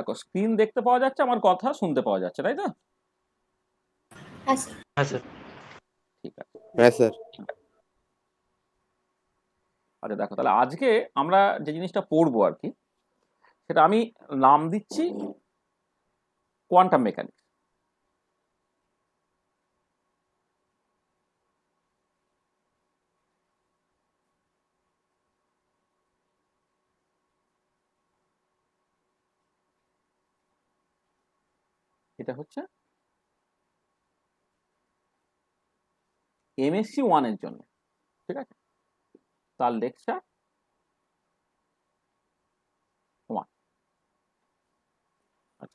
দেখো স্ক্রিন দেখতে পাওয়া যাচ্ছে আমার কথা শুনতে পাওয়া যাচ্ছে তাই তো হ্যাঁ, হ্যাঁ স্যার ঠিক আছে হ্যাঁ স্যার আচ্ছা দেখো তাহলে আজকে আমরা যে জিনিসটা পড়বো আর কি সেটা আমি নাম দিচ্ছি কোয়ান্টাম মেকানিক্স এটা হচ্ছে এমএসসি ওয়ানের জন্য ঠিক আছে তার লেকচার আচ্ছা,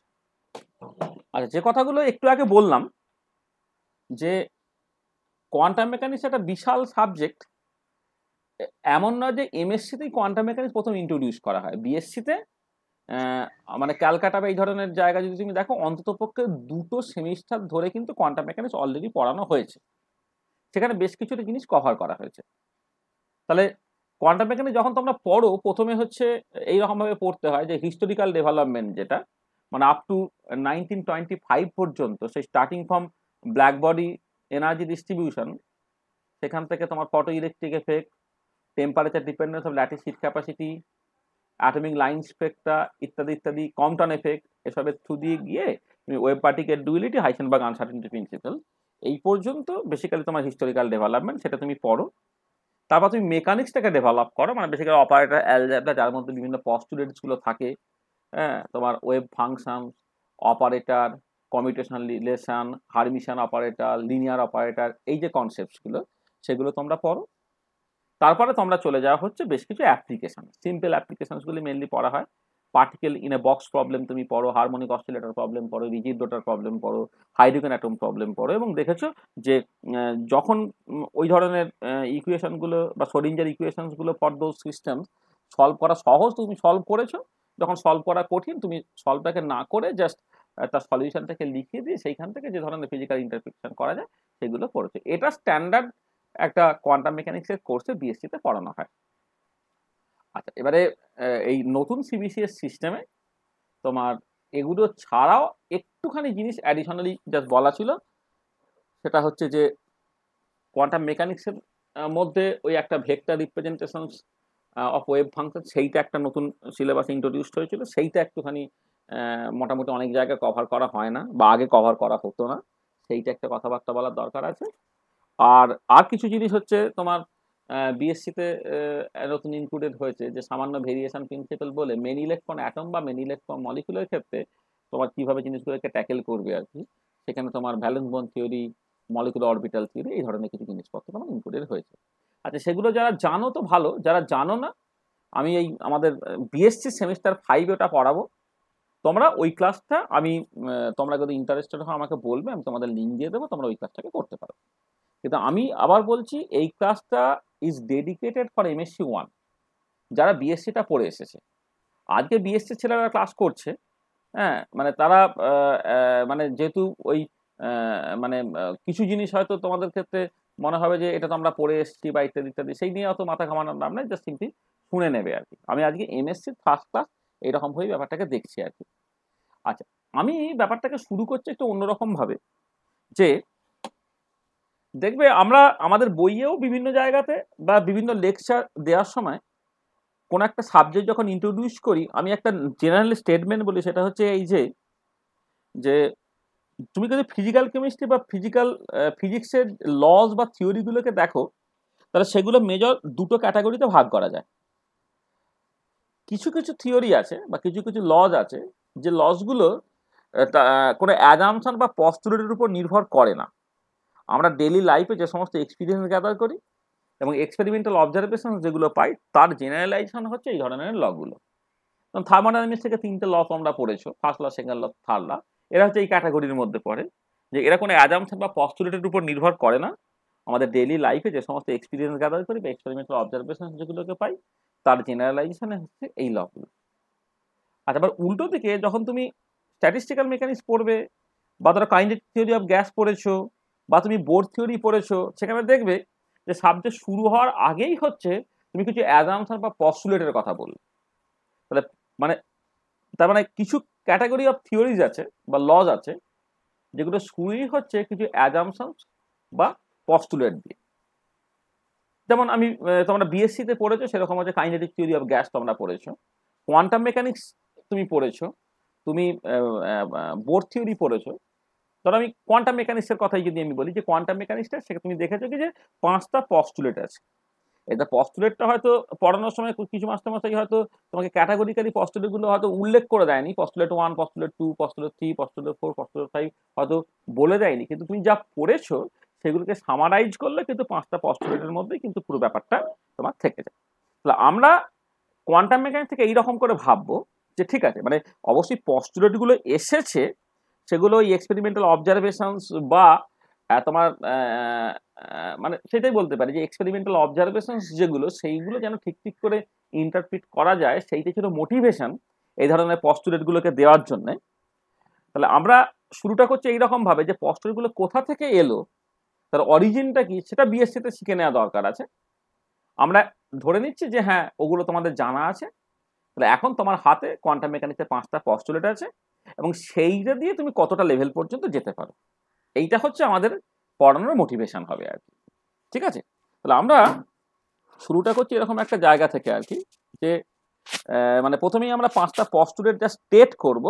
আচ্ছা যে কথাগুলো একটু আগে বললাম যে কোয়ান্টাম মেকানিক্স একটা বিশাল সাবজেক্ট এমন নয় যে এমএসসিতেই কোয়ান্টাম মেকানিক্স প্রথম ইন্ট্রোডিউস করা হয় বিএসসিতে মানে ক্যালকাটা বা এই ধরনের জায়গা যদি তুমি দেখো অন্তত পক্ষে দুটো সেমিস্টার ধরে কিন্তু কোয়ান্টাম মেকানিক্স অলরেডি পড়ানো হয়েছে সেখানে বেশ কিছুটা জিনিস কভার করা হয়েছে তাহলে কোয়ান্টাম মেকানিক্স যখন তোমরা পড়ো প্রথমে হচ্ছে এইরকমভাবে পড়তে হয় যে হিস্টোরিক্যাল ডেভেলপমেন্ট যেটা মানে up to nineteen twenty five পর্যন্ত সেই starting from black body energy distribution সেখান থেকে তোমার photo electric effect temperature dependence of lattice heat capacity atomic line spectra ইত্যাদি ইত্যাদি কমটন এফেক্ট এসবের থ্রু দিয়ে গিয়ে তুমি ওয়েব পার্টিকের ডুইলিটি হাইসেন হাইসেনবার্গ আনসার্টিনিটি প্রিন্সিপাল এই পর্যন্ত বেসিক্যালি তোমার হিস্টোরিক্যাল ডেভেলপমেন্ট সেটা তুমি পড়ো তারপর তুমি মেকানিক্সটাকে ডেভেলপ করো মানে বেসিক্যালি অপারেটার অ্যালজাবটা যার মধ্যে বিভিন্ন পস্টুলেটসগুলো থাকে হ্যাঁ তোমার wave function operator commutational relation hermitian operator linear operator এই যে কনসেপ্টসগুলো সেগুলো তোমরা পড়ো তারপরে তোমরা চলে যাওয়া হচ্ছে বেশ কিছু অ্যাপ্লিকেশন সিম্পল অ্যাপ্লিকেশনসগুলি মেনলি পড়া হয় particle in a box problem তুমি পড়ো হারমোনিক অস্টিলেটার প্রবলেম পড়ো রিজিড ডোটার প্রবলেম পড়ো হাইড্রোজেন অ্যাটম প্রবলেম পড়ো এবং দেখেছো যে যখন ওই ধরনের ইকুয়েশনগুলো বা সরিঞ্জার ইকুয়েশনসগুলো ফর দোজ সিস্টেম সলভ করা সহজ তুমি সলভ করেছো যখন সলভ করা কঠিন তুমি সলভটাকে না করে জাস্ট তার সলিউশনটাকে লিখিয়ে দিয়ে সেইখান থেকে যে ধরনের ফিজিক্যাল ইন্টারপ্রিটেশন করা যায় সেগুলো করেছে এটা স্ট্যান্ডার্ড একটা কোয়ান্টাম মেকানিক্সের কোর্সে বিএসসিতে পড়ানো হয় আচ্ছা এবারে এই নতুন সিবিসিএস সিস্টেমে তোমার এগুলো ছাড়াও একটুখানি জিনিস অ্যাডিশনালি জাস্ট বলা ছিল সেটা হচ্ছে যে কোয়ান্টাম মেকানিক্সের মধ্যে ওই একটা vector representation of wave function সেইটা একটা নতুন সিলেবাস ইন্ট্রোডিউসড হয়েছিল সেইটা একটুখানি মোটামুটি অনেক জায়গায় কভার করা হয় না বা আগে কভার করা হতো না সেইটা একটা কথাবার্তা বলার দরকার আছে আর আর কিছু জিনিস হচ্ছে তোমার বিএসসিতে নতুন ইনক্লুডেড হয়েছে যে সামান্য ভেরিয়েশন প্রিন্সিপাল বলে মেন ইলেকট্রন অ্যাটম বা মেন ইলেকট্রন মলিকুলের ক্ষেত্রে তোমার কীভাবে জিনিসগুলোকে ট্যাকেল করবে আর কি সেখানে তোমার ভ্যালেন্স বন থিওরি মলিকুলার অরবিটাল থিওরি এই ধরনের কিছু জিনিসপত্র তোমার ইনক্লুডেড হয়েছে আচ্ছা সেগুলো যারা জানো তো ভালো যারা জানো না আমি এই আমাদের বিএসসি সেমিস্টার ফাইভে ওটা পড়াবো তোমরা ওই ক্লাসটা আমি তোমরা যদি ইন্টারেস্টেড হও আমাকে বলবে আমি তোমাদের লিঙ্ক দিয়ে দেবো তোমরা ওই ক্লাসটাকে করতে পারো কিন্তু আমি আবার বলছি এই ক্লাসটা is dedicated for MSc one যারা বিএসসিটা পড়ে এসেছে আজকে বিএসসি ছেলেরা ক্লাস করছে হ্যাঁ মানে তারা মানে যেহেতু ওই মানে কিছু জিনিস হয়তো তোমাদের ক্ষেত্রে মনে হবে যে এটা তো আমরা পড়ে এসছি বা ইত্যাদি ইত্যাদি সেই নিয়ে অত মাথা ঘামানোর নাম নেই জাস্ট সিম্পলি শুনে নেবে আর কি আমি আজকে এমএসসি ফার্স্ট ক্লাস এরকম হয়ে ব্যাপারটাকে দেখছি আর কি আচ্ছা আমি ব্যাপারটাকে শুরু করছি একটু অন্যরকমভাবে যে দেখবে আমরা আমাদের বইয়েও বিভিন্ন জায়গাতে বা বিভিন্ন লেকচার দেওয়ার সময় কোনো একটা সাবজেক্ট যখন ইন্ট্রোডিউস করি আমি একটা জেনারেল স্টেটমেন্ট বলি সেটা হচ্ছে এই যে যে তুমি যদি ফিজিক্যাল কেমিস্ট্রি বা ফিজিক্যাল ফিজিক্সের লস বা থিওরিগুলোকে দেখো তাহলে সেগুলো মেজর দুটো ক্যাটাগরিতে ভাগ করা যায় কিছু কিছু থিওরি আছে বা কিছু কিছু লজ আছে যে লসগুলো কোনো অ্যাজামশন বা পস্তুরের উপর নির্ভর করে না আমরা ডেলি লাইফে যে সমস্ত এক্সপিরিয়েন্স গ্যাদার করি এবং এক্সপেরিমেন্টাল অবজারভেশন যেগুলো পাই তার জেনারেলাইজেশন হচ্ছে এই ধরনের লগুলো কারণ থার্মোডাইনামিক্স থেকে তিনটে ল তোমরা পড়েছো first law second law third law এরা হচ্ছে এই ক্যাটাগরির মধ্যে পড়ে যে এরা কোনো অ্যাজামশন বা পস্টুলেটের উপর নির্ভর করে না আমাদের ডেলি লাইফে যে সমস্ত এক্সপিরিয়েন্স গ্যাদার করি বা এক্সপেরিমেন্টাল অবজারভেশন যেগুলোকে পাই তার জেনারেলাইজেশনে হচ্ছে এই লগুলো আচ্ছা আবার উল্টো দিকে যখন তুমি স্ট্যাটিস্টিক্যাল মেকানিক্স পড়বে বা ধরো কাইন্ডেড থিওরি অফ গ্যাস পড়েছো বা তুমি বোর্ড থিওরি পড়েছো সেখানে দেখবে যে সাবজেক্ট শুরু হওয়ার আগেই হচ্ছে তুমি কিছু অ্যাজামশন বা পসুলেটের কথা বললে তাহলে মানে তার মানে কিছু ক্যাটাগরি অফ থিওরিজ আছে বা লজ আছে যেগুলো শুরুই হচ্ছে কিছু অ্যাজামশন বা পস্টুলেট দিয়ে যেমন আমি তোমরা বিএসসিতে পড়েছো সেরকম হচ্ছে কাইনেটিক থিওরি অফ গ্যাস তোমরা পড়েছো কোয়ান্টাম মেকানিক্স তুমি পড়েছো তুমি বোর্ড থিওরি পড়েছো ধরো আমি কোয়ান্টাম মেকানিক্সের কথাই যদি আমি বলি যে কোয়ান্টাম মেকানিক্সটা সেটা তুমি দেখেছো কি যে পাঁচটা পস্টুলেট আছে এটা পস্টুলেটটা হয়তো পড়ানোর সময় কিছু মাস্টার মাস্টারকে হয়তো তোমাকে ক্যাটাগরিক্যালি পস্টুলেটগুলো হয়তো উল্লেখ করে দেয়নি postulate one postulate two postulate three postulate four postulate five হয়তো বলে দেয়নি কিন্তু তুমি যা পড়েছো সেগুলোকে সামারাইজ করলে কিন্তু পাঁচটা পস্টুলেটের মধ্যেই কিন্তু পুরো ব্যাপারটা তোমার থেকে যায় তাহলে আমরা কোয়ান্টাম মেকানিক্স থেকে এইরকম করে ভাববো যে ঠিক আছে মানে অবশ্যই পস্টুলেটগুলো এসেছে সেগুলো এক্সপেরিমেন্টাল অবজারভেশনস বা তোমার মানে সেটাই বলতে পারি যে এক্সপেরিমেন্টাল অবজারভেশনস যেগুলো সেইগুলো যেন ঠিক ঠিক করে ইন্টারপ্রিট করা যায় সেইটা ছিল মোটিভেশন এই ধরনের পস্টুরেটগুলোকে দেওয়ার জন্যে তাহলে আমরা শুরুটা করছি এইরকমভাবে যে পস্টুরেটগুলো কোথা থেকে এলো তার অরিজিনটা কি সেটা বিএসসিতে শিখে নেওয়া দরকার আছে আমরা ধরে নিচ্ছি যে হ্যাঁ ওগুলো তোমাদের জানা আছে তাহলে এখন তোমার হাতে কোয়ান্টাম মেকানিক্সের পাঁচটা পস্টুলেট আছে এবং সেইটা দিয়ে তুমি কতটা লেভেল পর্যন্ত যেতে পারো এইটা হচ্ছে আমাদের পড়ানোর মোটিভেশন হবে আর কি ঠিক আছে তাহলে আমরা শুরুটা করছি এরকম একটা জায়গা থেকে আর কি যে মানে প্রথমেই আমরা পাঁচটা পস্টুরেট যা স্টেট করব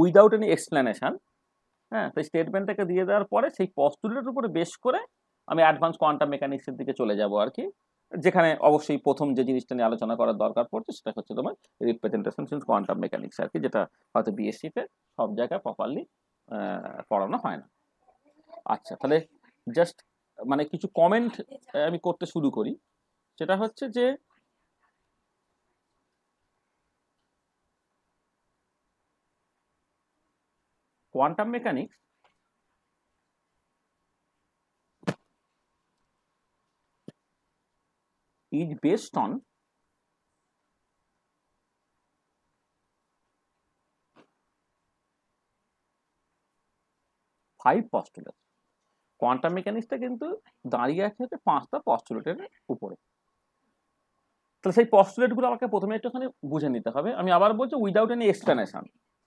উইদাউট এনি এক্সপ্লেনেশন হ্যাঁ সেই স্টেটমেন্টটাকে দিয়ে দেওয়ার পরে সেই পস্টুলেটের উপরে বেশ করে আমি অ্যাডভান্স কোয়ান্টাম মেকানিক্সের দিকে চলে যাব আর কি যেখানে অবশ্যই প্রথম যে জিনিসটা নিয়ে আলোচনা করার দরকার পড়ছে সেটা হচ্ছে তোমার রিপ্রেজেন্টেশন সিন্স কোয়ান্টাম মেকানিক্স আর কি যেটা হয়তো বিএসসিতে সব জায়গায় প্রপারলি পড়ানো হয় না আচ্ছা তাহলে জাস্ট মানে কিছু কমেন্ট আমি করতে শুরু করি সেটা হচ্ছে যে quantum mechanics is based on five postulate কোয়ান্টাম মেকানিক্সটা কিন্তু দাঁড়িয়ে আছে হচ্ছে পাঁচটা পস্টুলেটের উপরে তাহলে সেই পস্টুলেটগুলো আমাকে প্রথমে একটুখানি বুঝে নিতে হবে আমি আবার বলছি উইদাউট এনি এক্সপ্লেনেশন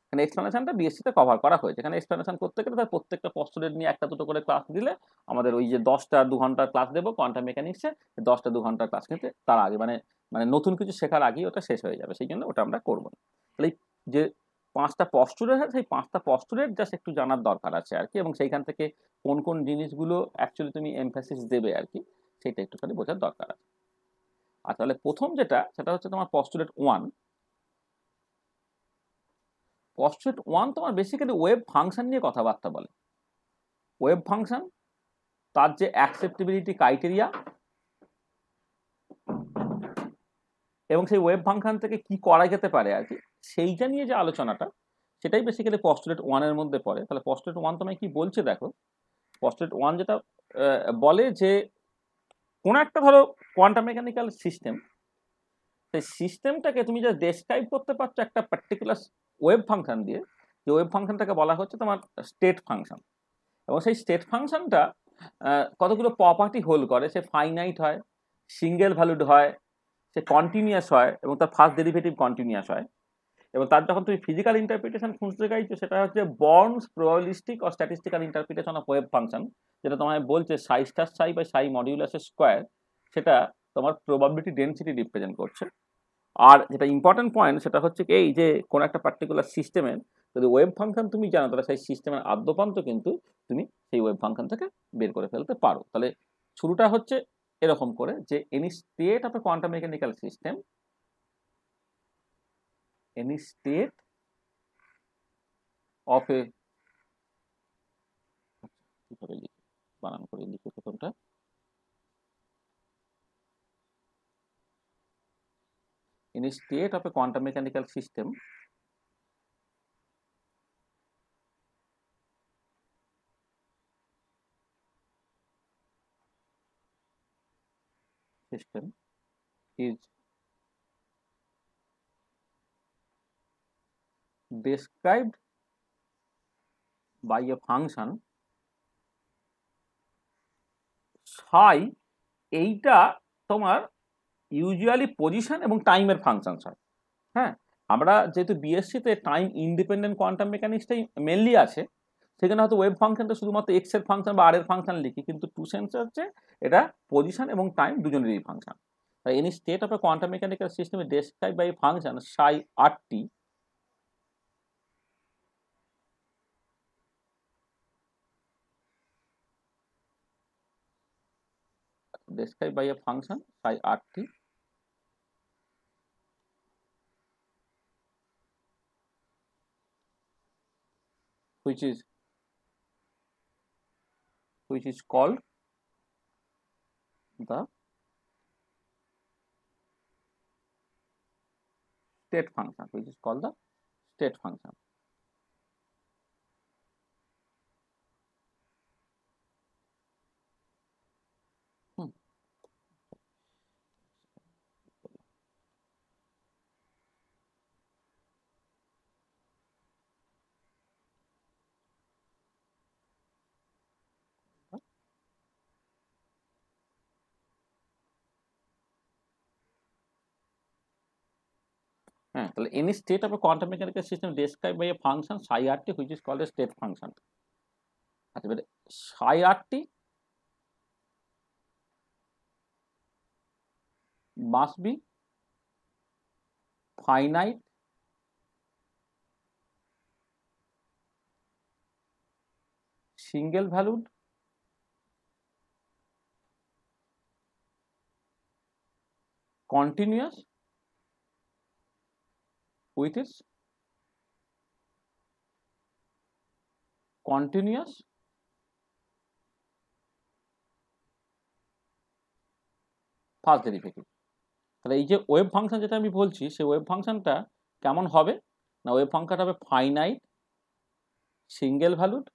এখানে এক্সপ্লেনেশনটা বিএসসিতে কভার করা হয়েছে এখানে এক্সপ্লেনেশন করতে গেলে তার প্রত্যেকটা পস্টুলেট নিয়ে একটা দুটো করে ক্লাস দিলে আমাদের ওই যে দশটা দু ঘন্টার ক্লাস দেবো কোয়ান্টাম মেকানিক্সে দশটা দু ঘন্টার ক্লাস কিন্তু তার আগে মানে মানে নতুন কিছু শেখার আগেই ওটা শেষ হয়ে যাবে সেই জন্য ওটা আমরা করবো না তাহলে যে পাঁচটা পস্টুরেট আছে সেই পাঁচটা পস্টুলেট জাস্ট একটু জানার দরকার আছে আর কি এবং সেইখান থেকে কোন কোন জিনিসগুলো অ্যাকচুয়ালি তুমি এমফাসিস দেবে আর কি সেটা একটুখানি বোঝার দরকার আছে আর তাহলে প্রথম যেটা সেটা হচ্ছে তোমার পস্টুলেট ওয়ান কসেট ওয়ান তোমার বেসিক্যালি ওয়েব ফাংশান নিয়ে কথাবার্তা বলে ওয়েব ফাংশান তার যে অ্যাকসেপ্টেবিলিটি ক্রাইটেরিয়া এবং সেই ওয়েব ফাংশন থেকে কি করা যেতে পারে আর কি সেইটা নিয়ে যে আলোচনাটা সেটাই বেসিক্যালি পস্টুলেট ওয়ানের মধ্যে পড়ে তাহলে পস্টুলেট ওয়ান তোমায় কি বলছে দেখো পস্টুলেট ওয়ান যেটা বলে যে কোনো একটা ধরো কোয়ান্টাম মেকানিক্যাল সিস্টেম সেই সিস্টেমটাকে তুমি যা ডেসক্রাইব করতে পারছো একটা পার্টিকুলার ওয়েব ফাংশন দিয়ে যে ওয়েব ফাংশনটাকে বলা হচ্ছে তোমার স্টেট ফাংশন এবং সেই স্টেট ফাংশনটা কতগুলো প্রপার্টি হোল্ড করে সে ফাইনাইট হয় সিঙ্গেল ভ্যালুড হয় সে কন্টিনিউয়াস হয় এবং তার ফার্স্ট ডেরিভেটিভ কন্টিনিউয়াস হয় এবং তার যখন তুমি ফিজিক্যাল ইন্টারপ্রিটেশন খুঁজতে চাইছো সেটা হচ্ছে বর্নস প্রবাবিলিস্টিক আর statistical interpretation of wave function যেটা তোমায় বলছে সাই স্টার সাই বা সাই মডিউলাসের স্কোয়ার সেটা তোমার প্রবাবিলিটি ডেন্সিটি রিপ্রেজেন্ট করছে আর যেটা ইম্পর্টেন্ট পয়েন্ট সেটা হচ্ছে কি এই যে কোনো একটা পার্টিকুলার সিস্টেমের যদি ওয়েব ফাংশন তুমি জানো তাহলে সেই সিস্টেমের আদ্যপান্ত কিন্তু তুমি সেই ওয়েব ফাংশন থেকে বের করে ফেলতে পারো তাহলে শুরুটা হচ্ছে এরকম করে যে any state of a quantum mechanical system any state of a বানান করে লিখে প্রথমটা in a state of a quantum mechanical system system is described by a function psi এইটা তোমার ইউজুয়ালি পজিশন এবং টাইমের ফাংশনস হয় হ্যাঁ আমরা যেহেতু বিএসসিতে টাইম ইন্ডিপেন্ডেন্ট কোয়ান্টাম মেকানিক্সটাই মেনলি আছে সেখানে হয়তো ওয়েব ফাংশনটা শুধুমাত্র এক্সের ফাংশন বা আর এর ফাংশন লিখি কিন্তু টু সেন্স হচ্ছে এটা পজিশন এবং টাইম দুজনেরই ফাংশন তাই any state of a quantum mechanical সিস্টেমে ডেসক্রাইব বাই ফাংশন সাই আটটি describe by a function psi আটটি which is which is called the state function which is called the state function তাহলে any state of a quantum mechanical system describe by a function psi r t which is called a state function আচ্ছা এবারে psi r t must be finite single valued continuous with its continuous first derivative তাহলে এই যে web function যেটা আমি বলছি সেই wave ফাংশনটা কেমন হবে না ওয়েব ফাংশনটা হবে finite single valued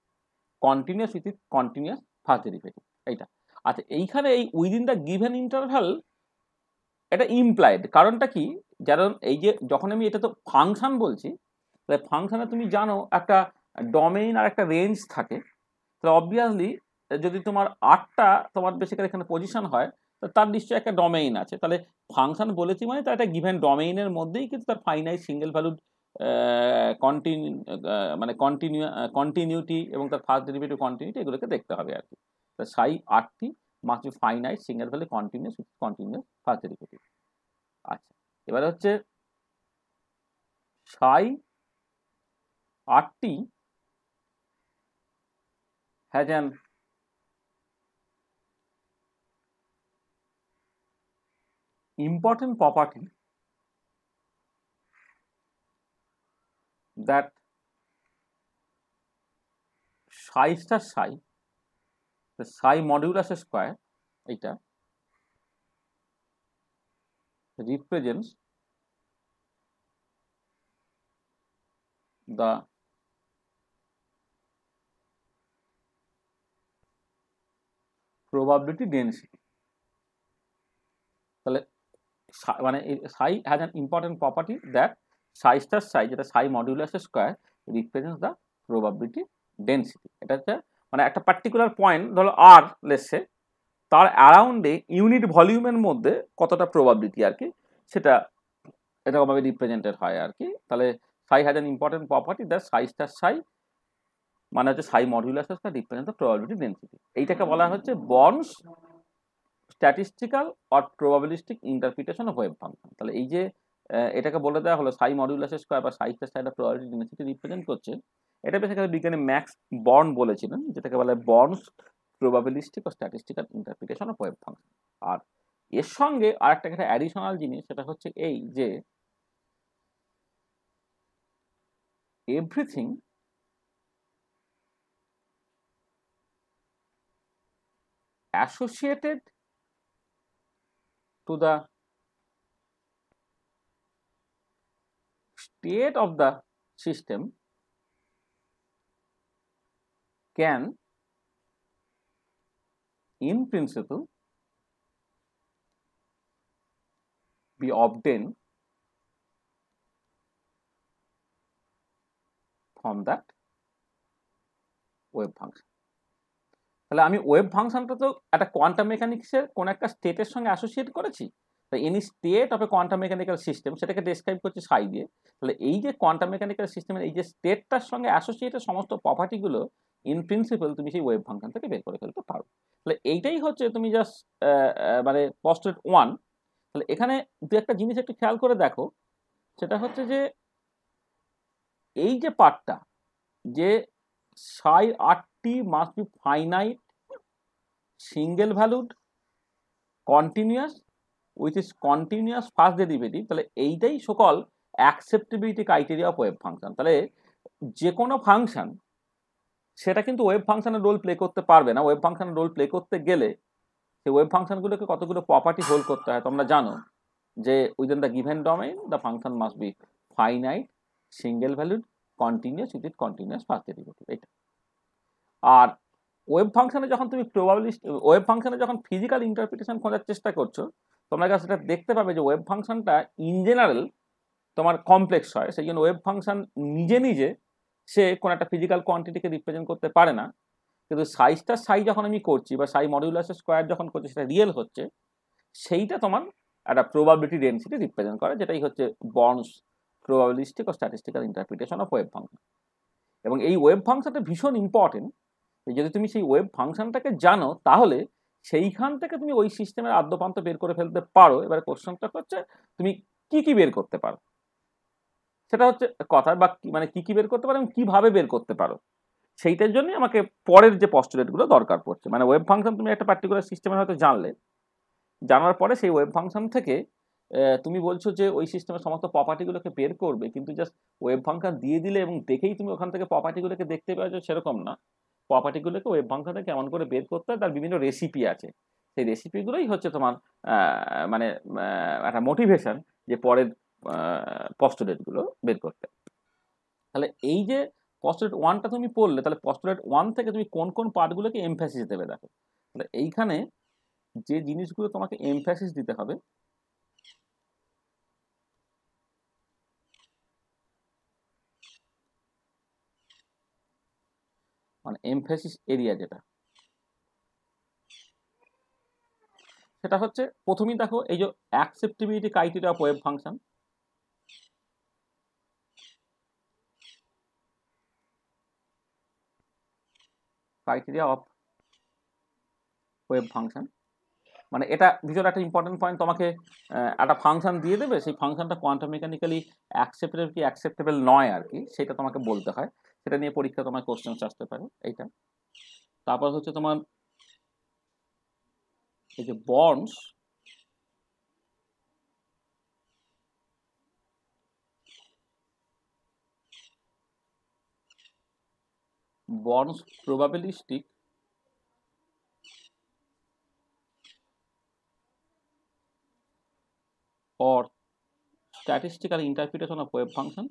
continuous with it continuous first derivative এইটা আচ্ছা এইখানে এই উইদিন দ্য গিভেন ইন্টারভ্যাল এটা ইমপ্লয়েড কারণটা কি যারা এই যে যখন আমি এটা তো ফাংশান বলছি তাহলে ফাংশানে তুমি জানো একটা ডোমেইন আর একটা রেঞ্জ থাকে তাহলে অবভিয়াসলি যদি তোমার আটটা তোমার বেসিক্যালি এখানে পজিশন হয় তো তার নিশ্চয়ই একটা ডোমেইন আছে তাহলে ফাংশন বলেছি মানে তার একটা গিভেন ডোমেইনের মধ্যেই কিন্তু তার ফাইনাইট সিঙ্গেল ভ্যালুড কন্টিনিউ মানে কন্টিনিউ কন্টিনিউটি এবং তার ফার্স্ট ডেরিভেটিভ কন্টিনিউটি এগুলোকে দেখতে হবে আর কি তা সাই আটটি মাত্র finite single value continuous continuous first derivative আচ্ছা এবারে হচ্ছে সাই আটটি has an important property that psi star psi psi modulus square এইটা represents the probability density তাহলে মানে psi has an important property that psi star psi যেটা psi modulus square represents the probability density এটা হচ্ছে মানে একটা particular point ধরো আর লেসে তার অ্যারাউন্ডে ইউনিট ভলিউমের মধ্যে কতটা প্রবাবিলিটি আর কি সেটা এরকমভাবে রিপ্রেজেন্টেড হয় আর কি তাহলে psi has an important property that psi star psi মানে হচ্ছে psi modulus the represent the probability density এইটাকে বলা হচ্ছে Born's statistical or probabilistic interpretation of wave function তাহলে এই যে এটাকে বলে দেওয়া হলো সাই মডিউলাস স্কোয়ার বা সাই স্টার সাইটা প্রবাবিলিটি ডেন্সিটি রিপ্রেজেন্ট করছে এটা বেশ বিজ্ঞানী ম্যাক্স বর্ন বলেছিলেন যেটাকে বলে বন্ডস বর্নস প্রবাবিলিস্টিক ও statistical interpretation of wave function আর এর সঙ্গে আর একটা একটা অ্যাডিশনাল জিনিস সেটা হচ্ছে এই যে everything associated to the state of the system can in principle we obtain from that wave function তাহলে আমি ওয়েব ফাংশনটা তো একটা কোয়ান্টাম মেকানিক্সের কোনো একটা স্টেটের সঙ্গে অ্যাসোসিয়েট করেছি তো any state of a quantum mechanical system সেটাকে ডেসক্রাইব করছি সাই দিয়ে তাহলে এই যে কোয়ান্টাম মেকানিক্যাল সিস্টেমের এই যে স্টেটটার সঙ্গে অ্যাসোসিয়েটেড সমস্ত প্রপার্টিগুলো ইন প্রিন্সিপাল তুমি সেই ওয়েব ফাংশন থেকে বের করে ফেলতে পারো তাহলে এইটাই হচ্ছে তুমি জাস্ট মানে পস্টেড ওয়ান তাহলে এখানে দু একটা জিনিস একটু খেয়াল করে দেখো সেটা হচ্ছে যে এই যে পার্টটা যে সাই আটটি must be finite single valued continuous with its continuous first derivative তাহলে এইটাই সকল acceptability criteria of wave function তাহলে যে কোনো ফাংশন সেটা কিন্তু ওয়েব ফাংশনের রোল প্লে করতে পারবে না ওয়েব ফাংশনের রোল প্লে করতে গেলে সেই ওয়েব ফাংশনগুলোকে কতগুলো প্রপার্টি হোল্ড করতে হয় তোমরা জানো যে within the given domain the function must be finite single valued continuous with continuous first derivative এটা আর ওয়েব ফাংশনে যখন তুমি প্রবাবলিস্ট ওয়েব ফাংশনে যখন ফিজিক্যাল ইন্টারপ্রিটেশন খোঁজার চেষ্টা করছো তোমরা কাছে সেটা দেখতে পাবে যে ওয়েব ফাংশনটা ইন জেনারেল তোমার কমপ্লেক্স হয় সেই জন্য ওয়েব ফাংশন নিজে নিজে সে কোনো একটা ফিজিক্যাল কোয়ান্টিটিকে রিপ্রেজেন্ট করতে পারে না কিন্তু সাইজটা সাই যখন আমি করছি বা সাই মডিউলাসের স্কোয়ার যখন করছি সেটা রিয়েল হচ্ছে সেইটা তোমার একটা প্রবাবিলিটি ডেন্সিটি রিপ্রেজেন্ট করে যেটাই হচ্ছে বর্নস প্রবাবিলিস্টিক ও statistical interpretation of wave function এবং এই ওয়েব ফাংশনটা ভীষণ ইম্পর্টেন্ট যদি তুমি সেই ওয়েব ফাংশনটাকে জানো তাহলে সেইখান থেকে তুমি ওই সিস্টেমের আদ্যপান্ত বের করে ফেলতে পারো এবার কোশ্চেনটা হচ্ছে তুমি কি কি বের করতে পারো সেটা হচ্ছে কথা বা মানে কি কি বের করতে পারো এবং কীভাবে বের করতে পারো সেইটার জন্যই আমাকে পরের যে পস্টুলেটগুলো দরকার পড়ছে মানে ওয়েব ফাংশন তুমি একটা পার্টিকুলার সিস্টেমের হয়তো জানলে জানার পরে সেই ওয়েব ফাংশন থেকে তুমি বলছো যে ওই সিস্টেমের সমস্ত প্রপার্টিগুলোকে বের করবে কিন্তু জাস্ট ওয়েব ফাংশন দিয়ে দিলে এবং দেখেই তুমি ওখান থেকে প্রপার্টিগুলোকে দেখতে পাওয়া সেরকম না প্রপার্টিগুলোকে ওয়েব ফাংশনে কেমন করে বের করতে হয় তার বিভিন্ন রেসিপি আছে সেই রেসিপিগুলোই হচ্ছে তোমার মানে একটা মোটিভেশন যে পরের পস্টুলেটগুলো বের করতে তাহলে এই যে পস্টুলেট ওয়ানটা তুমি পড়লে তাহলে পস্টুলেট ওয়ান থেকে তুমি কোন কোন পার্টগুলোকে এমফ্যাসিস দেবে দেখো তাহলে এইখানে যে জিনিসগুলো তোমাকে এমফ্যাসিস দিতে হবে মানে এমফেসিস এরিয়া যেটা সেটা হচ্ছে প্রথমেই দেখো এই যে acceptability criteria of wave function criteria of wave function মানে এটা ভিতরে একটা ইম্পর্টেন্ট পয়েন্ট তোমাকে একটা ফাংশন দিয়ে দেবে সেই ফাংশনটা কোয়ান্টাম মেকানিক্যালি অ্যাকসেপ্টেবল কি অ্যাকসেপ্টেবল নয় আর কি সেটা তোমাকে বলতে হয় সেটা নিয়ে পরীক্ষা তোমার কোশ্চেন্স আসতে পারে এইটা তারপর হচ্ছে তোমার এই যে বন্ডস Born's probabilistic or statistical interpretation of wave function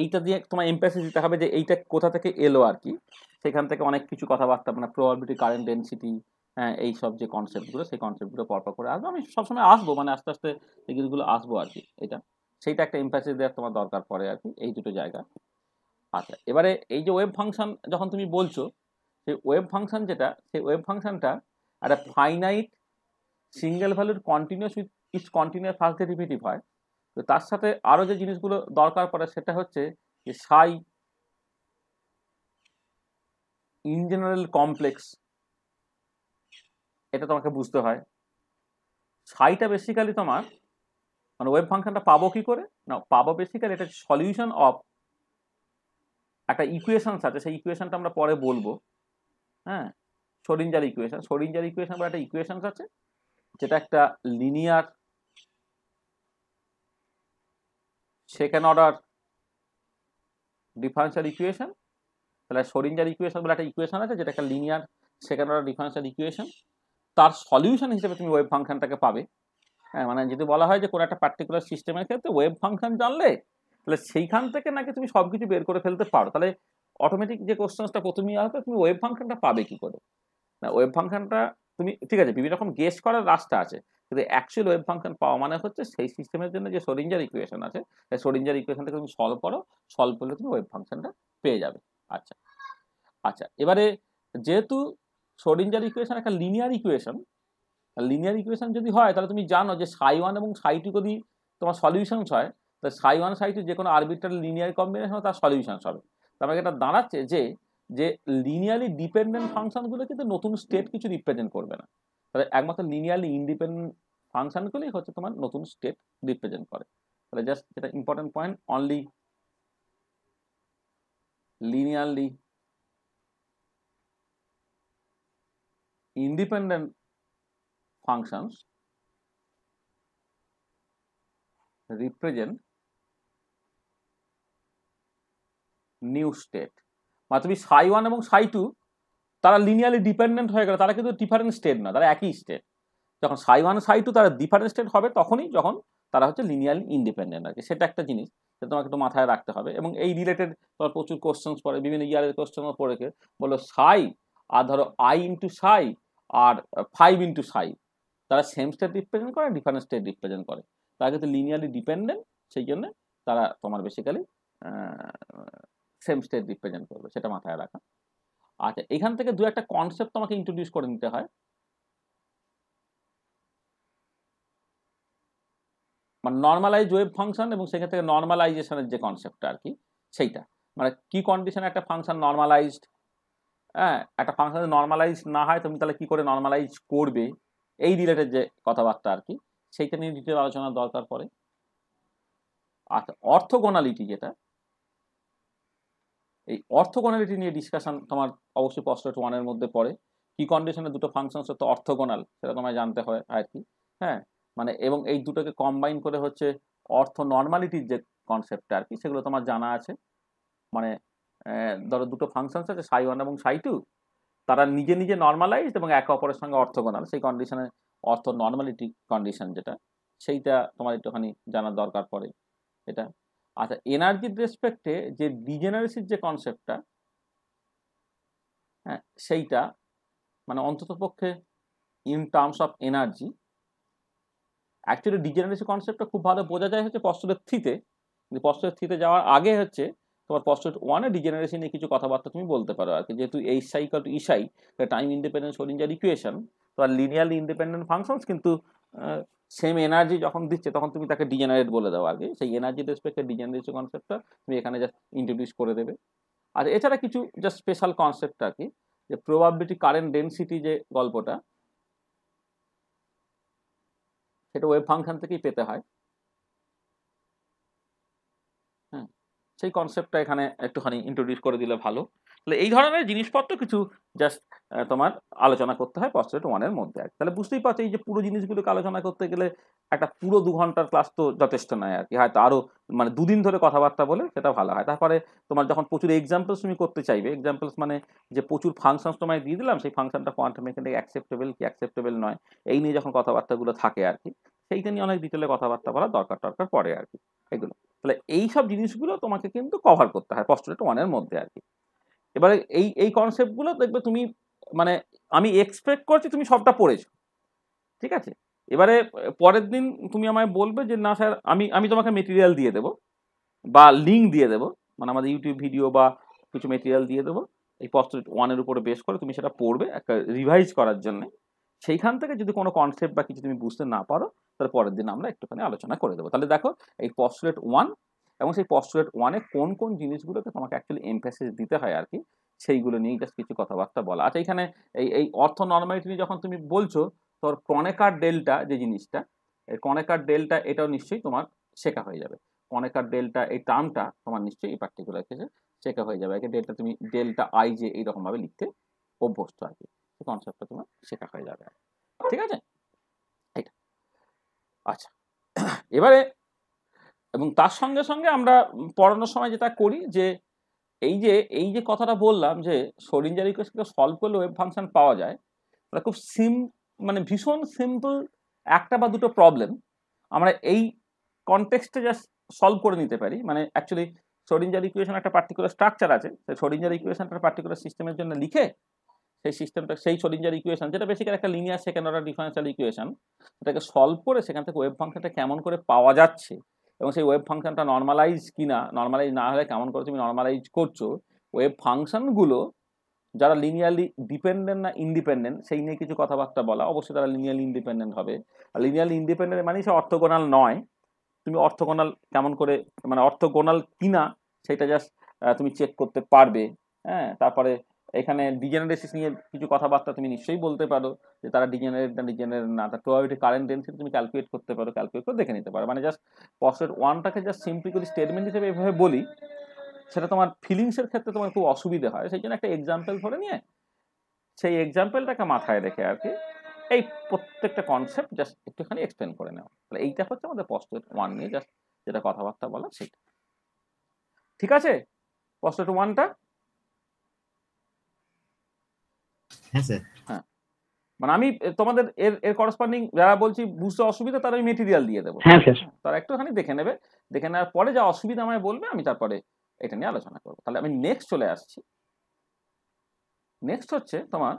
এইটা দিয়ে তোমার এমপ্যাসিস দিতে হবে যে এইটা কোথা থেকে এলো আর কি সেখান থেকে অনেক কিছু কথাবার্তা মানে প্রবাবিলিটি কারেন্ট ডেন্সিটি হ্যাঁ, এই সব যে কনসেপ্টগুলো সেই কনসেপ্টগুলো পরপর করে আসবো আমি সবসময় আসবো মানে আস্তে আস্তে এই জিনিসগুলো আসবো আর কি এটা সেইটা একটা এমপ্যাসিস দেওয়ার তোমার দরকার পড়ে আর কি এই দুটো জায়গা আচ্ছা এবারে এই যে ওয়েব ফাংশন যখন তুমি বলছো সেই ওয়েব ফাংশন যেটা সেই ওয়েব ফাংশনটা একটা ফাইনাইট সিঙ্গেল ভ্যালুর continuous with its continuous first derivative হয় তো তার সাথে আরও যে জিনিসগুলো দরকার পড়ে সেটা হচ্ছে যে সাই ইন জেনারেল কমপ্লেক্স এটা তোমাকে বুঝতে হয় ছাইটা বেসিক্যালি তোমার মানে ওয়েব ফাংশনটা পাবো কি করে না পাবো বেসিক্যালি এটা সলিউশন অফ একটা ইকুয়েশনস আছে সেই ইকুয়েশনটা আমরা পরে বলবো হ্যাঁ সরিঞ্জার ইকুয়েশন সরিঞ্জার ইকুয়েশন বা একটা ইকুয়েশনস আছে যেটা একটা linear second order differential equation তাহলে সরিঞ্জার ইকুয়েশন বলে একটা ইকুয়েশন আছে যেটা একটা linear second order differential equation তার সলিউশন হিসেবে তুমি ওয়েব ফাংশনটাকে পাবে হ্যাঁ মানে যদি বলা হয় যে কোনো একটা পার্টিকুলার সিস্টেমের ক্ষেত্রে ওয়েব ফাংশন জানলে তাহলে সেইখান থেকে নাকি তুমি সব কিছু বের করে ফেলতে পারো তাহলে অটোমেটিক যে কোশ্চেন্সটা প্রথমেই আসবে তুমি ওয়েব ফাংশনটা পাবে কি করে না ওয়েব ফাংশনটা তুমি ঠিক আছে বিভিন্ন রকম গেস করার রাস্তা আছে কিন্তু অ্যাকচুয়াল ওয়েব ফাংশন পাওয়া মানে হচ্ছে সেই সিস্টেমের জন্য যে সরিঞ্জার ইকুয়েশন আছে সেই সরিঞ্জার ইকুয়েশনটাকে তুমি সলভ করো সলভ করলে তুমি ওয়েব ফাংশনটা পেয়ে যাবে আচ্ছা আচ্ছা এবারে যেহেতু সোডিঞ্জার ইকুয়েশন একটা লিনিয়ার ইকুয়েশন লিনিয়ার ইকুয়েশন যদি হয় তাহলে তুমি জানো যে সাই ওয়ান এবং সাই টু যদি তোমার সলিউশনস হয় তাহলে সাই ওয়ান সাই টু যে কোনো আরবিটার লিনিয়ার কম্বিনেশন তার সলিউশনস হবে তার মানে এটা দাঁড়াচ্ছে যে যে লিনিয়ারলি ডিপেন্ডেন্ট ফাংশনগুলো কিন্তু নতুন স্টেট কিছু রিপ্রেজেন্ট করবে না তাহলে একমাত্র লিনিয়ারলি ইন্ডিপেন্ডেন্ট ফাংশনগুলি হচ্ছে তোমার নতুন স্টেট রিপ্রেজেন্ট করে তাহলে জাস্ট এটা important point only linearly independent functions represent new state মানে তুমি সাই ওয়ান এবং সাই টু তারা লিনিয়ারলি ডিপেন্ডেন্ট হয়ে গেলে তারা কিন্তু ডিফারেন্ট স্টেট না তারা একই স্টেট যখন সাই ওয়ান সাই টু তারা ডিফারেন্ট স্টেট হবে তখনই যখন তারা হচ্ছে লিনিয়ারলি ইন্ডিপেন্ডেন্ট আর কি সেটা একটা জিনিস সেটা তোমাকে একটু মাথায় রাখতে হবে এবং এই রিলেটেড তোমার প্রচুর কোশ্চেন্স পড়ে বিভিন্ন ইয়ারের কোশ্চেনও পড়েকে বলো সাই আর ধরো আই ইন্টু সাই আর ফাইভ ইন্টু ফাইভ তারা সেম স্টেট রিপ্রেজেন্ট করে ডিফারেন্ট স্টেট রিপ্রেজেন্ট করে তারা কিন্তু লিনিয়ারলি ডিপেন্ডেন্ট সেই জন্যে তারা তোমার বেসিক্যালি সেম স্টেট রিপ্রেজেন্ট করবে সেটা মাথায় রাখা আচ্ছা এখান থেকে দু একটা কনসেপ্ট তোমাকে ইন্ট্রোডিউস করে নিতে হয় মানে নর্মালাইজ ওয়েব ফাংশন এবং সেখান থেকে নর্মালাইজেশনের যে কনসেপ্টটা আর কি সেইটা মানে কি কন্ডিশনে একটা ফাংশন নর্মালাইজড হ্যাঁ একটা ফাংশন যদি নর্মালাইজ না হয় তুমি তাহলে কি করে নর্মালাইজ করবে এই রিলেটেড যে কথাবার্তা আর কি সেইটা নিয়ে ডিটেল আলোচনার দরকার পড়ে আচ্ছা অর্থগোনালিটি যেটা এই অর্থগোনালিটি নিয়ে ডিসকাশন তোমার অবশ্যই পস্টলেট ওয়ানের মধ্যে পড়ে কি কন্ডিশনে দুটো ফাংশন হচ্ছে অর্থগোনাল সেটা তোমায় জানতে হয় আর কি হ্যাঁ মানে এবং এই দুটোকে কম্বাইন করে হচ্ছে অর্থ নর্মালিটির যে কনসেপ্টটা আর কি সেগুলো তোমার জানা আছে মানে ধরো দুটো ফাংশনস আছে সাই ওয়ান এবং সাই টু তারা নিজে নিজে নর্মালাইজড এবং একে অপরের সঙ্গে অর্থগোনাল সেই কন্ডিশনে অর্থ নর্মালিটি কন্ডিশন যেটা সেইটা তোমার একটুখানি জানার দরকার পড়ে এটা আচ্ছা এনার্জির রেসপেক্টে যে ডিজেনারেসির যে কনসেপ্টটা হ্যাঁ সেইটা মানে অন্তত পক্ষে in terms of energy actually degeneracy কনসেপ্টটা খুব ভালো বোঝা যায় হচ্ছে পশ্চদের থ্রিতে পশ্চদের থ্রিতে যাওয়ার আগে হচ্ছে তোমার পস্টেট ওয়ানে ডিজেনারেশন নিয়ে কিছু কথাবার্তা তুমি বলতে পারো আর কি যেহেতু এই psi equal to E psi time independent Schrödinger equation তো আর লিনিয়ারলি ইন্ডিপেন্ডেন্ট ফাংশনস কিন্তু সেম এনার্জি যখন দিচ্ছে তখন তুমি তাকে ডিজেনারেট বলে দাও আর কি সেই এনার্জি রেসপেক্টে ডিজেনারেশন কনসেপ্টটা তুমি এখানে জাস্ট ইন্ট্রোডিউস করে দেবে আর এছাড়া কিছু জাস্ট স্পেশাল কনসেপ্ট আর কি যে প্রবাবিলিটি কারেন্ট ডেন্সিটি যে গল্পটা সেটা ওয়েব ফাংশন থেকেই পেতে হয় সেই কনসেপ্টটা এখানে একটুখানি ইন্ট্রোডিউস করে দিলে ভালো তাহলে এই ধরনের জিনিসপত্র কিছু জাস্ট তোমার আলোচনা করতে হয় পস্টেট ওয়ানের মধ্যে আর তাহলে বুঝতেই পারছো এই যে পুরো জিনিসগুলোকে আলোচনা করতে গেলে একটা পুরো দু ঘন্টার ক্লাস তো যথেষ্ট নয় আর কি হয়তো আরও মানে দুদিন ধরে কথাবার্তা বলে সেটা ভালো হয় তারপরে তোমার যখন প্রচুর এক্সাম্পলস তুমি করতে চাইবে এক্সাম্পলস মানে যে প্রচুর ফাংশনস তোমায় দিয়ে দিলাম সেই ফাংশনটা কোয়ান্টাম মেকানিক অ্যাকসেপ্টেবল কি অ্যাকসেপ্টেবল নয় এই নিয়ে যখন কথাবার্তাগুলো থাকে আর কি সেইটা নিয়ে অনেক ডিটেলে কথাবার্তা বলা দরকার টরকার পড়ে আর কি এগুলো তাহলে এই সব জিনিসগুলো তোমাকে কিন্তু কভার করতে হয় পস্টুলেট ওয়ানের মধ্যে আর কি এবারে এই এই কনসেপ্টগুলো দেখবে তুমি মানে আমি এক্সপেক্ট করছি তুমি সবটা পড়েছো ঠিক আছে এবারে পরের দিন তুমি আমায় বলবে যে না স্যার আমি আমি তোমাকে মেটেরিয়াল দিয়ে দেবো বা লিঙ্ক দিয়ে দেবো মানে আমাদের ইউটিউব ভিডিও বা কিছু মেটেরিয়াল দিয়ে দেবো এই পস্টুলেট ওয়ানের উপরে বেস করে তুমি সেটা পড়বে একটা রিভাইজ করার জন্য সেইখান থেকে যদি কোনো কনসেপ্ট বা কিছু তুমি বুঝতে না পারো তার পরের দিন আমরা একটুখানি আলোচনা করে দেবো তাহলে দেখো এই পস্টুলেট ওয়ান এবং সেই পস্টুলেট ওয়ানে কোন কোন জিনিসগুলোকে তোমাকে অ্যাকচুয়ালি এমফেসিস দিতে হয় আর কি সেইগুলো নিয়েই জাস্ট কিছু কথাবার্তা বলা আচ্ছা এখানে এই এই অর্থ নর্মালিটি নিয়ে যখন তুমি বলছো তোর কনেকার ডেল্টা যে জিনিসটা এই কনেকার ডেল্টা এটাও নিশ্চয়ই তোমার শেখা হয়ে যাবে কনেকার ডেল্টা এই টার্মটা তোমার নিশ্চয়ই এই পার্টিকুলার ক্ষেত্রে শেখা হয়ে যাবে একে ডেল্টা তুমি ডেল্টা আই যে এইরকমভাবে লিখতে অভ্যস্ত আর কি সেই কনসেপ্টটা তোমার শেখা হয়ে যাবে ঠিক আছে আচ্ছা এবারে এবং তার সঙ্গে সঙ্গে আমরা পড়ানোর সময় যেটা করি যে এই যে এই যে কথাটা বললাম যে সরিঞ্জা রিকোয়েস্টকে সলভ করলে ওয়েব ফাংশন পাওয়া যায় ওটা খুব সিম মানে ভীষণ সিম্পল একটা বা দুটো প্রবলেম আমরা এই কনটেক্সটে জাস্ট সলভ করে নিতে পারি মানে অ্যাকচুয়ালি সরিঞ্জার ইকুয়েশন একটা পার্টিকুলার স্ট্রাকচার আছে সেই সরিঞ্জার ইকুয়েশনটা পার্টিকুলার সিস্টেমের জন্য লিখে সেই সিস্টেমটা সেই সলিঞ্জার ইকুয়েশন যেটা বেসিক্যালি একটা linear second order differential equation সেটাকে সলভ করে সেখান থেকে ওয়েব ফাংশনটা কেমন করে পাওয়া যাচ্ছে এবং সেই ওয়েব ফাংশনটা নর্মালাইজ কিনা নর্মালাইজ না হলে কেমন করে তুমি নর্মালাইজ করছো ওয়েব ফাংশনগুলো যারা লিনিয়ারলি ডিপেন্ডেন্ট না ইন্ডিপেন্ডেন্ট সেই নিয়ে কিছু কথাবার্তা বলা অবশ্যই তারা লিনিয়ারলি ইন্ডিপেন্ডেন্ট হবে আর লিনিয়ারলি ইন্ডিপেন্ডেন্ট মানে সে অর্থগোনাল নয় তুমি অর্থগোনাল কেমন করে মানে অর্থগোনাল কিনা সেটা জাস্ট তুমি চেক করতে পারবে হ্যাঁ তারপরে এখানে ডিজেনারেসিস নিয়ে কিছু কথাবার্তা তুমি নিশ্চয়ই বলতে পারো যে তারা ডিজেনারেট না ডিজেনারেট না তার প্রোবাবিলিটি কারেন্ট ডেন্সিটি তুমি ক্যালকুলেট করতে পারো ক্যালকুলেট করে দেখে নিতে পারো মানে জাস্ট পসেট ওয়ানটাকে জাস্ট সিম্পলি করে স্টেটমেন্ট হিসেবে এভাবে বলি সেটা তোমার ফিলিংসের ক্ষেত্রে তোমার খুব অসুবিধা হয় সেই জন্য একটা এক্সাম্পল ধরে নিয়ে সেই এক্সাম্পলটাকে মাথায় রেখে আর কি এই প্রত্যেকটা কনসেপ্ট জাস্ট একটুখানি এক্সপ্লেন করে নেওয়া তাহলে এইটা হচ্ছে আমাদের পসেট ওয়ান নিয়ে জাস্ট যেটা কথাবার্তা বলা সেটা ঠিক আছে পসেট ওয়ানটা হ্যাঁ, হ্যাঁ মানে আমি তোমাদের এর এর করসপন্ডিং যারা বলছি বুঝতে অসুবিধা তারা আমি মেটেরিয়াল দিয়ে দেবো হ্যাঁ স্যার তারা একটুখানি দেখে নেবে দেখে নেওয়ার পরে যা অসুবিধা আমায় বলবে আমি তারপরে এটা নিয়ে আলোচনা করবো তাহলে আমি নেক্সট চলে আসছি নেক্সট হচ্ছে তোমার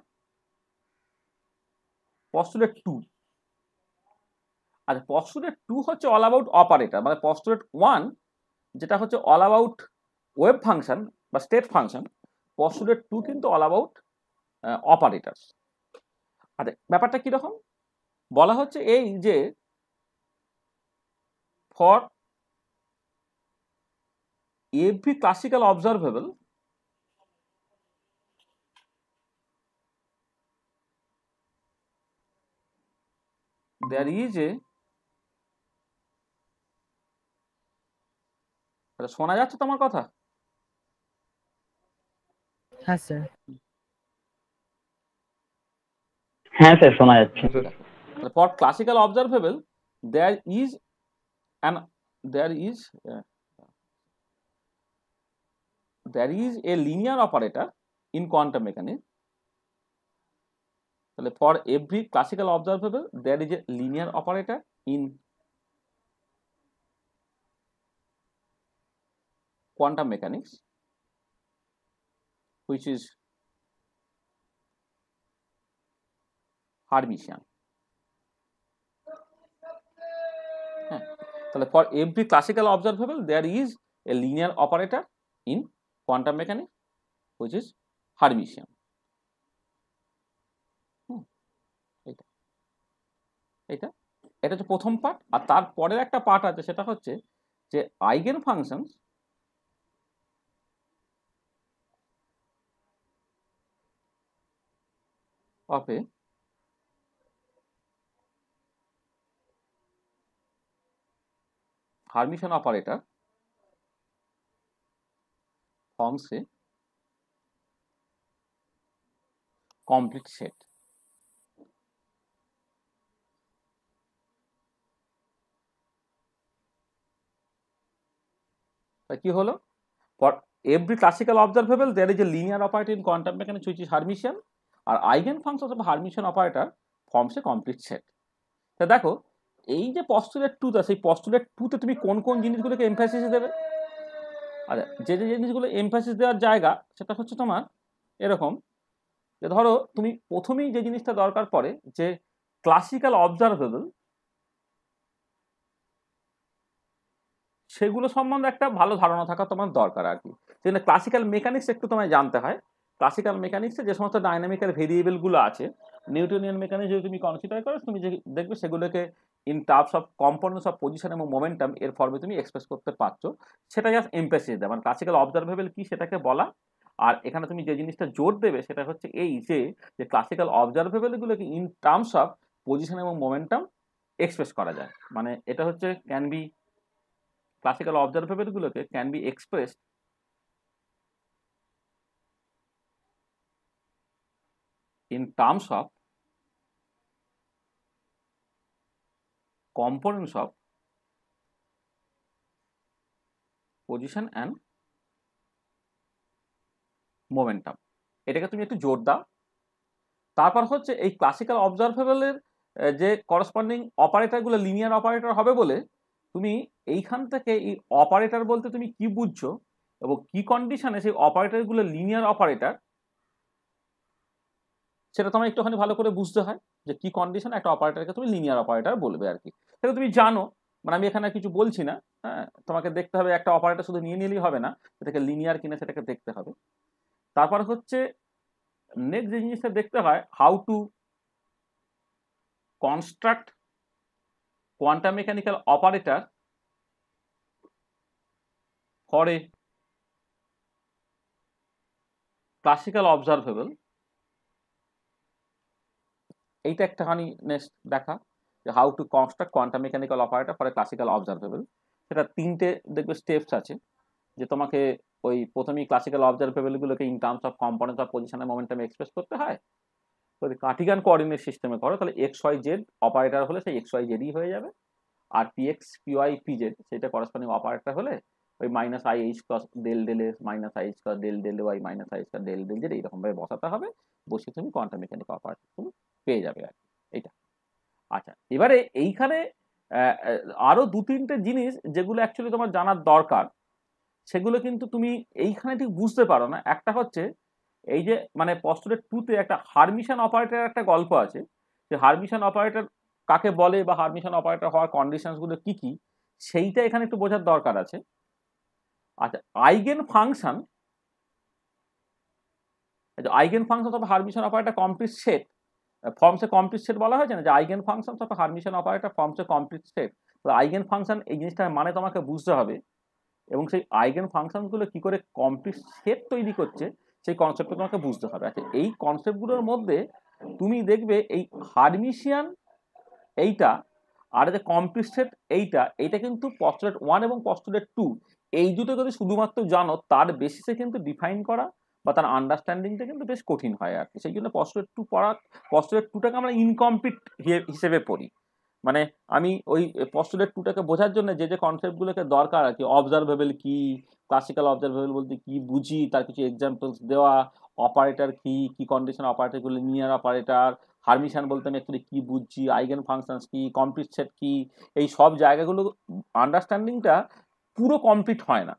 পস্টুলেট টু আচ্ছা পস্টুলেট টু হচ্ছে অল অ্যাবাউট অপারেটর মানে পস্টুলেট ওয়ান যেটা হচ্ছে অল অ্যাবাউট ওয়েব ফাংশন বা স্টেট ফাংশন পস্টুলেট টু কিন্তু অল অ্যাবাউট অপারেটার আর ব্যাপারটা কীরকম বলা হচ্ছে এই যে for every classical observable there is a শোনা যাচ্ছে তোমার কথা হ্যাঁ স্যার হ্যাঁ স্যার শোনা যাচ্ছে for classical observable there is an there is there is a linear operator in quantum mechanics তাহলে for every classical observable there is a linear operator in quantum mechanics which is Hermitian হ্যাঁ তাহলে for every classical observable there is a linear operator in quantum mechanic which is Hermitian এটা এটা এটা হচ্ছে প্রথম part আর তারপরের একটা part আছে সেটা হচ্ছে যে eigenfunctions of a Hermitian operator form से complete set কি হলো for every classical observable there is a linear operator in quantum mechanics which is Hermitian আর eigenfunction of Hermitian operator forms a complete set তা দেখো এই যে পস্তুলেট টুতে সেই এই টুতে তুমি কোন কোন জিনিসগুলোকে এমফাসিস দেবে আর আচ্ছা, যে যে জিনিসগুলো এমফাসিস দেওয়ার জায়গা সেটা হচ্ছে তোমার এরকম যে ধরো তুমি প্রথমেই যে জিনিসটা দরকার পড়ে যে ক্লাসিক্যাল অবজারভেবল সেগুলো সম্বন্ধে একটা ভালো ধারণা থাকা তোমার দরকার আর কি সেখানে ক্লাসিক্যাল মেকানিক্স একটু তোমায় জানতে হয় ক্লাসিক্যাল মেকানিক্সে যে সমস্ত ডাইনামিক্যাল ভেরিয়েবলগুলো আছে নিউটনিয়ান মেকানিক্স যদি তুমি কনসিডার করো তুমি যে দেখবে সেগুলোকে in terms of components of position এবং মোমেন্টাম এর ফর্মে তুমি এক্সপ্রেস করতে পারছো সেটা জাস্ট এমপ্রেসিস দেয় মানে ক্লাসিক্যাল অবজারভেবল কি সেটাকে বলা আর এখানে তুমি যে জিনিসটা জোর দেবে সেটা হচ্ছে এই যে যে ক্লাসিক্যাল অবজারভেবলগুলোকে ইন টার্মস অফ পজিশন এবং মোমেন্টাম এক্সপ্রেস করা যায় মানে এটা হচ্ছে ক্যান বি ক্লাসিক্যাল অবজারভেবলগুলোকে can be express in terms of components of position and momentum এটাকে তুমি একটু জোর দাও তারপর হচ্ছে এই ক্লাসিক্যাল অবজারভেবলের যে করসপন্ডিং অপারেটারগুলো লিনিয়ার অপারেটর হবে বলে তুমি এইখান থেকে এই অপারেটর বলতে তুমি কি বুঝছো এবং কি কন্ডিশনে সেই অপারেটারগুলো লিনিয়ার অপারেটার সেটা তোমার একটুখানি ভালো করে বুঝতে হয় যে কি কন্ডিশন একটা অপারেটারকে তুমি লিনিয়ার অপারেটার বলবে আর কি সেটা তুমি জানো মানে আমি এখানে কিছু বলছি না হ্যাঁ তোমাকে দেখতে হবে একটা অপারেটার শুধু নিয়ে নিলেই হবে না সেটাকে লিনিয়ার কিনা সেটাকে দেখতে হবে তারপর হচ্ছে নেক্সট যে জিনিসটা দেখতে হয় how to construct quantum mechanical operator for a classical observable এইটা একটাখানি নেক্সট দেখা যে how to construct quantum mechanical operator for a classical observable সেটা তিনটে দেখবে স্টেপস আছে যে তোমাকে ওই প্রথমেই ক্লাসিক্যাল অবজারভেবলগুলোকে in terms of components of position momentum express করতে হয় যদি কাঠিগান কোঅর্ডিনেট সিস্টেমে করো তাহলে এক্স ওয়াই জেড অপারেটার হলে সেই এক্স ওয়াই জেডই হয়ে যাবে আর p x p y p z সেটা করসপন্ডিং অপারেটার হলে ওই minus i h cross del del s minus i h cross del del y minus i h cross del del z এইরকমভাবে বসাতে হবে বসে তুমি কোয়ান্টাম মেকানিক অপারেটার তুমি পেয়ে যাবে আর এইটা আচ্ছা এবারে এইখানে আরও দু তিনটে জিনিস যেগুলো অ্যাকচুয়ালি তোমার জানার দরকার সেগুলো কিন্তু তুমি এইখানে ঠিক বুঝতে পারো না একটা হচ্ছে এই যে মানে পস্টরের টুতে একটা হারমিশন অপারেটার একটা গল্প আছে যে হারমিশন অপারেটার কাকে বলে বা হারমিশন অপারেটার হওয়ার কন্ডিশনসগুলো কি কি সেইটা এখানে একটু বোঝার দরকার আছে আচ্ছা আইগেন ফাংশন আচ্ছা আইগেন ফাংশন তবে Hermitian operator complete set forms a complete set বলা হয়েছে না যে আইগেন ফাংশন অথবা Hermitian operator forms a complete set তো আইগেন ফাংশন এই জিনিসটার মানে তোমাকে বুঝতে হবে এবং সেই আইগেন ফাংশনগুলো কি করে কমপ্লিট সেট তৈরি করছে সেই কনসেপ্টটা তোমাকে বুঝতে হবে আচ্ছা এই কনসেপ্টগুলোর মধ্যে তুমি দেখবে এই হারমিশিয়ান এইটা আর যে কমপ্লিট সেট এইটা এইটা কিন্তু পস্টুলেট ওয়ান এবং পস্টুলেট টু এই দুটো যদি শুধুমাত্র জানো তার বেসিসে কিন্তু ডিফাইন করা বা তার আন্ডারস্ট্যান্ডিংটা কিন্তু বেশ কঠিন হয় আর কি সেই জন্য পস্টরেট টু পড়া পস্টরেট টুটাকে আমরা ইনকমপ্লিট হিসেবে পড়ি মানে আমি ওই পস্টুলেট টুটাকে বোঝার জন্য যে যে কনসেপ্টগুলোকে দরকার আর কি অবজারভেবল কি ক্লাসিক্যাল অবজারভেবল বলতে কি বুঝি তার কিছু এক্সাম্পলস দেওয়া অপারেটার কি কি কন্ডিশন অপারেটারগুলো নিয়ার অপারেটার হারমিশন বলতে আমি একটু কী বুঝছি আইগেন ফাংশনস কি কমপ্লিট সেট কি এই সব জায়গাগুলো আন্ডারস্ট্যান্ডিংটা পুরো কমপ্লিট হয় না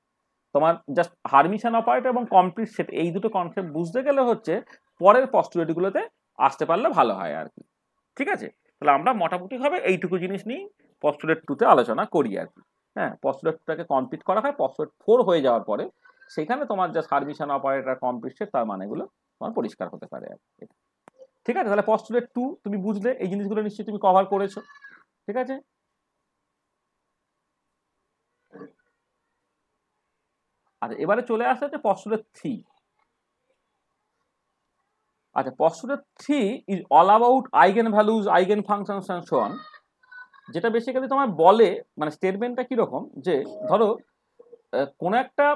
তোমার জাস্ট হারমিশন অপারেটর এবং কমপ্লিট সেট এই দুটো কনসেপ্ট বুঝতে গেলে হচ্ছে পরের পস্টুলেটগুলোতে আসতে পারলে ভালো হয় আর কি ঠিক আছে তাহলে আমরা মোটামুটিভাবে এইটুকু জিনিস নিয়েই পস্টুলেট টুতে আলোচনা করি আর কি হ্যাঁ টুটাকে কমপ্লিট করা হয় পস্টুলেট ফোর হয়ে যাওয়ার পরে সেখানে তোমার just Hermitian operator complete set তার মানেগুলো তোমার পরিষ্কার হতে পারে আর কি ঠিক আছে তাহলে পস্টুলেট টু তুমি বুঝলে এই জিনিসগুলো নিশ্চয়ই তুমি কভার করেছো ঠিক আছে আচ্ছা এবারে চলে আসতে হচ্ছে পস্টুলেট থ্রি আচ্ছা postulate three is all about eigenvalues eigenfunction সেনশন যেটা বেসিক্যালি তোমার বলে মানে স্টেটমেন্টটা কীরকম যে ধরো কোনো একটা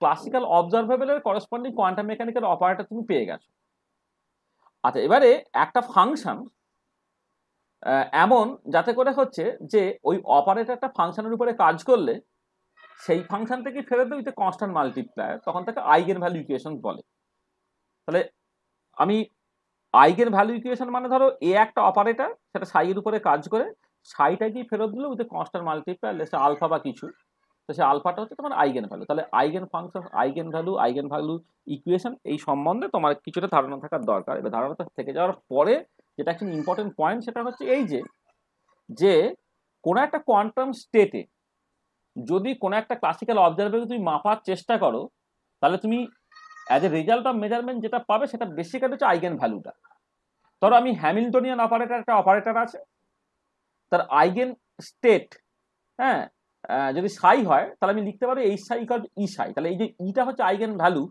ক্লাসিক্যাল অবজারভেবলের করসপন্ডিং কোয়ান্টাম মেকানিক্যাল অপারেটার তুমি পেয়ে গেছো আচ্ছা এবারে একটা ফাংশন এমন যাতে করে হচ্ছে যে ওই অপারেটারটা ফাংশনের উপরে কাজ করলে সেই ফাংশন থেকে ফেরত দেবো উইথ কনস্ট্যান্ট মাল্টিপ্লায়ার তখন তাকে আইগেন ভ্যালু ইকুয়েশন বলে তাহলে আমি আইগেন ভ্যালু ইকুয়েশন মানে ধরো এ একটা অপারেটার সেটা সাইয়ের উপরে কাজ করে সাইটা ফেরত দিলে with a constant multiplier let's say alpha বা কিছু তো সে আলফাটা হচ্ছে তোমার আইগেন ভ্যালু তাহলে eigenfunction eigenvalue eigenvalue equation এই সম্বন্ধে তোমার কিছুটা ধারণা থাকার দরকার এবার ধারণা থেকে যাওয়ার পরে যেটা একটা ইম্পর্টেন্ট পয়েন্ট সেটা হচ্ছে এই যে যে কোনো একটা কোয়ান্টাম স্টেটে যদি কোনো একটা ক্লাসিক্যাল অবজারভারকে তুমি মাপার চেষ্টা করো তাহলে তুমি as a result of measurement যেটা পাবে সেটা বেসিক্যালি হচ্ছে আইগেন ভ্যালুটা ধরো আমি হ্যামিল্টনিয়ান অপারেটার একটা অপারেটার আছে তার আইগেন স্টেট হ্যাঁ যদি সাই হয় তাহলে আমি লিখতে পারি এই সাই কল ই সাই তাহলে এই যে ইটা e হচ্ছে আইগেন ভ্যালু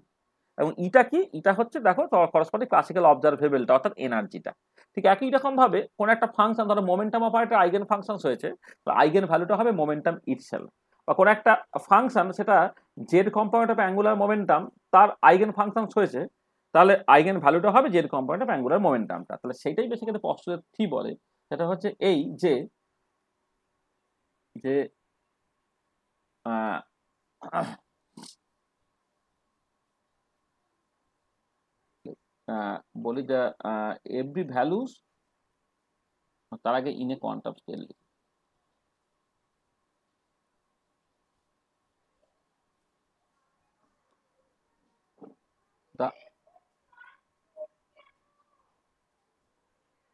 এবং ইটা e কি ইটা e হচ্ছে দেখো করসপন্ডিং ক্লাসিক্যাল অবজারভেবলটা অর্থাৎ এনার্জিটা ঠিক একই রকমভাবে কোনো একটা ফাংশন ধরো মোমেন্টাম অপারেটার আইগেন ফাংশনস হয়েছে তো আইগেন ভ্যালুটা হবে মোমেন্টাম ইটসেলফ বা কোনো একটা ফাংশন সেটা z component of angular momentum তার আইগেন ফাংশনস হয়েছে তাহলে আইগেন ভ্যালুটা হবে জেড কম্পাউন্ড অফ অ্যাঙ্গুলার মোমেন্টামটা তাহলে সেইটাই বেশি কিন্তু পশ্চদের থ্রি বলে সেটা হচ্ছে এই যে যে বলি যে এভরি ভ্যালুস তার আগে in a quantum scale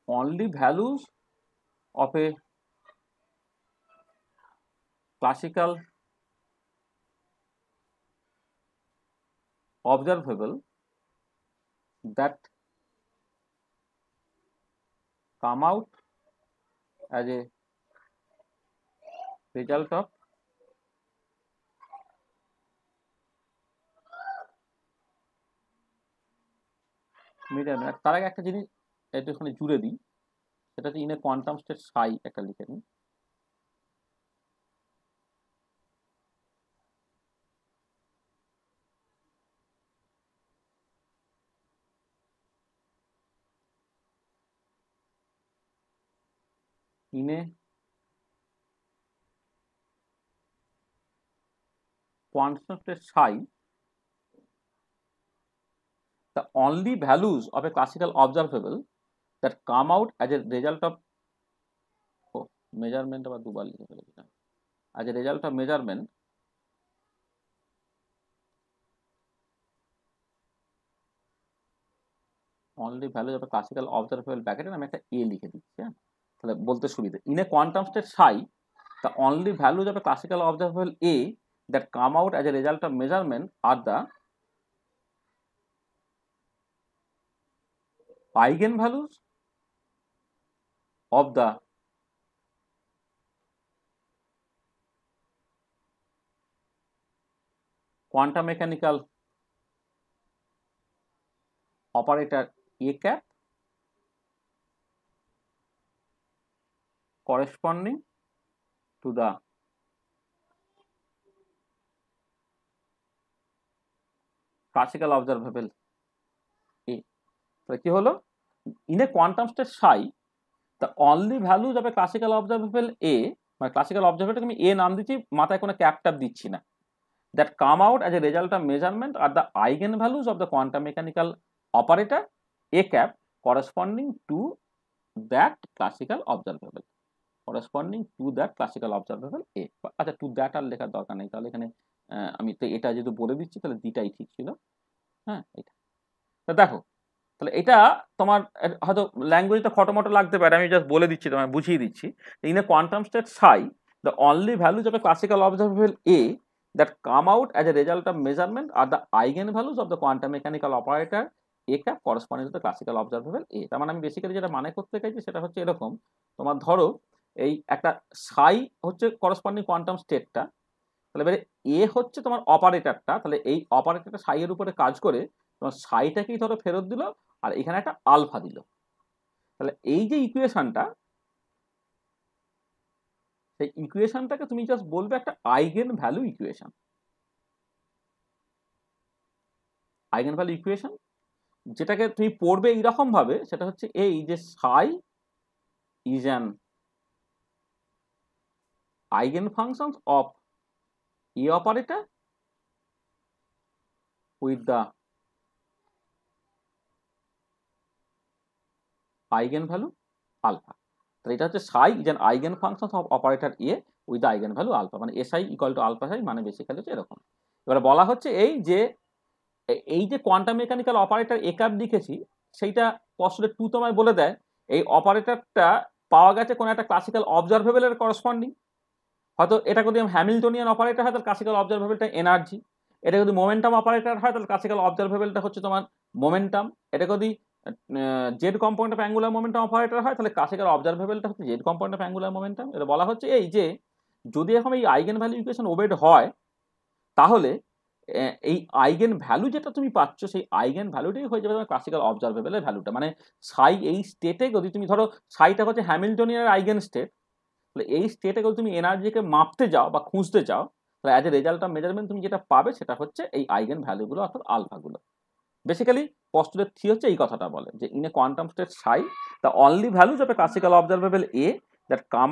only values of a classical observable that come out as a result of medium তার আগে একটা জিনিস এটা এখানে জুড়ে দিই সেটা হচ্ছে ইন এ কোয়ান্টাম স্টেট সাই একটা লিখে নিই in a constant psi the only values of a classical observable that come out as a result of oh measurement আবার দুবার লিখে ফেলেছিলাম as a result of measurement only value of classical observable ব্যাকেটে আমি একটা এ লিখে দিচ্ছি হ্যাঁ তাহলে বলতে সুবিধা in a quantum state psi the only values of a classical observable A that come out as a result of measurement are the eigenvalues of the quantum mechanical operator A cap corresponding to the classical observable A. So, কি হলো? In a quantum state psi the only value যাবে classical observable A মানে classical অবজারভেবলটাকে আমি এ নাম দিচ্ছি মাথায় কোনো cap tap দিচ্ছি না that come out as a result of measurement are the eigenvalues of the quantum mechanical operator A cap corresponding to that classical observable corresponding to that classical observable A আচ্ছা to that আর লেখার দরকার নেই তাহলে এখানে আমি তো এটা যেহেতু বলে দিচ্ছি তাহলে দিটাই ঠিক ছিল হ্যাঁ এটা তা দেখো তাহলে এটা তোমার হয়তো ল্যাঙ্গুয়েজটা খটোমটো লাগতে পারে আমি জাস্ট বলে দিচ্ছি তোমায় বুঝিয়ে দিচ্ছি in a quantum state psi the only values of a classical observable A that come out as a result of measurement are the eigenvalues of the quantum mechanical operator A cap correspond to the classical observable A তার মানে আমি basically যেটা মানে করতে চাইছি সেটা হচ্ছে এরকম তোমার ধরো এই একটা সাই হচ্ছে করসপন্ডিং কোয়ান্টাম স্টেটটা তাহলে এবারে এ হচ্ছে তোমার অপারেটারটা তাহলে এই অপারেটারটা সাইয়ের উপরে কাজ করে তোমার সাইটাকেই ধরো ফেরত দিল আর এখানে একটা আলফা দিল তাহলে এই যে ইকুয়েশনটা সেই ইকুয়েশনটাকে তুমি জাস্ট বলবে একটা eigenvalue equation eigenvalue equation যেটাকে তুমি পড়বে এইরকম ভাবে সেটা হচ্ছে এই যে psi is an eigenfunction of a operator with the eigenvalue alpha তাহলে এটা হচ্ছে psi is an eigenfunction of operator A with the eigenvalue alpha মানে psi equal to alpha psi মানে basically হচ্ছে এরকম এবার বলা হচ্ছে এই যে এই যে কোয়ান্টাম মেকানিক্যাল অপারেটর একাপ লিখেছি সেইটা পশ্চলে টু তোমায় বলে দেয় এই অপারেটরটা পাওয়া গেছে কোনো একটা ক্লাসিক্যাল অবজারভেবলের করসপন্ডিং হয়তো এটা যদি হ্যামিল্টনিয়ান অপারেটর হয় তাহলে ক্লাসিক্যাল অবজারভেবলটা এনার্জি এটা যদি মোমেন্টাম অপারেটর হয় তাহলে ক্লাসিক্যাল অবজারভেবলটা হচ্ছে তোমার মোমেন্টাম এটা যদি z component of angular momentum operator হয় তাহলে কাসেকার অবজারভেবলটা হচ্ছে z component of angular momentum এটা বলা হচ্ছে এই যে যদি এখন এই আইগেন ভ্যালু ইকুয়েশন ওবেড হয় তাহলে এই আইগেন ভ্যালু যেটা তুমি পাচ্ছ সেই আইগেন ভ্যালুটাই হয়ে যাবে তোমার ক্লাসিক্যাল অবজারভেবলের ভ্যালুটা মানে সাই এই স্টেটে যদি তুমি ধরো সাইটা হচ্ছে হ্যামিল্টনিয়ার আইগেন স্টেট তাহলে এই স্টেটে যদি তুমি এনার্জিকে মাপতে যাও বা খুঁজতে চাও তাহলে as a result of measurement তুমি যেটা পাবে সেটা হচ্ছে এই আইগেন ভ্যালুগুলো অর্থাৎ আলফাগুলো বেসিক্যালি পস্টুলেট থ্রি হচ্ছে এই কথাটা বলে যে in a quantum state psi the only values of a classical observable A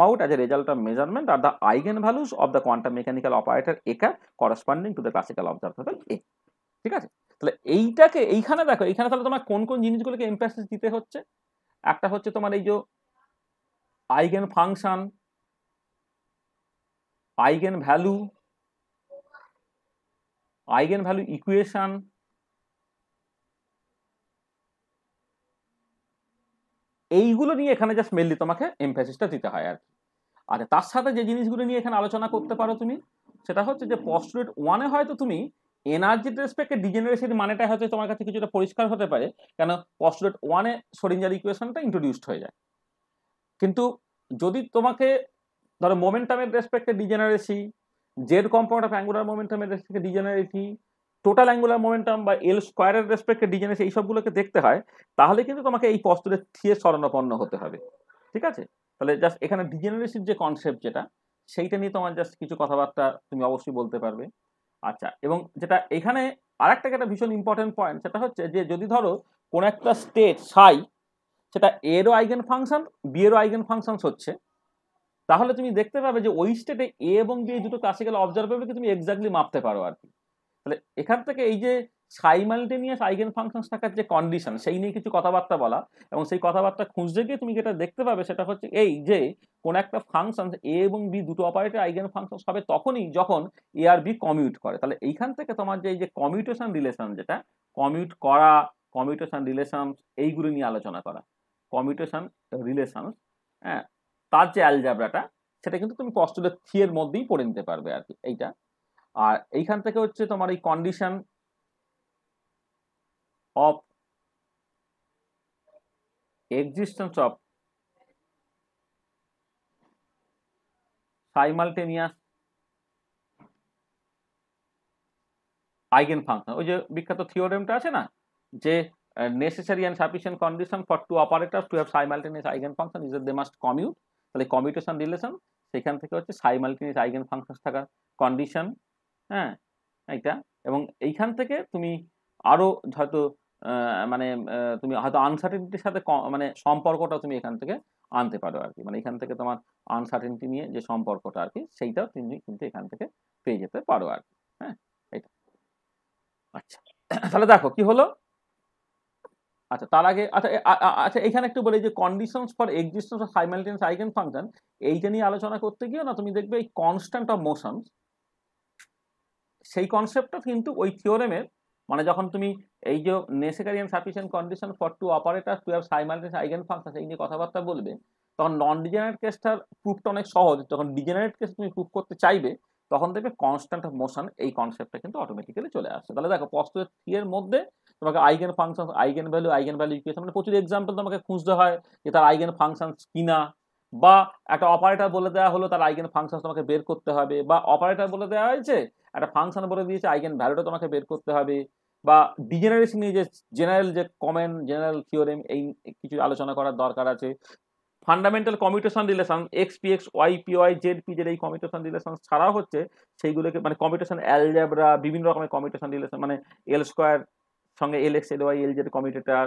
out as a result of measurement are the eigenvalues of the quantum mechanical operator A a corresponding to the classical observable A ঠিক আছে তাহলে এইটাকে এইখানে দেখো এইখানে তাহলে তোমার কোন কোন জিনিসগুলোকে এমপ্যাসিস দিতে হচ্ছে একটা হচ্ছে তোমার এই যে eigenfunction eigenvalue eigenvalue equation এইগুলো নিয়ে এখানে জাস্ট মেনলি তোমাকে এমফেসিসটা দিতে হয় আর কি আচ্ছা তার সাথে যে জিনিসগুলো নিয়ে এখানে আলোচনা করতে পারো তুমি সেটা হচ্ছে যে পস্টুলেট ওয়ানে হয়তো তুমি এনার্জির রেসপেক্টে ডিজেনারেসির মানেটা হয়তো তোমার কাছে কিছুটা পরিষ্কার হতে পারে কেন পস্টুলেট ওয়ানে সরিঞ্জার ইকুয়েশনটা ইন্ট্রোডিউসড হয়ে যায় কিন্তু যদি তোমাকে ধরো মোমেন্টামের রেসপেক্টে degeneracy z component of angular মোমেন্টামের রেসপেক্টে ডিজেনারেসি টোটাল অ্যাঙ্গুলার মোমেন্টাম বা এল স্কোয়ারের রেসপেক্টে ডিজাইনের এই সবগুলোকে দেখতে হয় তাহলে কিন্তু তোমাকে এই পস্তুরের থিয়ে স্মরণাপন্ন হতে হবে ঠিক আছে তাহলে জাস্ট এখানে ডিজেনারেসির যে কনসেপ্ট যেটা সেইটা নিয়ে তোমার জাস্ট কিছু কথাবার্তা তুমি অবশ্যই বলতে পারবে আচ্ছা এবং যেটা এখানে আর একটা একটা ভীষণ ইম্পর্টেন্ট পয়েন্ট সেটা হচ্ছে যে যদি ধরো কোনো একটা স্টেট সাই সেটা এরও আইগেন ফাংশন বি এরও আইগেন ফাংশন হচ্ছে তাহলে তুমি দেখতে পাবে যে ওই স্টেটে এ এবং বি দুটো ক্লাসিক্যাল অবজারভেবলকে তুমি এক্স্যাক্টলি মাপতে পারো আর কি তাহলে এখান থেকে এই যে মাল্টেনিয়াস আইগেন ফাংশনস থাকার যে কন্ডিশন সেই নিয়ে কিছু কথাবার্তা বলা এবং সেই কথাবার্তা খুঁজতে গিয়ে তুমি যেটা দেখতে পাবে সেটা হচ্ছে এই যে কোনো একটা ফাংশন এ এবং বি দুটো অপারেটর আইগেন ফাংশন হবে তখনই যখন এ আর বি কমিউট করে তাহলে এইখান থেকে তোমার যে এই যে কমিউটেশন রিলেশন যেটা কমিউট করা কমিউটেশন রিলেশন এইগুলো নিয়ে আলোচনা করা কমিউটেশন রিলেশন হ্যাঁ তার যে অ্যালজাবরাটা সেটা কিন্তু তুমি কস্টলের থিয়ের মধ্যেই পড়ে নিতে পারবে আর কি এইটা আর এইখান থেকে হচ্ছে তোমার এই condition of existence of simultaneous eigenfunction ওই যে বিখ্যাত থিওরেমটা আছে না যে necessary and sufficient condition for two operator to have simultaneous eigenfunction is they must commute তাহলে কমিউটেশন রিলেশন সেখান থেকে হচ্ছে সাইমালটেনিয়াস আইগেন ফাংশন থাকার কন্ডিশন হ্যাঁ এটা এবং এইখান থেকে তুমি আরও হয়তো মানে তুমি হয়তো আনসার্টেনিটির সাথে মানে সম্পর্কটা তুমি এখান থেকে আনতে পারো আর কি মানে এখান থেকে তোমার আনসার্টেনিটি নিয়ে যে সম্পর্কটা আর কি সেইটাও তুমি কিন্তু এখান থেকে পেয়ে যেতে পারো আর কি হ্যাঁ এটা আচ্ছা তাহলে দেখো কি হলো আচ্ছা তার আগে আচ্ছা আচ্ছা এখানে একটু বলি যে conditions for existence of simultaneous eigenfunction এইটা নিয়ে আলোচনা করতে গিয়ে না তুমি দেখবে এই কনস্ট্যান্ট অফ মোশনস সেই কনসেপ্টটা কিন্তু ওই থিওরেমের মানে যখন তুমি এই যে necessary and sufficient condition for two operator to have simultaneous eigenfunction এই নিয়ে কথাবার্তা বলবে তখন নন ডিজেনারেট কেসটার প্রুফটা অনেক সহজ যখন ডিজেনারেট কেস তুমি প্রুফ করতে চাইবে তখন দেখবে কনস্ট্যান্ট অফ মোশন এই কনসেপ্টটা কিন্তু অটোমেটিক্যালি চলে আসছে তাহলে দেখো পস্টের থিয়ের মধ্যে তোমাকে eigenfunction eigenvalue eigenvalue equation মানে প্রচুর এক্সাম্পল তোমাকে খুঁজতে হয় যে তার আইগেন ফাংশন কিনা বা একটা অপারেটার বলে দেওয়া হলো তার আইগেন ফাংশন তোমাকে বের করতে হবে বা অপারেটার বলে দেওয়া হয়েছে একটা ফাংশন বলে দিয়েছে আইগেন ভ্যালুটা তোমাকে বের করতে হবে বা ডিজেনারেশন নিয়ে যে জেনারেল যে কমেন জেনারেল থিওরেম এই কিছু আলোচনা করার দরকার আছে fundamental computation relation x p x y p y z p z এই কম্পিউটেশন রিলেশন ছাড়াও হচ্ছে সেইগুলোকে মানে কম্পিউটেশন অ্যালজাবরা বিভিন্ন রকমের কম্পিউটেশন রিলেশন মানে এল স্কোয়ার সঙ্গে L x L y L z computer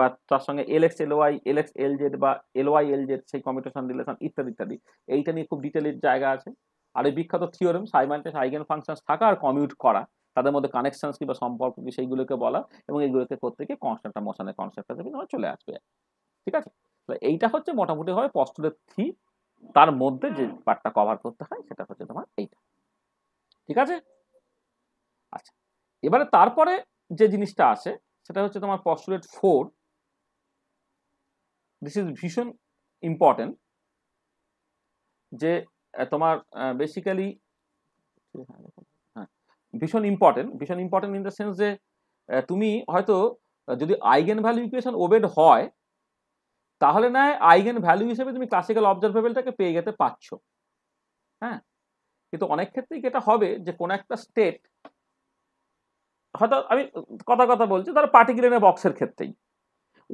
বা তার সঙ্গে L x L y L x L z বা এল ওয়াই এল জেড সেই কম্পিউটেশন রিলেশন ইত্যাদি ইত্যাদি এইটা নিয়ে খুব ডিটেলের জায়গা আছে আর এই বিখ্যাত থিওরেম সাইমান্টাস আইগেন ফাংশনস থাকা আর কমিউট করা তাদের মধ্যে কানেকশনস কিংবা সম্পর্ক কি সেইগুলোকে বলা এবং এইগুলোকে করতে গিয়ে কনসেপ্ট মোশনের কনসেপ্টটা কিন্তু চলে আসবে ঠিক আছে এইটা হচ্ছে মোটামুটি হয় পস্টুলের থি তার মধ্যে যে পার্টটা কভার করতে হয় সেটা হচ্ছে তোমার এইটা ঠিক আছে আচ্ছা এবারে তারপরে যে জিনিসটা আসে সেটা হচ্ছে তোমার পস্টুলেট ফোর দিস ইজ ভীষণ ইম্পর্টেন্ট যে তোমার বেসিক্যালি হ্যাঁ ভীষণ ইম্পর্টেন্ট ভীষণ ইম্পর্টেন্ট ইন দ্য সেন্স যে তুমি হয়তো যদি আইগেন ভ্যালু ইকুয়েশন ওবেড হয় তাহলে না আইগেন ভ্যালু হিসেবে তুমি ক্লাসিক্যাল অবজারভেবলটাকে পেয়ে যেতে পারছো হ্যাঁ কিন্তু অনেক ক্ষেত্রেই এটা হবে যে কোনো একটা স্টেট হয়তো আমি কথা কথা বলছি ধরো পার্টিকুলার বক্সের ক্ষেত্রেই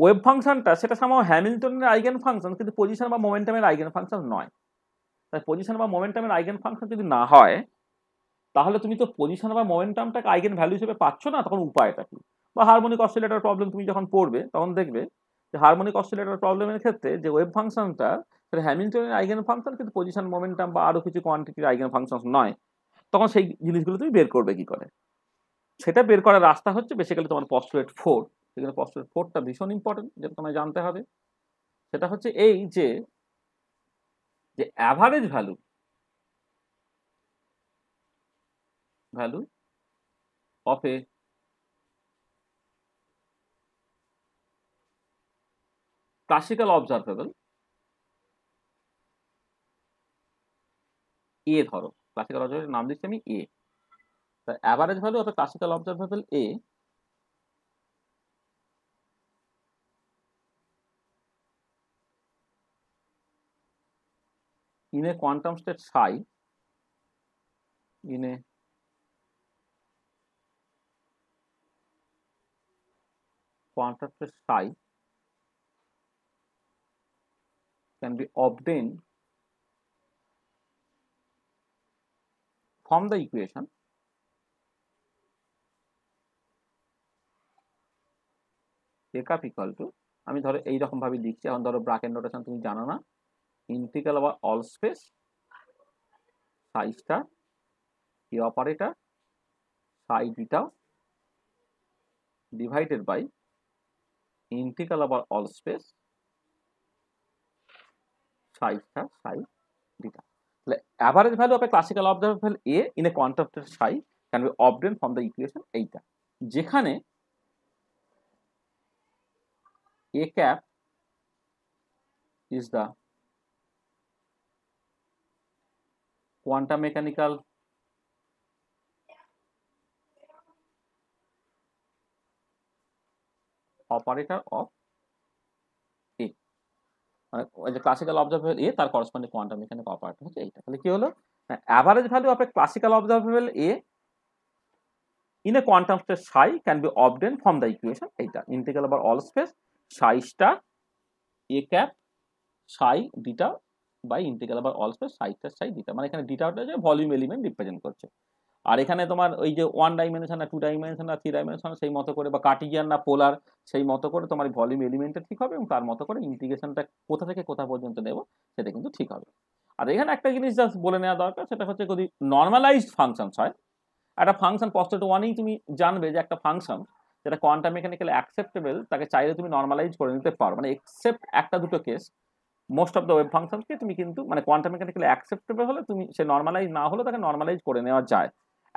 ওয়েব ফাংশনটা সেটা সামাও হ্যামিল্টনের আইগেন ফাংশন কিন্তু পজিশন বা মোমেন্টামের আইগেন ফাংশন নয় তাই পজিশন বা মোমেন্টামের আইগেন ফাংশন যদি না হয় তাহলে তুমি তো পজিশন বা মোমেন্টামটাকে আইগেন ভ্যালু হিসেবে পাচ্ছ না তখন উপায়টা কি বা হারমোনিক অসিলেটার প্রবলেম তুমি যখন পড়বে তখন দেখবে যে হারমোনিক অসিলেটার প্রবলেমের ক্ষেত্রে যে ওয়েব ফাংশনটা সেটা হ্যামিলটনের আইগেন ফাংশন কিন্তু পজিশন মোমেন্টাম বা আরও কিছু কোয়ান্টিটির আইগেন ফাংশন নয় তখন সেই জিনিসগুলো তুমি বের করবে কি করে সেটা বের করার রাস্তা হচ্ছে বেসিক্যালি তোমার পস্টুলেট ফোর সেখানে পস্টুলেট ফোরটা ভীষণ ইম্পর্টেন্ট যেটা তোমায় জানতে হবে সেটা হচ্ছে এই যে যে average value value of a classical observable A ধরো ক্লাসিক্যাল অবজারভেবল নাম দিচ্ছি আমি A average value of a classical observable A in a quantum state psi in a quantum state psi can be obtained from the equation A cap equal to আমি ধরো এইরকম ভাবে লিখছি এখন ধরো ব্রাকেট নোটেশন তুমি জানো না integral over all space psi star a operator psi beta divided by integral over all space psi star psi beta the average value of a classical observable a in a quantitative psi can be obtained from the equation eta যেখানে a cap is the quantum mechanical operator of A মানে classical observable A তার corresponding quantum mechanical operator হচ্ছে এইটা তাহলে কি হলো average value of a classical observable A in a quantum space psi can be obtained from the equation এইটা integral আবার all space psi star A cap psi d tau by integral বা all space সাইডটা সাইড দিতে মানে এখানে ডিটা হচ্ছে volume element represent করছে আর এখানে তোমার ওই যে ওয়ান ডাইমেনশন না টু ডাইমেনশন না থ্রি ডাইমেনশন সেই মতো করে বা কার্টিজিয়ান না পোলার সেই মতো করে তোমার ভলিউম এলিমেন্টটা ঠিক হবে এবং তার মতো করে ইন্টিগ্রেশনটা কোথা থেকে কোথা পর্যন্ত নেব সেটা কিন্তু ঠিক হবে আর এখানে একটা জিনিস জাস্ট বলে নেওয়া দরকার সেটা হচ্ছে যদি নর্মালাইজড ফাংশন হয় একটা ফাংশন পস্টেট ওয়ানেই তুমি জানবে যে একটা ফাংশন যেটা কোয়ান্টাম মেকানিক্যাল অ্যাকসেপ্টেবল তাকে চাইলে তুমি নর্মালাইজ করে নিতে পারো মানে এক্সেপ্ট একটা দুটো case most of the wave ফাংশনকে তুমি কিন্তু মানে কোয়ান্টাম মেকানিক্যালি অ্যাকসেপ্টেবল হলে তুমি সে নর্মালাইজ না হলে তাকে নর্মালাইজ করে নেওয়া যায়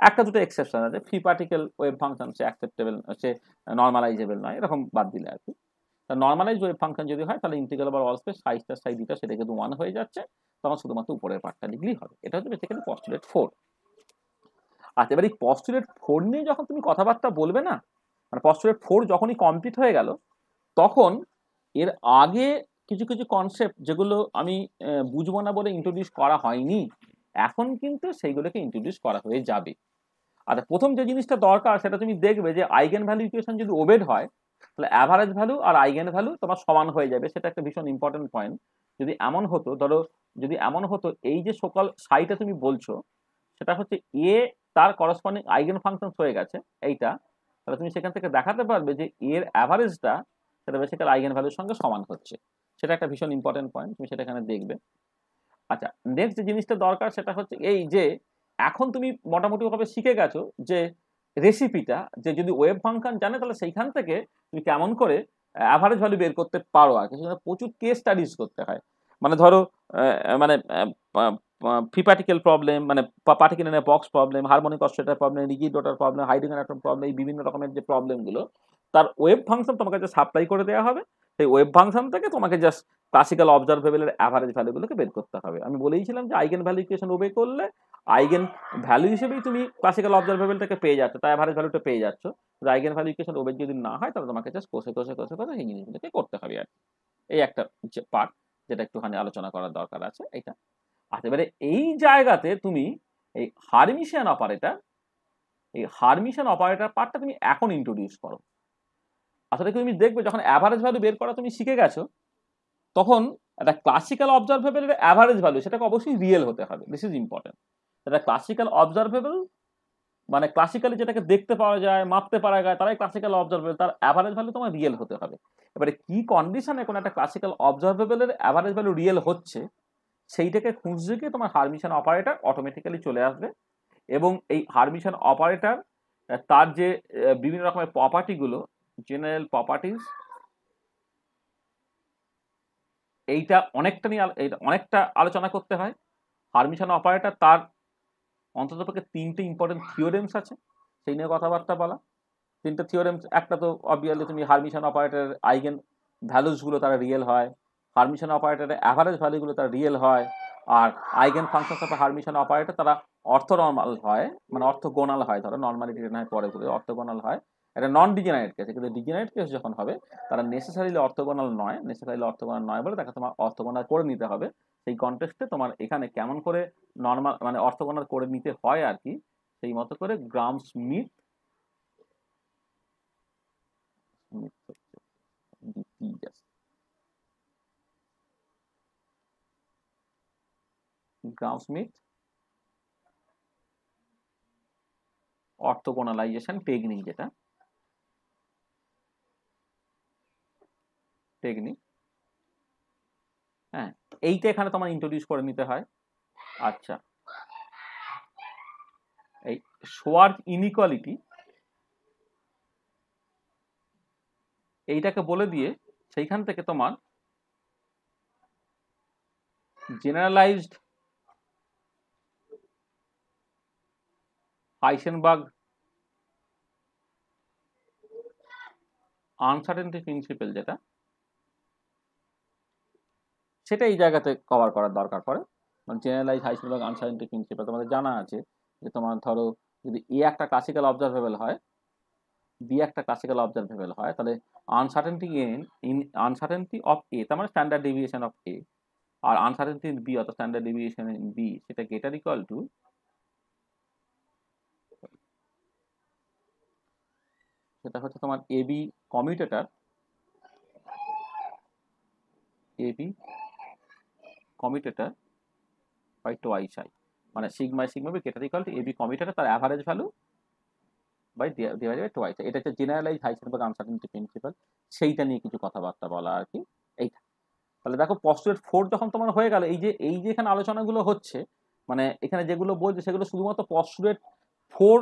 একটা দুটো এক্সেপশন আছে ফ্রি পার্টিকেল ওয়েব ফাংশন সে অ্যাকসেপ্টেবল সে নর্মালাইজেবল নয় এরকম বাদ দিলে আর কি নর্মালাইজ ওয়েব ফাংশন যদি হয় তাহলে ইন্টিগ্রাল বা অল স্পেস সাইজটা সাইজ দিটা সেটা কিন্তু ওয়ান হয়ে যাচ্ছে তখন শুধুমাত্র উপরের পার্টটা লিখলেই হবে এটা হচ্ছে বেসিক্যালি পস্টুলেট ফোর আচ্ছা এবার এই পস্টুলেট ফোর নিয়ে যখন তুমি কথাবার্তা বলবে না মানে পস্টুলেট ফোর যখনই কমপ্লিট হয়ে গেল তখন এর আগে কিছু কিছু কনসেপ্ট যেগুলো আমি বুঝবো না বলে ইন্ট্রোডিউস করা হয়নি এখন কিন্তু সেইগুলোকে ইন্ট্রোডিউস করা হয়ে যাবে আর প্রথম যে জিনিসটা দরকার সেটা তুমি দেখবে যে আইগেন ভ্যালু ইকুয়েশন যদি ওবেড হয় তাহলে অ্যাভারেজ ভ্যালু আর আইগেন ভ্যালু তোমার সমান হয়ে যাবে সেটা একটা ভীষণ ইম্পর্টেন্ট পয়েন্ট যদি এমন হতো ধরো যদি এমন হতো এই যে সকাল সাইটা তুমি বলছো সেটা হচ্ছে এ তার করসপন্ডিং আইগেন ফাংশন হয়ে গেছে এইটা তাহলে তুমি সেখান থেকে দেখাতে পারবে যে এর অ্যাভারেজটা সেটা বেসিক্যাল আইগেন ভ্যালুর সঙ্গে সমান হচ্ছে সেটা একটা ভীষণ ইম্পর্টেন্ট পয়েন্ট তুমি সেটা এখানে দেখবে আচ্ছা নেক্সট যে জিনিসটা দরকার সেটা হচ্ছে এই যে এখন তুমি মোটামুটিভাবে শিখে গেছো যে রেসিপিটা যে যদি ওয়েব ফাংশন জানে তাহলে সেইখান থেকে তুমি কেমন করে অ্যাভারেজ ভ্যালু বের করতে পারো আর কি সেখানে প্রচুর কেস স্টাডিজ করতে হয় মানে ধরো মানে ফ্রি প্রবলেম মানে in a box problem harmonic oscillator problem rigid rotator problem hydrogen atom problem এই বিভিন্ন রকমের যে প্রবলেমগুলো তার ওয়েব ফাংশন তোমাকে যে সাপ্লাই করে দেওয়া হবে সেই ওয়েব ফাংশন থেকে তোমাকে জাস্ট ক্লাসিক্যাল অবজারভেবলের অ্যাভারেজ ভ্যালুগুলোকে বের করতে হবে আমি বলেইছিলাম যে আইগেন ভ্যালু ইকুয়েশন ওবে করলে আইগেন ভ্যালু হিসেবেই তুমি ক্লাসিক্যাল অবজারভেবলটাকে পেয়ে যাচ্ছ তাই অ্যাভারেজ ভ্যালুটা পেয়ে যাচ্ছ আইগেন ভ্যালু ইকুয়েশন ওবে যদি না হয় তাহলে তোমাকে জাস্ট কষে কষে কষে কষে এই জিনিসগুলোকে করতে হবে আর এই একটা পার্ট যেটা একটুখানি আলোচনা করার দরকার আছে এটা আচ্ছা এবারে এই জায়গাতে তুমি এই হারমিশিয়ান অপারেটার এই হারমিশিয়ান অপারেটার পার্টটা তুমি এখন ইন্ট্রোডিউস করো আসলে আচ্ছা, তুমি দেখবে যখন অ্যাভারেজ ভ্যালু বের করা তুমি শিখে গেছো তখন একটা ক্লাসিক্যাল অবজারভেবল এটা অ্যাভারেজ ভ্যালু সেটাকে অবশ্যই রিয়েল হতে হবে দিস ইজ ইম্পর্টেন্ট এটা ক্লাসিক্যাল অবজারভেবল মানে ক্লাসিক্যালি যেটাকে দেখতে পাওয়া যায় মাপতে পারা যায় তারাই ক্লাসিক্যাল অবজারভেবল তার অ্যাভারেজ ভ্যালু তোমার রিয়েল হতে হবে এবারে কি কন্ডিশনে কোনো একটা ক্লাসিক্যাল অবজারভেবলের অ্যাভারেজ ভ্যালু রিয়েল হচ্ছে সেইটাকে খুঁজতে গিয়ে তোমার হারমিশন অপারেটার অটোমেটিক্যালি চলে আসবে এবং এই হারমিশন অপারেটর তার যে বিভিন্ন রকমের প্রপার্টিগুলো জেনারেল প্রপার্টিস এইটা অনেকটা নিয়ে অনেকটা আলোচনা করতে হয় হারমিশন অপারেটর তার অন্ততপক্ষে তিনটে ইম্পর্টেন্ট থিওরেমস আছে সেই নিয়ে কথাবার্তা বলা তিনটে থিওরেমস একটা তো অবভিয়াসলি তুমি হারমিশন অপারেটারের আইগেন ভ্যালুসগুলো তারা রিয়েল হয় হারমিশন অপারেটারের অ্যাভারেজ ভ্যালুগুলো তারা রিয়েল হয় আর eigenfunction of Hermitian operator তারা অর্থ নর্মাল হয় মানে গোনাল হয় ধরো নর্মালি ডিটার্ন হয় পরে পরে অর্থগোনাল হয় এটা নন ডিজেনারেট কেস কিন্তু ডিজেনারেট কেস যখন হবে তারা নেসেসারিলি অর্থগোনাল নয় নেসেসারিলি অর্থগোনাল নয় বলে তাকে তোমার অর্থগোনাল করে নিতে হবে সেই কন্টেক্সটে তোমার এখানে কেমন করে নর্মাল মানে অর্থগোনাল করে নিতে হয় আর কি সেই মতো করে গ্রাম স্মিথ হচ্ছে স্মিথ orthogonalization technique যেটা টেকনিক হ্যাঁ এইটা এখানে তোমার ইন্ট্রোডিউস করে নিতে হয় আচ্ছা এই সোয়ার্ড ইনিকোয়ালিটি এইটাকে বলে দিয়ে সেইখান থেকে তোমার জেনারেলাইজড আইসেনবার্গ আনসার্টেনটি প্রিন্সিপাল যেটা সেটা এই জায়গাতে কভার করার দরকার পড়ে মানে জেনারেলাইজ হাইসেনবার্গ আনসার্টেনটি প্রিন্সিপাল তোমাদের জানা আছে যে তোমার ধরো যদি এ একটা ক্লাসিক্যাল অবজারভেবল হয় বি একটা ক্লাসিক্যাল অবজারভেবল হয় তাহলে uncertainty in in uncertainty of A তার মানে স্ট্যান্ডার্ড ডেভিয়েশন অফ এ আর আনসার্টেনটি ইন বি অর্থাৎ স্ট্যান্ডার্ড ডেভিয়েশন ইন বি সেটা গেটার ইকুয়াল টু সেটা হচ্ছে তোমার A B commutator A B commutator by twice I মানে sigma sigma B greater equal to A B commutator তার average value by divide by twice এটা হচ্ছে generalise হাইসেনবার্গ uncertainty principal সেইটা নিয়ে কিছু কথাবার্তা বলা আর কি এইটা তাহলে দেখো পস্টুলেট ফোর যখন তোমার হয়ে গেল এই যে এই যে এখানে আলোচনাগুলো হচ্ছে মানে এখানে যেগুলো বলছে সেগুলো শুধুমাত্র পস্টুলেট ফোর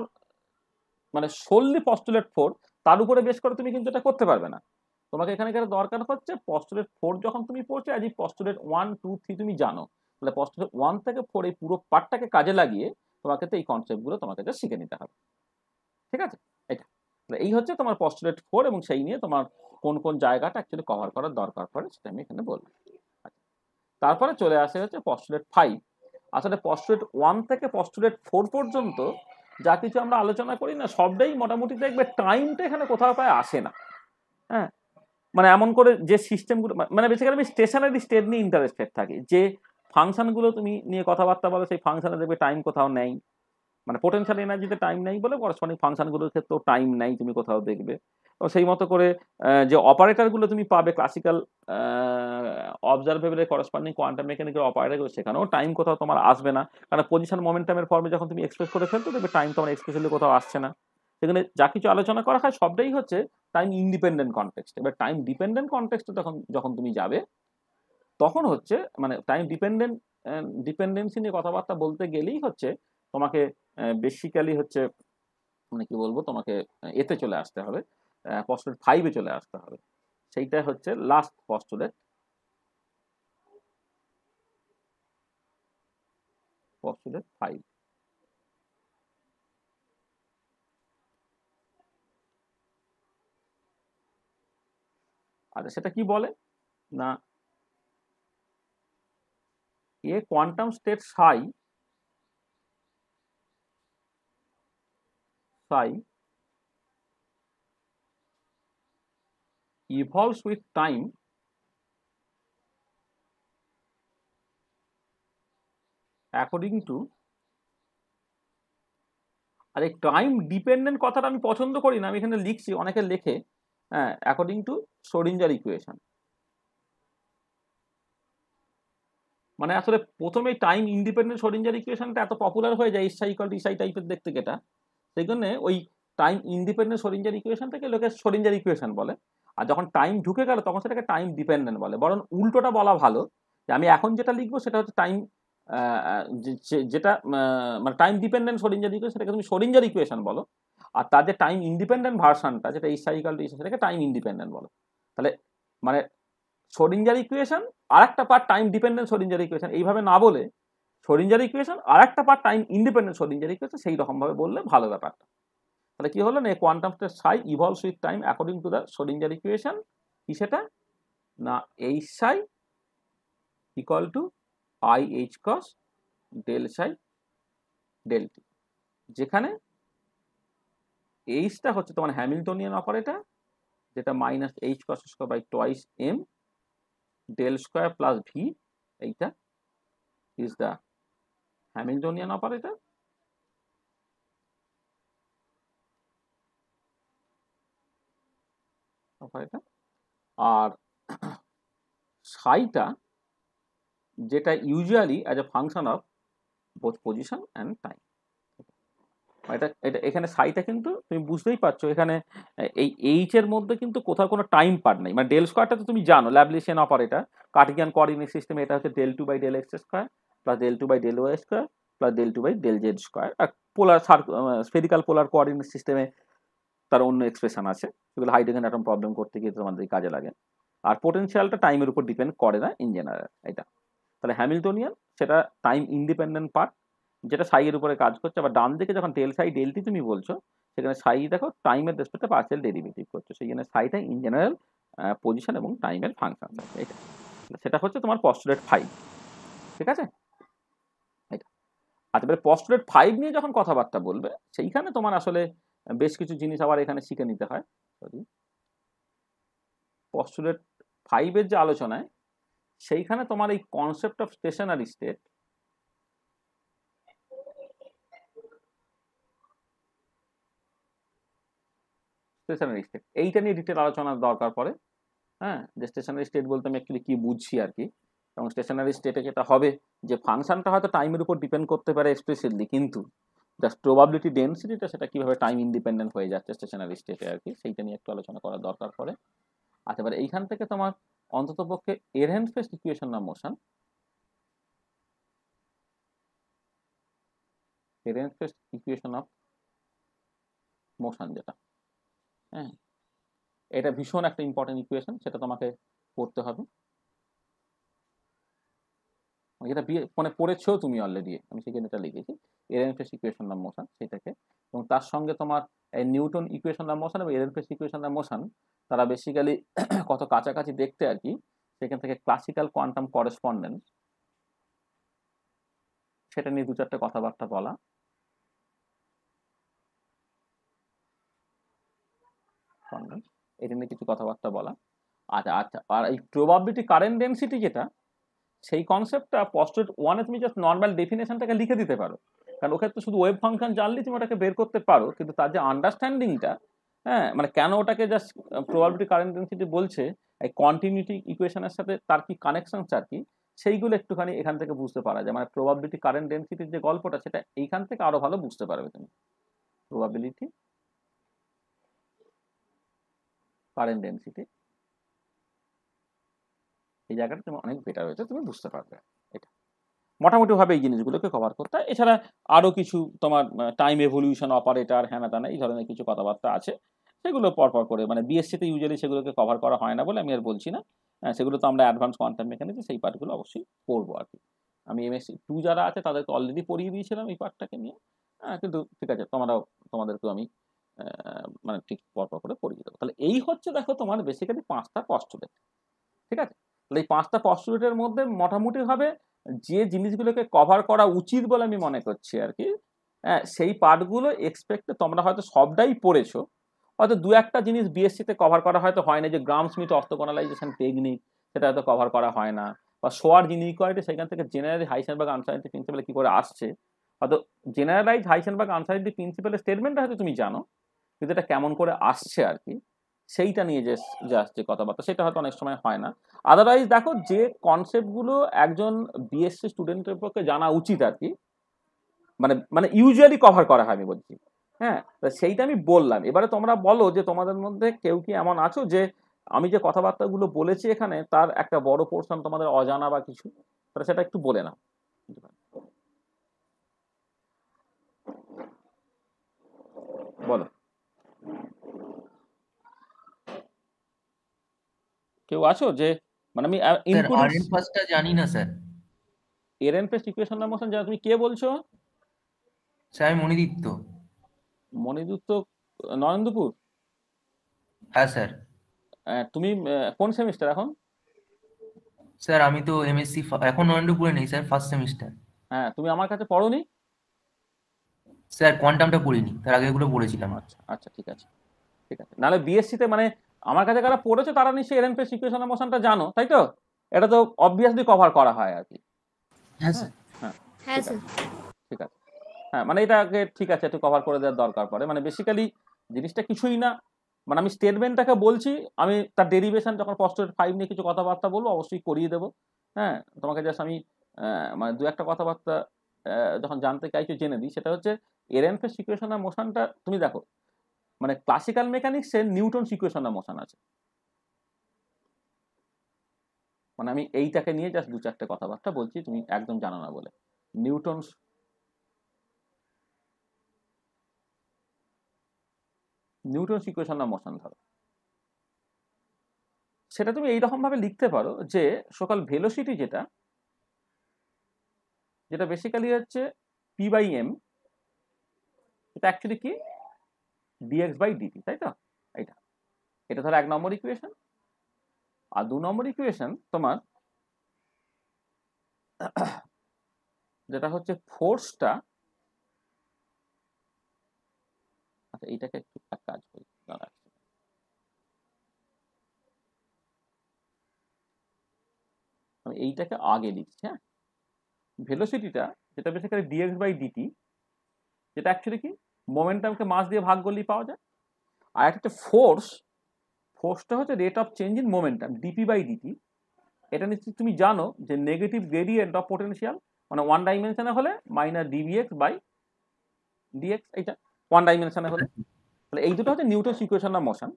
মানে সোললি পস্টুলেট ফোর তার উপরে বেশ করে তুমি কিন্তু এটা করতে পারবে না তোমাকে এখানে কেন দরকার হচ্ছে পস্টুলেট ফোর যখন তুমি পড়ছো as postulate one two three তুমি জানো তাহলে পস্টুলেট ওয়ান থেকে ফোর এই পুরো পার্টটাকে কাজে লাগিয়ে তোমাকে তো এই কনসেপ্টগুলো তোমাকে যা শিখে নিতে হবে ঠিক আছে এটা এই হচ্ছে তোমার পস্টুলেট ফোর এবং সেই নিয়ে তোমার কোন কোন জায়গাটা অ্যাকচুয়ালি কভার করার দরকার পড়ে সেটা আমি এখানে বলবো আচ্ছা। তারপরে চলে আসে হচ্ছে পস্টুলেট ফাইভ আসলে পস্টুলেট ওয়ান থেকে পস্টুলেট ফোর পর্যন্ত যা কিছু আমরা আলোচনা করি না সবটাই মোটামুটি দেখবে টাইমটা এখানে কোথাও পায় আসে না হ্যাঁ মানে এমন করে যে সিস্টেমগুলো মানে বেসিক্যালি আমি স্টেশনারি স্টেট নিয়ে ইন্টারেস্টেড থাকি যে ফাংশনগুলো তুমি নিয়ে কথাবার্তা বলো সেই ফাংশনে দেখবে টাইম কোথাও নেই মানে পোটেনশিয়াল এনার্জিতে টাইম নেই বলে করসপন্ডিং ফাংশনগুলোর ক্ষেত্রেও টাইম নেই তুমি কোথাও দেখবে সেই মতো করে যে অপারেটারগুলো তুমি পাবে ক্লাসিক্যাল অবজারভেবলের করসপন্ডিং কোয়ান্টাম মেকানিক্যাল অপারেটারগুলো সেখানেও টাইম কোথাও তোমার আসবে না কারণ পজিশন মোমেন্টামের ফর্মে যখন তুমি এক্সপ্রেস করে ফেলতে দেবে টাইম তোমার এক্সপ্রেসলি কোথাও আসছে না সেখানে যা কিছু আলোচনা করা হয় সবটাই হচ্ছে টাইম ইন্ডিপেন্ডেন্ট কনটেক্সট এবার টাইম ডিপেন্ডেন্ট কনটেক্সটে তখন যখন তুমি যাবে তখন হচ্ছে মানে টাইম ডিপেন্ডেন্ট ডিপেন্ডেন্সি নিয়ে কথাবার্তা বলতে গেলেই হচ্ছে তোমাকে বেসিক্যালি হচ্ছে মানে কি বলবো তোমাকে এতে চলে আসতে হবে পস্টুলেট ফাইভে চলে আসতে হবে সেইটা হচ্ছে লাস্ট পস্টুলেট পস্টুলেট ফাইভ আচ্ছা সেটা কি বলে না এ কোয়ান্টাম স্টেট সাই সাই evolves with time according to আরে টাইম ডিপেন্ডেন্ট কথাটা আমি পছন্দ করি না আমি এখানে লিখছি অনেকে লেখে হ্যাঁ অ্যাকর্ডিং টু সোরিঞ্জার ইকুয়েশন মানে আসলে প্রথমে টাইম ইন্ডিপেন্ডেন্ট সোরিঞ্জার ইকুয়েশনটা এত পপুলার হয়ে যায় ইসা ইকল ইসাই টাইপের দেখতে গেটা সেই জন্যে ওই টাইম ইন্ডিপেন্ডেন্ট সোরিঞ্জার ইকুয়েশনটাকে লোকে সোরিঞ্জার ইকুয়েশন বলে আর যখন টাইম ঢুকে গেল তখন সেটাকে টাইম ডিপেন্ডেন্ট বলে বরং উল্টোটা বলা ভালো যে আমি এখন যেটা লিখবো সেটা হচ্ছে টাইম যেটা মানে টাইম ডিপেন্ডেন্ট সরিঞ্জার ইকুয়েশন সেটাকে তুমি সরিঞ্জার ইকুয়েশন বলো আর তার যে টাইম ইন্ডিপেন্ডেন্ট ভার্সানটা যেটা ইসাইকাল টু সেটাকে টাইম ইন্ডিপেন্ডেন্ট বলো তাহলে মানে সরিঞ্জার ইকুয়েশন আর একটা part time dependent Schrodinger equation এইভাবে না বলে সরিঞ্জার ইকুয়েশন আর একটা part time independent Schrodinger equation সেই রকমভাবে বললে ভালো ব্যাপারটা তাহলে কি হলো না এই quantum state psi evolves with time according to the Schrodinger equation কি সেটা না H psi equal to I H cross del psi del T যেখানে এইচটা হচ্ছে তোমার হ্যামিলটোনিয়ান অপারেটার যেটা minus H cross square by twice M del square plus V এইটা is the Hamiltonian operator কথা এটা আর সাইটা যেটা usually as a function of both position and time এটা এটা এখানে সাইটা কিন্তু তুমি বুঝতেই পারছো এখানে এই এইচ এর মধ্যে কিন্তু কোথাও কোনো টাইম পার্ট নাই মানে ডেল স্কোয়ারটা তো তুমি জানো ল্যাবলিশিয়ান অপারেটার কার্টিয়ান কোঅর্ডিনেট সিস্টেমে এটা হচ্ছে del two by del X square plus del two by del Y square plus del two by del Z square আর পোলার সার্ক স্ফেরিক্যাল পোলার কোঅর্ডিনেট সিস্টেমে তার অন্য এক্সপ্রেশন আছে সেগুলো হাইড্রোজেন অ্যাটম প্রবলেম করতে গিয়ে তোমাদের কাজে লাগে আর পোটেনশিয়ালটা টাইমের উপর ডিপেন্ড করে না ইন জেনারেল এটা তাহলে হ্যামিলটোনিয়ান সেটা টাইম ইন্ডিপেন্ডেন্ট পার্ট যেটা সাইয়ের উপরে কাজ করছে আবার ডান দিকে যখন ডেল সাই ডেলটি তুমি বলছো সেখানে সাই দেখো টাইমের রেসপেক্টে পার্সেল ডেরিভেটিভ করছো সেই জন্য সাইটা ইন জেনারেল পজিশন এবং টাইমের ফাংশন এটা সেটা হচ্ছে তোমার পস্টুলেট ফাইভ ঠিক আছে এটা আচ্ছা পস্টুলেট ফাইভ নিয়ে যখন কথাবার্তা বলবে সেইখানে তোমার আসলে বেশ কিছু জিনিস আবার এখানে শিখে নিতে হয় সরি পস্টুলেট ফাইভের যে আলোচনায় সেইখানে তোমার এই concept of stationary state stationary state এইটা নিয়ে ডিটেল আলোচনার দরকার পড়ে হ্যাঁ যে স্টেশনারি স্টেট বলতে আমি অ্যাকচুয়ালি কী বুঝছি আর কি এবং স্টেশনারি স্টেটে যেটা হবে যে ফাংশনটা হয়তো টাইমের উপর ডিপেন্ড করতে পারে এক্সপ্রেসিভলি কিন্তু জাস্ট প্রবাবিলিটি ডেন্সিটিটা সেটা কীভাবে টাইম ইন্ডিপেন্ডেন্ট হয়ে যাচ্ছে স্টেশনারি স্টেটে আর কি সেইটা নিয়ে একটু আলোচনা করা দরকার পড়ে আচ্ছা এবার এইখান থেকে তোমার অন্ততপক্ষে এরহেন্স ফেস্ট ইকুয়েশন না motion Ehrenfest equation of motion যেটা হ্যাঁ এটা ভীষণ একটা ইম্পর্টেন্ট ইকুয়েশন সেটা তোমাকে পড়তে হবে এটা মানে পড়েছো তুমি অলরেডি আমি সেখানে এটা লিখেছি এরেনফেস ইকুয়েশন অফ মোশন সেটাকে এবং তার সঙ্গে তোমার এই নিউটন ইকুয়েশন অফ মোশন এবং এরেনফেস ইকুয়েশন অফ মোশন তারা বেসিক্যালি কত কাছাকাছি দেখতে আর কি সেখান থেকে ক্লাসিক্যাল কোয়ান্টাম করেসপন্ডেন্স সেটা নিয়ে দু চারটে কথাবার্তা বলা এটা নিয়ে কিছু কথাবার্তা বলা আচ্ছা আচ্ছা আর এই প্রবাবিলিটি কারেন্ট ডেন্সিটি যেটা সেই কনসেপ্টটা পস্টেট ওয়ানে তুমি জাস্ট নর্মাল ডেফিনেশনটাকে লিখে দিতে পারো কারণ তো শুধু ওয়েব ফাংশন জানলে তুমি ওটাকে বের করতে পারো কিন্তু তার যে আন্ডারস্ট্যান্ডিংটা হ্যাঁ মানে কেন ওটাকে জাস্ট প্রবাবিলিটি কারেন্ট ডেন্সিটি বলছে এই কন্টিনিউটি ইকুয়েশনের সাথে তার কি কানেকশন আর কি সেইগুলো একটুখানি এখান থেকে বুঝতে পারা যায় মানে প্রবাবিলিটি কারেন্ট ডেন্সিটির যে গল্পটা সেটা এইখান থেকে আরো ভালো বুঝতে পারবে তুমি প্রবাবিলিটি কারেন্ট ডেন্সিটি এই জায়গাটা তুমি অনেক বেটার হয়েছে তুমি বুঝতে পারবে মোটামুটিভাবে এই জিনিসগুলোকে কভার করতে এছাড়া আরও কিছু তোমার টাইম এভলিউশন অপারেটার হ্যানা তানা এই ধরনের কিছু কথাবার্তা আছে সেগুলো পরপর করে মানে বিএসসিতে ইউজুয়ালি সেগুলোকে কভার করা হয় না বলে আমি আর বলছি না হ্যাঁ, সেগুলো তো আমরা অ্যাডভান্স কোয়ান্টাম মেকানিক্সে সেই পার্টগুলো অবশ্যই পড়বো আর কি আমি এমএসসি টু যারা আছে তাদেরকে অলরেডি পড়িয়ে দিয়েছিলাম এই পার্টটাকে নিয়ে হ্যাঁ কিন্তু ঠিক আছে তোমরাও তোমাদেরকেও আমি মানে ঠিক পরপর করে পড়িয়ে দেবো তাহলে এই হচ্ছে দেখো তোমার বেসিক্যালি পাঁচটা পস্টুলেট ঠিক আছে তাহলে এই পাঁচটা পস্টুলেটের মধ্যে মোটামুটিভাবে যে জিনিসগুলোকে কভার করা উচিত বলে আমি মনে করছি আর কি হ্যাঁ সেই পার্টগুলো এক্সপেক্টে তোমরা হয়তো সবটাই পড়েছো হয়তো দু একটা জিনিস বিএসসিতে কভার করা হয়তো হয় না যে গ্রাম স্মিথ অর্থকোনালাইজেশন টেকনিক সেটা হয়তো কভার করা হয় না বা সোয়ার যিনি ইনকোয়ারিটি সেখান থেকে জেনারেল বা আনসাইন্টিফিক প্রিন্সিপালে কী করে আসছে হয়তো জেনারেলাইজ বা আনসাইন্টিফিক প্রিন্সিপালের স্টেটমেন্টটা হয়তো তুমি জানো কিন্তু এটা কেমন করে আসছে আর কি সেইটা নিয়ে যে জাস্ট যে কথাবার্তা সেটা হয়তো অনেক সময় হয় না আদারওয়াইজ দেখো যে কনসেপ্টগুলো একজন বিএসসি স্টুডেন্টের পক্ষে জানা উচিত আর কি মানে মানে ইউজুয়ালি কভার করা হয় আমি বলছি হ্যাঁ সেইটা আমি বললাম এবারে তোমরা বলো যে তোমাদের মধ্যে কেউ কি এমন আছো যে আমি যে কথাবার্তাগুলো বলেছি এখানে তার একটা বড় পোর্শন তোমাদের অজানা বা কিছু তাহলে সেটা একটু বলে নাও বলো কেউ আছো যে মানে আমি জানি না স্যার এরএন ফেস্ট ইকুয়েশন নাম মোশন তুমি কে বলছো স্যার মণিদিত্য মণিদিত্য নয়নদপুর হ্যাঁ স্যার তুমি কোন সেমিস্টার এখন স্যার আমি তো এমএসসি এখন নয়নদপুরে নেই স্যার ফার্স্ট সেমিস্টার হ্যাঁ তুমি আমার কাছে পড়োনি স্যার কোয়ান্টামটা পড়িনি তার আগে এগুলো পড়েছিলাম আচ্ছা আচ্ছা ঠিক আছে ঠিক আছে নাহলে বিএসসিতে মানে আমার কাছে যারা পড়েছে তারা নিশ্চয়ই এরএনপি ইকুয়েশন মোশনটা জানো তাই তো এটা তো অবভিয়াসলি কভার করা হয় আর কি হ্যাঁ হ্যাঁ হ্যাঁ ঠিক আছে হ্যাঁ মানে এটাকে ঠিক আছে একটু কভার করে দেওয়ার দরকার পড়ে মানে বেসিক্যালি জিনিসটা কিছুই না মানে আমি স্টেটমেন্টটাকে বলছি আমি তার ডেরিভেশন যখন পস্টের ফাইভ নিয়ে কিছু কথাবার্তা বলবো অবশ্যই করিয়ে দেবো হ্যাঁ তোমাকে জাস্ট আমি মানে দু একটা কথাবার্তা যখন জানতে চাইছো জেনে দিই সেটা হচ্ছে এর এনফেস ইকুয়েশন আর মোশনটা তুমি দেখো মানে ক্লাসিক্যাল মেকানিক্সের নিউটন ইকুয়েশন নাম মশান আছে মানে আমি এইটাকে নিয়ে জাস্ট দু চারটে কথাবার্তা বলছি তুমি একদম জানো না বলে নিউটন নিউটন সিকুয়েশন নাম মশান ধরো সেটা তুমি এইরকমভাবে লিখতে পারো যে সকাল ভেলোসিটি যেটা যেটা বেসিক্যালি হচ্ছে পি বাই এম এটা অ্যাকচুয়ালি কি ডিএক্স বাই ডিটি তাই তো এটা এটা ধরো এক নম্বর ইকুয়েশন আর দু নম্বর ইকুয়েশন তোমার যেটা হচ্ছে ফোর্সটা আচ্ছা এইটাকে একটু কাজ করি আমি এইটাকে আগে লিখছি হ্যাঁ ভেলোসিটিটা যেটা বেসিক্যালি ডিএক্স বাই ডিটি যেটা অ্যাকচুয়ালি কি মোমেন্টামকে মাস দিয়ে ভাগ করলেই পাওয়া যায় আর একটা হচ্ছে ফোর্স ফোর্সটা হচ্ছে rate of change in momentum D P by D T এটা নিশ্চিত তুমি জানো যে নেগেটিভ গ্রেডিয়েন্ট অফ পোটেন্সিয়াল মানে ওয়ান ডাইমেনশনে হলে মাইনাস ডিভিএক্স বাই ডিএক্স এইটা ওয়ান ডাইমেনশনে হলে তাহলে এই দুটো হচ্ছে নিউটন সিকুয়েশন না মোশন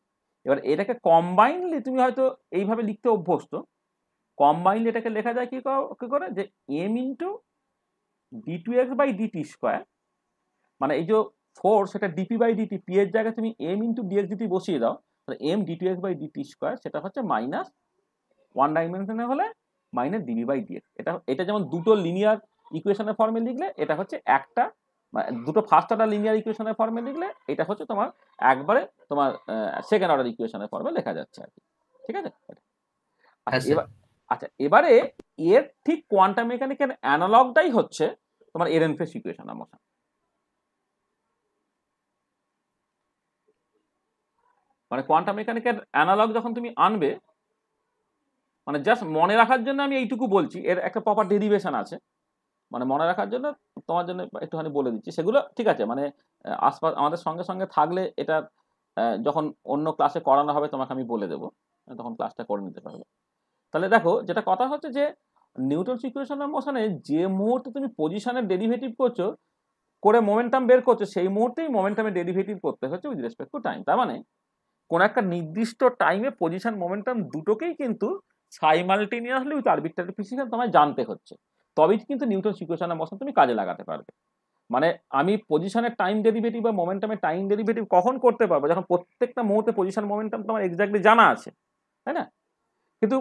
এবার এটাকে কম্বাইনলি তুমি হয়তো এইভাবে লিখতে অভ্যস্ত কম্বাইনলি এটাকে লেখা যায় কি করে যে M into D two X by D T square মানে এই যে ফোর সেটা ডিপি বাই ডিটি পি এর জায়গায় তুমি এম ইন্টু ডিএক্স ডিটি বসিয়ে দাও তাহলে M D T X by D T square সেটা হচ্ছে মাইনাস ওয়ান ডাইমেনশনে হলে মাইনাস ডিবি বাই ডিএক্স এটা এটা যেমন দুটো লিনিয়ার ইকুয়েশনের ফর্মে লিখলে এটা হচ্ছে একটা মানে দুটো ফার্স্ট অর্ডার লিনিয়ার ইকুয়েশনের ফর্মে লিখলে এটা হচ্ছে তোমার একবারে তোমার সেকেন্ড অর্ডার ইকুয়েশনের ফর্মে লেখা যাচ্ছে আর কি ঠিক আছে আচ্ছা, হ্যাঁ, এবার আচ্ছা এবারে এর ঠিক কোয়ান্টাম মেকানিক্যাল অ্যানালগটাই হচ্ছে তোমার এরেনফেস ইকুয়েশন আমার মানে কোয়ান্টাম মেকানিকের অ্যানালগ যখন তুমি আনবে মানে জাস্ট মনে রাখার জন্য আমি এইটুকু বলছি এর একটা প্রপার ডেরিভেশন আছে মানে মনে রাখার জন্য তোমার জন্য একটুখানি বলে দিচ্ছি সেগুলো ঠিক আছে মানে আশপাশ আমাদের সঙ্গে সঙ্গে থাকলে এটা যখন অন্য ক্লাসে করানো হবে তোমাকে আমি বলে দেবো মানে তখন ক্লাসটা করে নিতে পারবে তাহলে দেখো যেটা কথা হচ্ছে যে নিউট্রন ইকুয়েশন মোশানে মোশনে যে মুহূর্তে তুমি পজিশনের ডেরিভেটিভ করছো করে মোমেন্টাম বের করছো সেই মুহূর্তেই মোমেন্টামের ডেরিভেটিভ করতে হচ্ছে উইথ রেসপেক্ট টু টাইম তার মানে কোনো একটা নির্দিষ্ট টাইমে পজিশন মোমেন্টাম দুটোকেই কিন্তু সাইমাল্টেনিয়াসলি উইথ আরবিট্রারি ফিজিক্যাল তোমায় জানতে হচ্ছে তবেই কিন্তু নিউটন সিকুয়েশনের মশন তুমি কাজে লাগাতে পারবে মানে আমি পজিশনের টাইম ডেরিভেটিভ বা মোমেন্টামের টাইম ডেরিভেটিভ কখন করতে পারবো যখন প্রত্যেকটা মুহূর্তে পজিশন মোমেন্টাম তোমার এক্স্যাক্টলি জানা আছে তাই না কিন্তু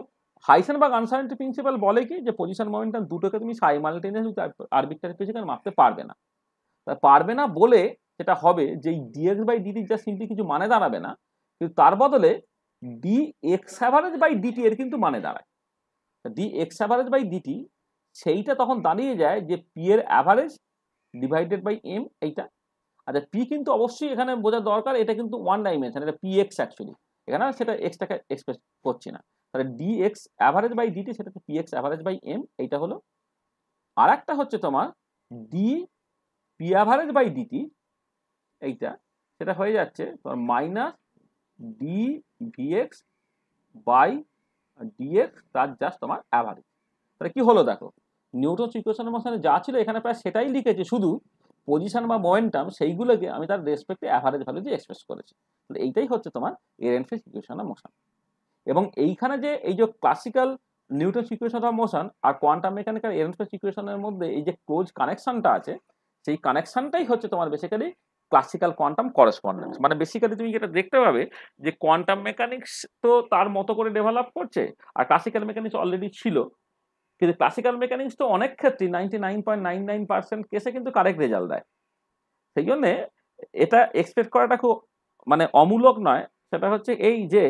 বা আনসারেন্টি প্রিন্সিপাল বলে কি যে পজিশন মোমেন্টাম দুটোকে তুমি সাইমাল্টেনিয়াস উইথ আরবিট্রারি ফিজিক্যাল মাপতে পারবে না তা পারবে না বলে সেটা হবে যে ডিএক্স বাই ডিডি যা সিম্পলি কিছু মানে দাঁড়াবে না কিন্তু তার বদলে D X average by D T এর কিন্তু মানে দাঁড়ায় D X average by D T সেইটা তখন দাঁড়িয়ে যায় যে পি এর অ্যাভারেজ ডিভাইডেড বাই এম এইটা আচ্ছা পি কিন্তু অবশ্যই এখানে বোঝা দরকার এটা কিন্তু ওয়ান ডাইমেনশন এটা পি এক্স অ্যাকচুয়ালি এখানে সেটা এক্সটাকে এক্সপ্রেস করছি না তাহলে D X average by D T সেটা P X average by M এইটা হলো আর একটা হচ্ছে তোমার D P average by D T এইটা সেটা হয়ে যাচ্ছে তোমার minus D D X by D X তার জাস্ট তোমার অ্যাভারেজ তাহলে কি হলো দেখো নিউটন ইকুয়েশনের মাঝখানে যা ছিল এখানে প্রায় সেটাই লিখেছে শুধু পজিশন বা মোমেন্টাম সেইগুলোকে আমি তার রেসপেক্টে অ্যাভারেজ ভ্যালু দিয়ে এক্সপ্রেস করেছি তাহলে এইটাই হচ্ছে তোমার এর এনফিস ইকুয়েশন অফ মোশন এবং এইখানে যে এই যে classical Newton equation of motion আর কোয়ান্টাম মেকানিক্যাল এর এরেনফেস ইকুয়েশনের মধ্যে এই যে ক্লোজ কানেকশনটা আছে সেই কানেকশনটাই হচ্ছে তোমার বেসিক্যালি ক্লাসিক্যাল কোয়ান্টাম করেসপন্ডেন্স মানে বেসিক্যালি তুমি যেটা দেখতে পাবে যে কোয়ান্টাম মেকানিক্স তো তার মতো করে ডেভেলপ করছে আর ক্লাসিক্যাল মেকানিক্স অলরেডি ছিল কিন্তু ক্লাসিক্যাল মেকানিক্স তো অনেক ক্ষেত্রে ninety nine point nine nine percent কেসে কিন্তু কারেক্ট রেজাল্ট দেয় সেই জন্যে এটা এক্সপেক্ট করাটা খুব মানে অমূলক নয় সেটা হচ্ছে এই যে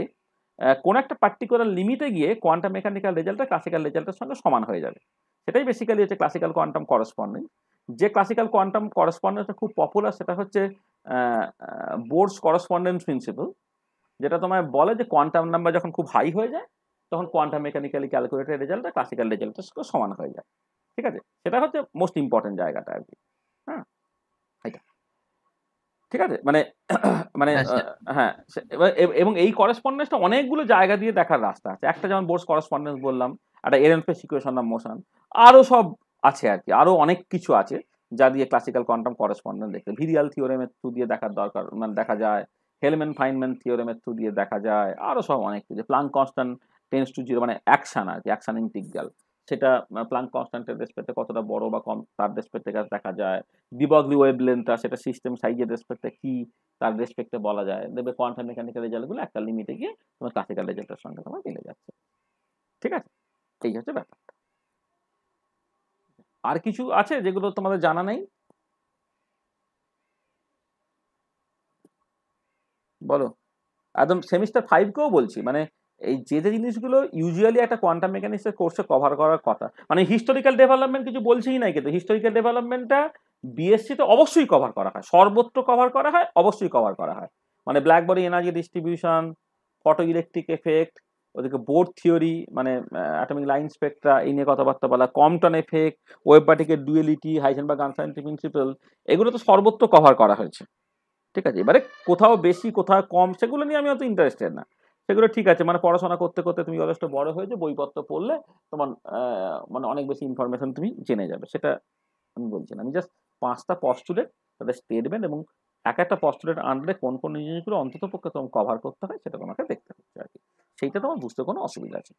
কোন একটা পার্টিকুলার লিমিটে গিয়ে কোয়ান্টাম মেকানিক্যাল রেজাল্টটা ক্লাসিক্যাল রেজাল্টের সঙ্গে সমান হয়ে যাবে সেটাই বেসিক্যালি হচ্ছে ক্লাসিক্যাল কোয়ান্টাম করসপন্ডিং যে ক্লাসিক্যাল কোয়ান্টাম করসপন্ডেন্সটা খুব পপুলার সেটা হচ্ছে বোর্ডস করসপন্ডেন্স প্রিন্সিপাল যেটা তোমায় বলে যে কোয়ান্টাম নাম্বার যখন খুব হাই হয়ে যায় তখন কোয়ান্টাম মেকানিক্যালি ক্যালকুলেটেড রেজাল্টটা ক্লাসিক্যাল রেজাল্টের সমান হয়ে যায় ঠিক আছে সেটা হচ্ছে মোস্ট ইম্পর্টেন্ট জায়গাটা আর কি হ্যাঁ এটা ঠিক আছে মানে মানে আচ্ছা। হ্যাঁ এবং এই করসপন্ডেন্সটা অনেকগুলো জায়গা দিয়ে দেখার রাস্তা আছে একটা যেমন বোর্ডস করসপন্ডেন্স বললাম একটা Ehrenfest equation of motion আরও সব আছে আর কি আরও অনেক কিছু আছে যা দিয়ে ক্লাসিক্যাল কোয়ান্টাম করেসপন্ডেন্ট দেখতে ভিরিয়াল থিওরেমের থ্রু দিয়ে দেখার দরকার মানে দেখা যায় হেলমেন ফাইনম্যান থিওরেমের থ্রু দিয়ে দেখা যায় আরও সব অনেক কিছু Planck constant tends to zero মানে অ্যাকশান আর কি অ্যাকশান ইন্টিগ্রাল সেটা প্লাং কনস্ট্যান্টের রেসপেক্টে কতটা বড় বা কম তার রেসপেক্টে কাছে দেখা যায় ডিবগলি ওয়েবলেন্থটা সেটা সিস্টেম সাইজের রেসপেক্টে কি তার রেসপেক্টে বলা যায় দেখবে কোয়ান্টাম মেকানিক্যাল রেজাল্টগুলো একটা লিমিটে গিয়ে তোমার ক্লাসিক্যাল রেজাল্টের সঙ্গে তোমার মিলে যাচ্ছে ঠিক আছে এই হচ্ছে ব্যাপার আর কিছু আছে যেগুলো তোমাদের জানা নেই বলো একদম সেমিস্টার ফাইভকেও বলছি মানে এই যে যে জিনিসগুলো ইউজুয়ালি একটা কোয়ান্টাম মেকানিক্সের কোর্সে কভার করার কথা মানে হিস্টোরিক্যাল ডেভেলপমেন্ট কিছু বলছেই নাই কিন্তু হিস্টোরিক্যাল ডেভেলপমেন্টটা বিএসসিতে অবশ্যই কভার করা হয় সর্বত্র কভার করা হয় অবশ্যই কভার করা হয় মানে blackbody energy distribution photo electric effect ওদেরকে বোর্ড থিওরি মানে অ্যাটমিক লাইন স্পেক্ট্রা এই নিয়ে কথাবার্তা বলা কমটন এফেক্ট ওয়েব বাটিকের ডুয়েলিটি গান সাইন্টি প্রিন্সিপাল এগুলো তো সর্বত্র কভার করা হয়েছে ঠিক আছে এবারে কোথাও বেশি কোথাও কম সেগুলো নিয়ে আমি অত ইন্টারেস্টেড না সেগুলো ঠিক আছে মানে পড়াশোনা করতে করতে তুমি যথেষ্ট বড় হয়েছে বইপত্র পড়লে তোমার মানে অনেক বেশি ইনফরমেশন তুমি জেনে যাবে সেটা আমি বলছি না আমি জাস্ট পাঁচটা পস্টুলেট তাদের স্টেটমেন্ট এবং এক একটা পস্টুলেট আনলে কোন কোন জিনিসগুলো অন্তত পক্ষে তোমার কভার করতে হয় সেটা তোমাকে দেখতে হচ্ছে আর কি সেইটা তোমার বুঝতে কোনো অসুবিধা আছে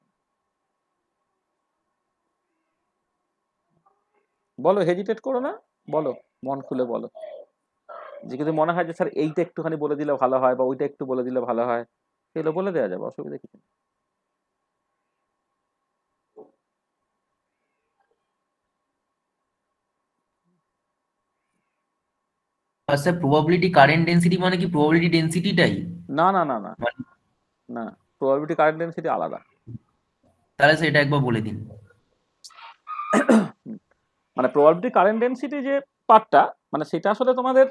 বলো হেজিটেট করো না বলো মন খুলে বলো যে কিন্তু মনে হয় যে স্যার এইটা একটুখানি বলে দিলে ভালো হয় বা ওইটা একটু বলে দিলে ভালো হয় সেগুলো বলে দেওয়া যাবে অসুবিধা কিছু নেই স্যার প্রবাবিলিটি কারেন্ট ডেন্সিটি মানে কি প্রবাবিলিটি ডেন্সিটিটাই না না না না মানে- না প্রবাবিলিটি কারেন্ট ডেন্সিটি আলাদা তাহলে সেটা একবার বলে দিন মানে প্রবাবিলিটি কারেন্ট ডেন্সিটি যে পার্টটা মানে সেটা আসলে তোমাদের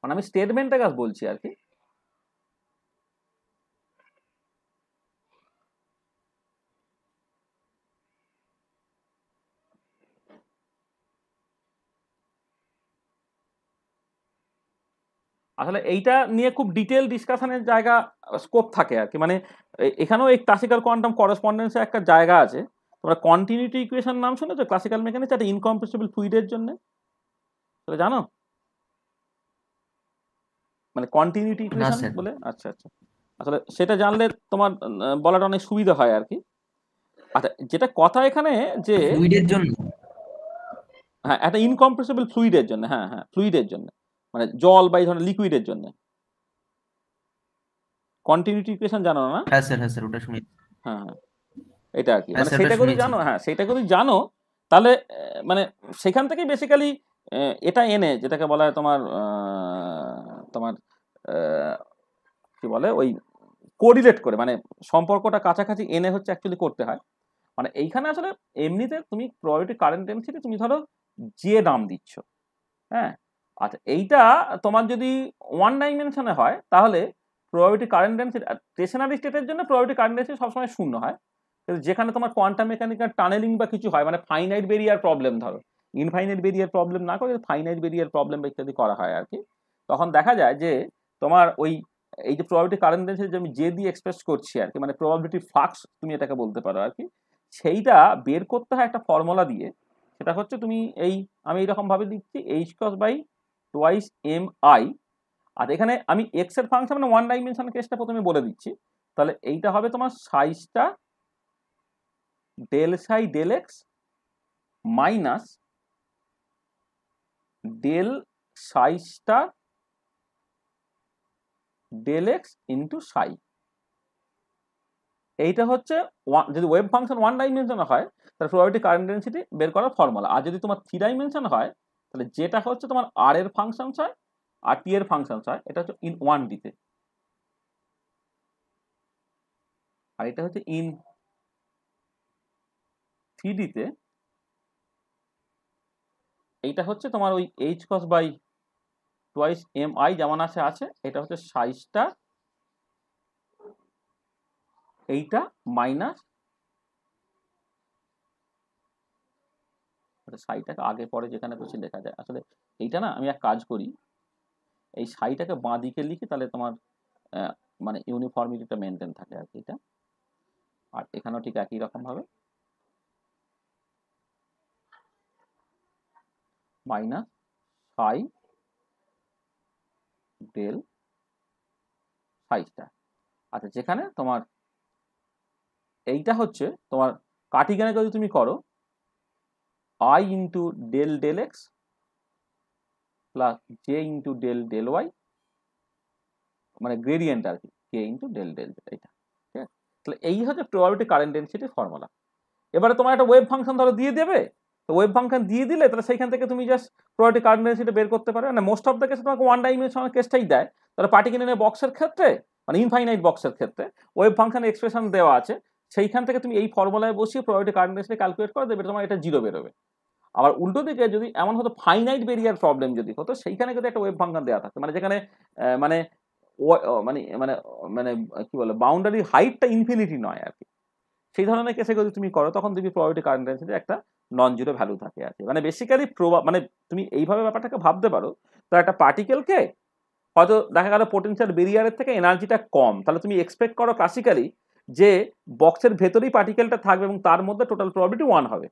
মানে আমি স্টেটমেন্টটা কাজ বলছি আর কি আসলে এইটা নিয়ে খুব ডিটেল ডিসকাশনের জায়গা স্কোপ থাকে আর কি মানে এখানেও এই ক্লাসিক্যাল কোয়ান্টাম করসপন্ডেন্সে একটা জায়গা আছে তোমরা কন্টিনিউটি ইকুয়েশন নাম শুনেছো ক্লাসিক্যাল মেকানিক্স একটা ইনকম্প্রেসিবল ফ্লুইডের জন্য তাহলে জানো মানে কন্টিনিউটি ইকুয়েশন বলে আচ্ছা আচ্ছা আসলে সেটা জানলে তোমার বলাটা অনেক সুবিধা হয় আর কি আচ্ছা যেটা কথা এখানে যে ফ্লুইডের জন্য হ্যাঁ একটা ইনকম্প্রেসিবল ফ্লুইডের জন্য হ্যাঁ হ্যাঁ ফ্লুইডের জন্য মানে জল বা এই ধরনের লিকুইডের জন্য কন্টিনিউটি ইকুয়েশন জানো না হ্যাঁ স্যার হ্যাঁ স্যার ওটা শুনি হ্যাঁ, হ্যাঁ। এটা আর কি হ্যাঁ মানে সেটা যদি জানো হ্যাঁ সেটা যদি জানো তাহলে মানে সেখান থেকে বেসিক্যালি এটা এনে যেটাকে বলা হয় তোমার তোমার কি বলে ওই কোরিলেট করে মানে সম্পর্কটা কাছাকাছি এনে হচ্ছে অ্যাকচুয়ালি করতে হয় মানে এইখানে আসলে এমনিতে তুমি প্রায়োরিটি কারেন্ট ডেন্সিটি তুমি ধরো যে দাম দিচ্ছ হ্যাঁ আচ্ছা এইটা তোমার যদি ওয়ান ডাইমেনশনে হয় তাহলে প্রবাবিলিটি কারেন্ট ডেন্সিটি স্টেশনারি স্টেটের জন্য প্রবাবিলিটি কারেন্ট ডেন্সিটি সবসময় শূন্য হয় যেখানে তোমার কোয়ান্টাম মেকানিক্যাল টানেলিং বা কিছু হয় মানে ফাইনাইট বেরিয়ার প্রবলেম ধরো ইনফাইনাইট বেরিয়ার প্রবলেম না করে ফাইনাইট বেরিয়ার প্রবলেম ইত্যাদি করা হয় আর কি তখন দেখা যায় যে তোমার ওই এই যে প্রবাবিলিটি কারেন্ট ডেন্সিটি যে আমি যে দিয়ে এক্সপ্রেস করছি আর কি মানে প্রবাবিলিটি ফ্লাক্স তুমি এটাকে বলতে পারো আর কি সেইটা বের করতে হয় একটা ফর্মুলা দিয়ে সেটা হচ্ছে তুমি এই আমি এইরকমভাবে দিচ্ছি H cross by twice M I আর এখানে আমি এক্সের ফাংশন মানে ওয়ান ডাইমেনশন কেসটা প্রথমে বলে দিচ্ছি তাহলে এইটা হবে তোমার সাইজটা del psi del X minus del সাইজটা ডেল এক্স ইন্টু সাই এইটা হচ্ছে যদি ওয়েব ফাংশন ওয়ান ডাইমেনশন হয় তাহলে প্রবাবিলিটি কারেন্ট ডেন্সিটি বের করার ফর্মুলা আর যদি তোমার থ্রি ডাইমেনশন হয় তাহলে যেটা হচ্ছে তোমার আর এর ফাংশন হয় আর টি এর ফাংশন হয় এটা হচ্ছে ইন ওয়ান ডিতে আর এটা হচ্ছে ইন থ্রিডিতে এইটা হচ্ছে তোমার ওই H cross by twice M I যেমন আছে আছে এটা হচ্ছে সাইজটা এইটা মাইনাস তাহলে সাইটাকে আগে পরে যেখানে খুশি লেখা যায় আসলে এইটা না আমি এক কাজ করি এই সাইটাকে বাঁ দিকে লিখি তাহলে তোমার মানে ইউনিফর্মিটিটা মেনটেন থাকে আর কি এটা আর এখানেও ঠিক একই রকমভাবে মাইনাস সাই ডেল সাইজটা আচ্ছা যেখানে তোমার এইটা হচ্ছে তোমার কাটিগানে যদি তুমি করো i into del del x plus J into del del Y মানে গ্রেডিয়েন্ট আর কি কে ইন্টু ডেল ডেল এটা ঠিক আছে তাহলে এই হচ্ছে প্রবাবিলিটি কারেন্ট ডেন্সিটির ফর্মুলা এবারে তোমার একটা ওয়েব ফাংশন ধরো দিয়ে দেবে তো ওয়েব ফাংশন দিয়ে দিলে তাহলে সেইখান থেকে তুমি জাস্ট প্রবাবিলিটি কারেন্ট ডেন্সিটি বের করতে পারবে মানে মোস্ট অফ দ্য কেস তোমাকে ওয়ান ডাইমেনশনাল কেসটাই দেয় তাহলে পার্টিকুলার বক্সের ক্ষেত্রে মানে ইনফাইনাইট বক্সের ক্ষেত্রে ওয়েব ফাংশন এক্সপ্রেশন দেওয়া আছে সেইখান থেকে তুমি এই ফর্মুলায় বসিয়ে প্রবাবিলিটি কারেন্ট ডেন্সিটি ক্যালকুলেট করে দেবে তোমার এটা জিরো বেরোবে আবার উল্টো দিকে যদি এমন হতো ফাইনাইট বেরিয়ার প্রবলেম যদি হতো সেইখানে কিন্তু একটা ওয়েব ফাংশন দেওয়া থাকতো মানে যেখানে মানে মানে মানে মানে কি বলে বাউন্ডারি হাইটটা ইনফিনিটি নয় আর কি সেই ধরনের কেসে যদি তুমি করো তখন দেখবি প্রবাবিলিটি কারেন্ট ডেন্সিটির একটা নন জিরো ভ্যালু থাকে আর কি মানে বেসিক্যালি প্রবা মানে তুমি এইভাবে ব্যাপারটাকে ভাবতে পারো তো একটা পার্টিকেলকে হয়তো দেখা গেল পোটেন্সিয়াল বেরিয়ারের থেকে এনার্জিটা কম তাহলে তুমি এক্সপেক্ট করো ক্লাসিক্যালি যে বক্সের ভেতরেই পার্টিকেলটা থাকবে এবং তার মধ্যে টোটাল প্রবাবিলিটি ওয়ান হবে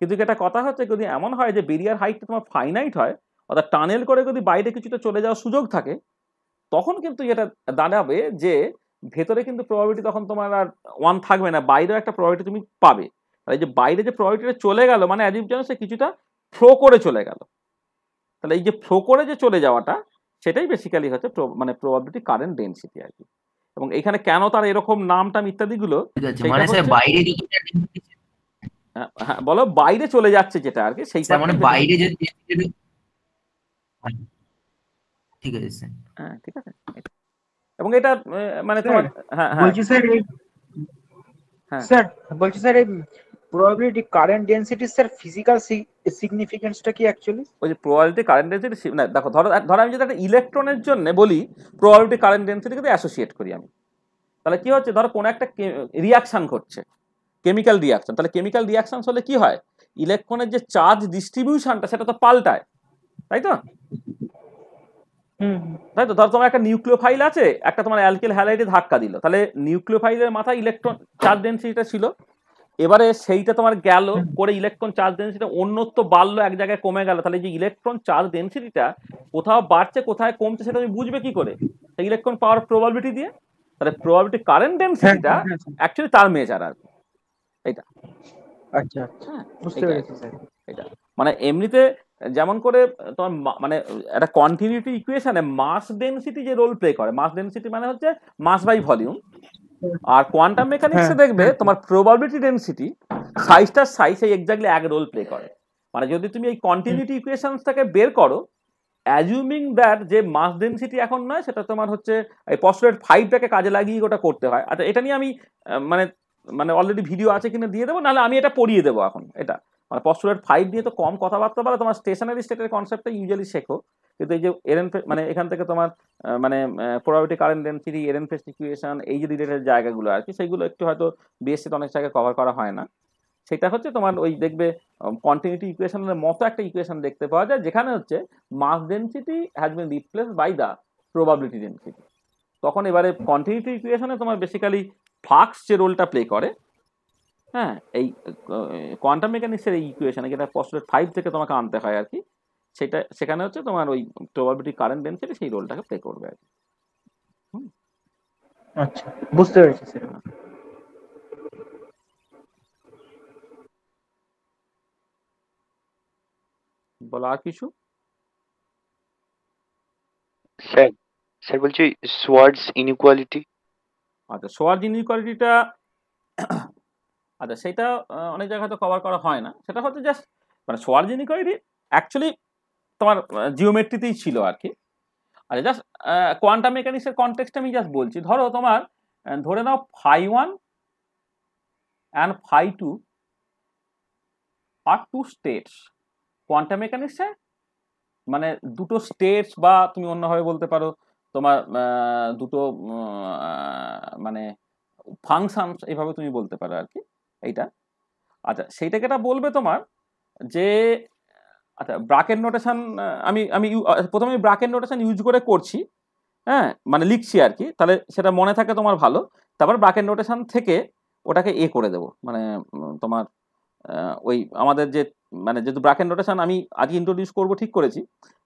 কিন্তু এটা কথা হচ্ছে যদি এমন হয় যে বেরিয়ার হাইটটা তোমার ফাইনাইট হয় অর্থাৎ টানেল করে যদি বাইরে কিছুটা চলে যাওয়ার সুযোগ থাকে তখন কিন্তু এটা দাঁড়াবে যে ভেতরে কিন্তু প্রবাবিলিটি তখন তোমার আর ওয়ান থাকবে না বাইরেও একটা প্রবাবিলিটি তুমি পাবে তাহলে যে বাইরে যে প্রবাবিলিটিটা চলে গেল মানে অ্যাজিভ যেন সে কিছুটা ফ্লো করে চলে গেল তাহলে এই যে ফ্লো করে যে চলে যাওয়াটা সেটাই বেসিক্যালি হচ্ছে মানে প্রবাবিলিটি কারেন্ট ডেন্সিটি আর কি এবং এখানে কেন তার এরকম নাম টাম ইত্যাদিগুলো মানে বাইরে হ্যাঁ, হ্যাঁ বলো বাইরে চলে যাচ্ছে যেটা আর কি সেই মানে বাইরে যে হ্যাঁ, ঠিক আছে স্যার হ্যাঁ ঠিক আছে এবং এটা মানে তোমার হ্যাঁ, হ্যাঁ বলছি স্যার হ্যাঁ স্যার বলছি স্যার এই probability current density sir physical সিগনিফিকেন্সটা কি অ্যাকচুয়ালি ওই যে প্রবাবিলিটি কারেন্ট ডেনসিটি না দেখো ধরো ধরো আমি যদি একটা ইলেকট্রনের জন্য বলি প্রবাবিলিটি কারেন্ট ডেনসিটিকে অ্যাসোসিয়েট করি আমি তাহলে কি হচ্ছে ধরো কোনো একটা রিয়াকশন ঘটছে কেমিক্যাল রিয়াকশন তাহলে কেমিক্যাল রিয়াকশন হলে কি হয় ইলেকট্রনের যে চার্জ ডিস্ট্রিবিউশনটা সেটা তো পাল্টায় তাই তো তাই তো ধরো তোমার একটা নিউক্লিওফাইল আছে একটা তোমার অ্যালকিল হ্যালাইডে ধাক্কা দিল তাহলে নিউক্লিওফাইলের মাথায় ইলেকট্রন চার্জ ডেন্সিটিটা ছিল এবারে সেইটা তোমার গেল করে ইলেকট্রন চার্জ ডেন্সিটিটা অন্যত্র বাড়লো এক জায়গায় কমে গেল তাহলে যে ইলেকট্রন চার্জ ডেন্সিটিটা কোথাও বাড়ছে কোথায় কমছে সেটা তুমি বুঝবে কি করে ইলেকট্রন পাওয়ার প্রবাবিলিটি দিয়ে তাহলে প্রবাবিলিটি কারেন্ট ডেন্সিটিটা অ্যাকচুয়ালি তার মেজার আসবে এটা আচ্ছা, আচ্ছা। হ্যাঁ, বুঝতে পেরেছি এটা মানে এমনিতে যেমন করে তোমার মানে একটা কন্টিনিউটি ইকুয়েশনে মাস ডেনসিটি যে রোল প্লে করে মাস ডেনসিটি মানে হচ্ছে মাস বাই ভলিউম আর কোয়ান্টাম হ্যাঁ, মেকানিক্সে দেখবে হ্যাঁ। তোমার প্রবাবিলিটি ডেনসিটি সাইজটার সাইজ এই এক্স্যাক্টলি এক রোল প্লে করে মানে যদি তুমি এই কন্টিনিউটি ইকুয়েশনসটাকে বের করো অ্যাজিউমিং দ্যাট যে মাস ডেনসিটি এখন নয় সেটা তোমার হচ্ছে এই পস্টুলেট ফাইভটাকে কাজে লাগিয়ে ওটা করতে হয় আচ্ছা এটা নিয়ে আমি মানে মানে অলরেডি ভিডিও আছে কিনা দিয়ে দেবো নাহলে আমি এটা পড়িয়ে দেবো এখন এটা মানে পস্টুলেট ফাইভ নিয়ে তো কম কথাবার্তা বলে তোমার স্টেশনারি স্টেটের কনসেপ্টটা ইউজুয়ালি শেখো কিন্তু এই যে এরেন মানে এখান থেকে তোমার মানে probability current density Ehrenfest equation এই যে রিলেটেড জায়গাগুলো আর কি সেগুলো একটু হয়তো বিএসসিতে অনেক জায়গায় কভার করা হয় না সেটা হচ্ছে তোমার ওই দেখবে কন্টিনিউটি ইকুয়েশনের মতো একটা ইকুয়েশন দেখতে পাওয়া যায় যেখানে হচ্ছে mass density has been replace by the probability density তখন এবারে কন্টিনিউটি ইকুয়েশনে তোমার বেসিক্যালি ফ্লাক্স যে রোলটা প্লে করে হ্যাঁ এই কোয়ান্টাম মেকানিক্সের এই ইকুয়েশানে যেটা পস্টুলেট ফাইভ থেকে তোমাকে আনতে হয় আর কি সেটা সেখানে হচ্ছে তোমার ওই প্রবাবিলিটি কারেন্ট ডেন্সিটি সেই রোলটাকে প্লে করবে আর কি আচ্ছা বুঝতে পেরেছি স্যার বলো আর কিছু স্যার স্যার বলছি সোয়ার্ডস ইনইকুয়ালিটি আচ্ছা সোয়ার্জিন ইনকোয়ালিটিটা আচ্ছা সেটা অনেক জায়গায় হয়তো কভার করা হয় না সেটা হচ্ছে জাস্ট মানে সোয়ার্জিন ইনকোয়ালিটি অ্যাকচুয়ালি তোমার জিওমেট্রিতেই ছিল আর কি আচ্ছা জাস্ট কোয়ান্টাম মেকানিক্সের কনটেক্সট আমি জাস্ট বলছি ধরো তোমার ধরে নাও phi one and phi two আর টু স্টেটস কোয়ান্টাম মেকানিক্সের মানে দুটো স্টেটস বা তুমি অন্যভাবে বলতে পারো তোমার দুটো মানে ফাংশন এভাবে তুমি বলতে পারো আর কি এইটা আচ্ছা সেইটাকে এটা বলবে তোমার যে আচ্ছা ব্রাকের নোটেশন আমি আমি প্রথমে ব্রাকের নোটেশন ইউজ করে করছি হ্যাঁ মানে লিখছি আর কি তাহলে সেটা মনে থাকে তোমার ভালো তারপর ব্রাকের নোটেশন থেকে ওটাকে এ করে দেব মানে তোমার ওই আমাদের যে মানে যেহেতু ব্রাকের নোটেশন আমি আজকে ইন্ট্রোডিউস করব ঠিক করেছি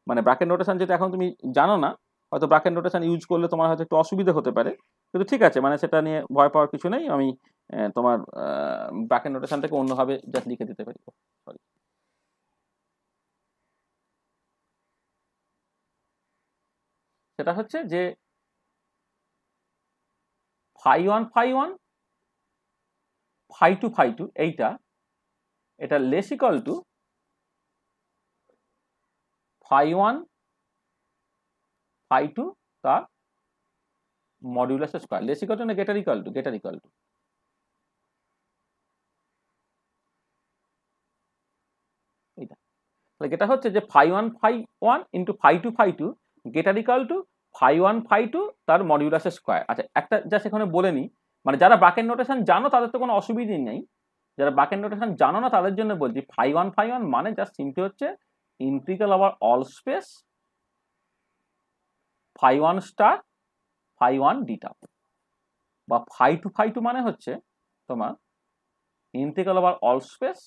মানে ব্রাকের নোটেশন যেটা এখন তুমি জানো না হয়তো ব্রাকেন রোটেশন ইউজ করলে তোমার হয়তো একটু অসুবিধা হতে পারে কিন্তু ঠিক আছে মানে সেটা নিয়ে ভয় পাওয়ার কিছু নেই আমি তোমার ব্রাকেন রোটেশনটাকে অন্যভাবে জাস্ট লিখে দিতে পারি সরি সেটা হচ্ছে যে phi one phi one phi two phi two এইটা এটা less equal to phi one pi to the modulus square less equal to না greater equal to greater equal to তাহলে এটা হচ্ছে যে phi one phi one into phi two phi two greater equal to phi one phi two তার মডিউলাসের square আচ্ছা একটা যা সেখানে বলে নিই মানে যারা বাকের নোটেশন জানো তাদের তো কোনো অসুবিধেই নেই যারা বাকের নোটেশন জানো না তাদের জন্য বলছি ফাই ওয়ান ফাই ওয়ান মানে জাস্ট সিম্পলি হচ্ছে ইন্ট্রিকাল আবার all space phi one star phi one d tau বা ফাই টু ফাই টু মানে হচ্ছে তোমার integral over all space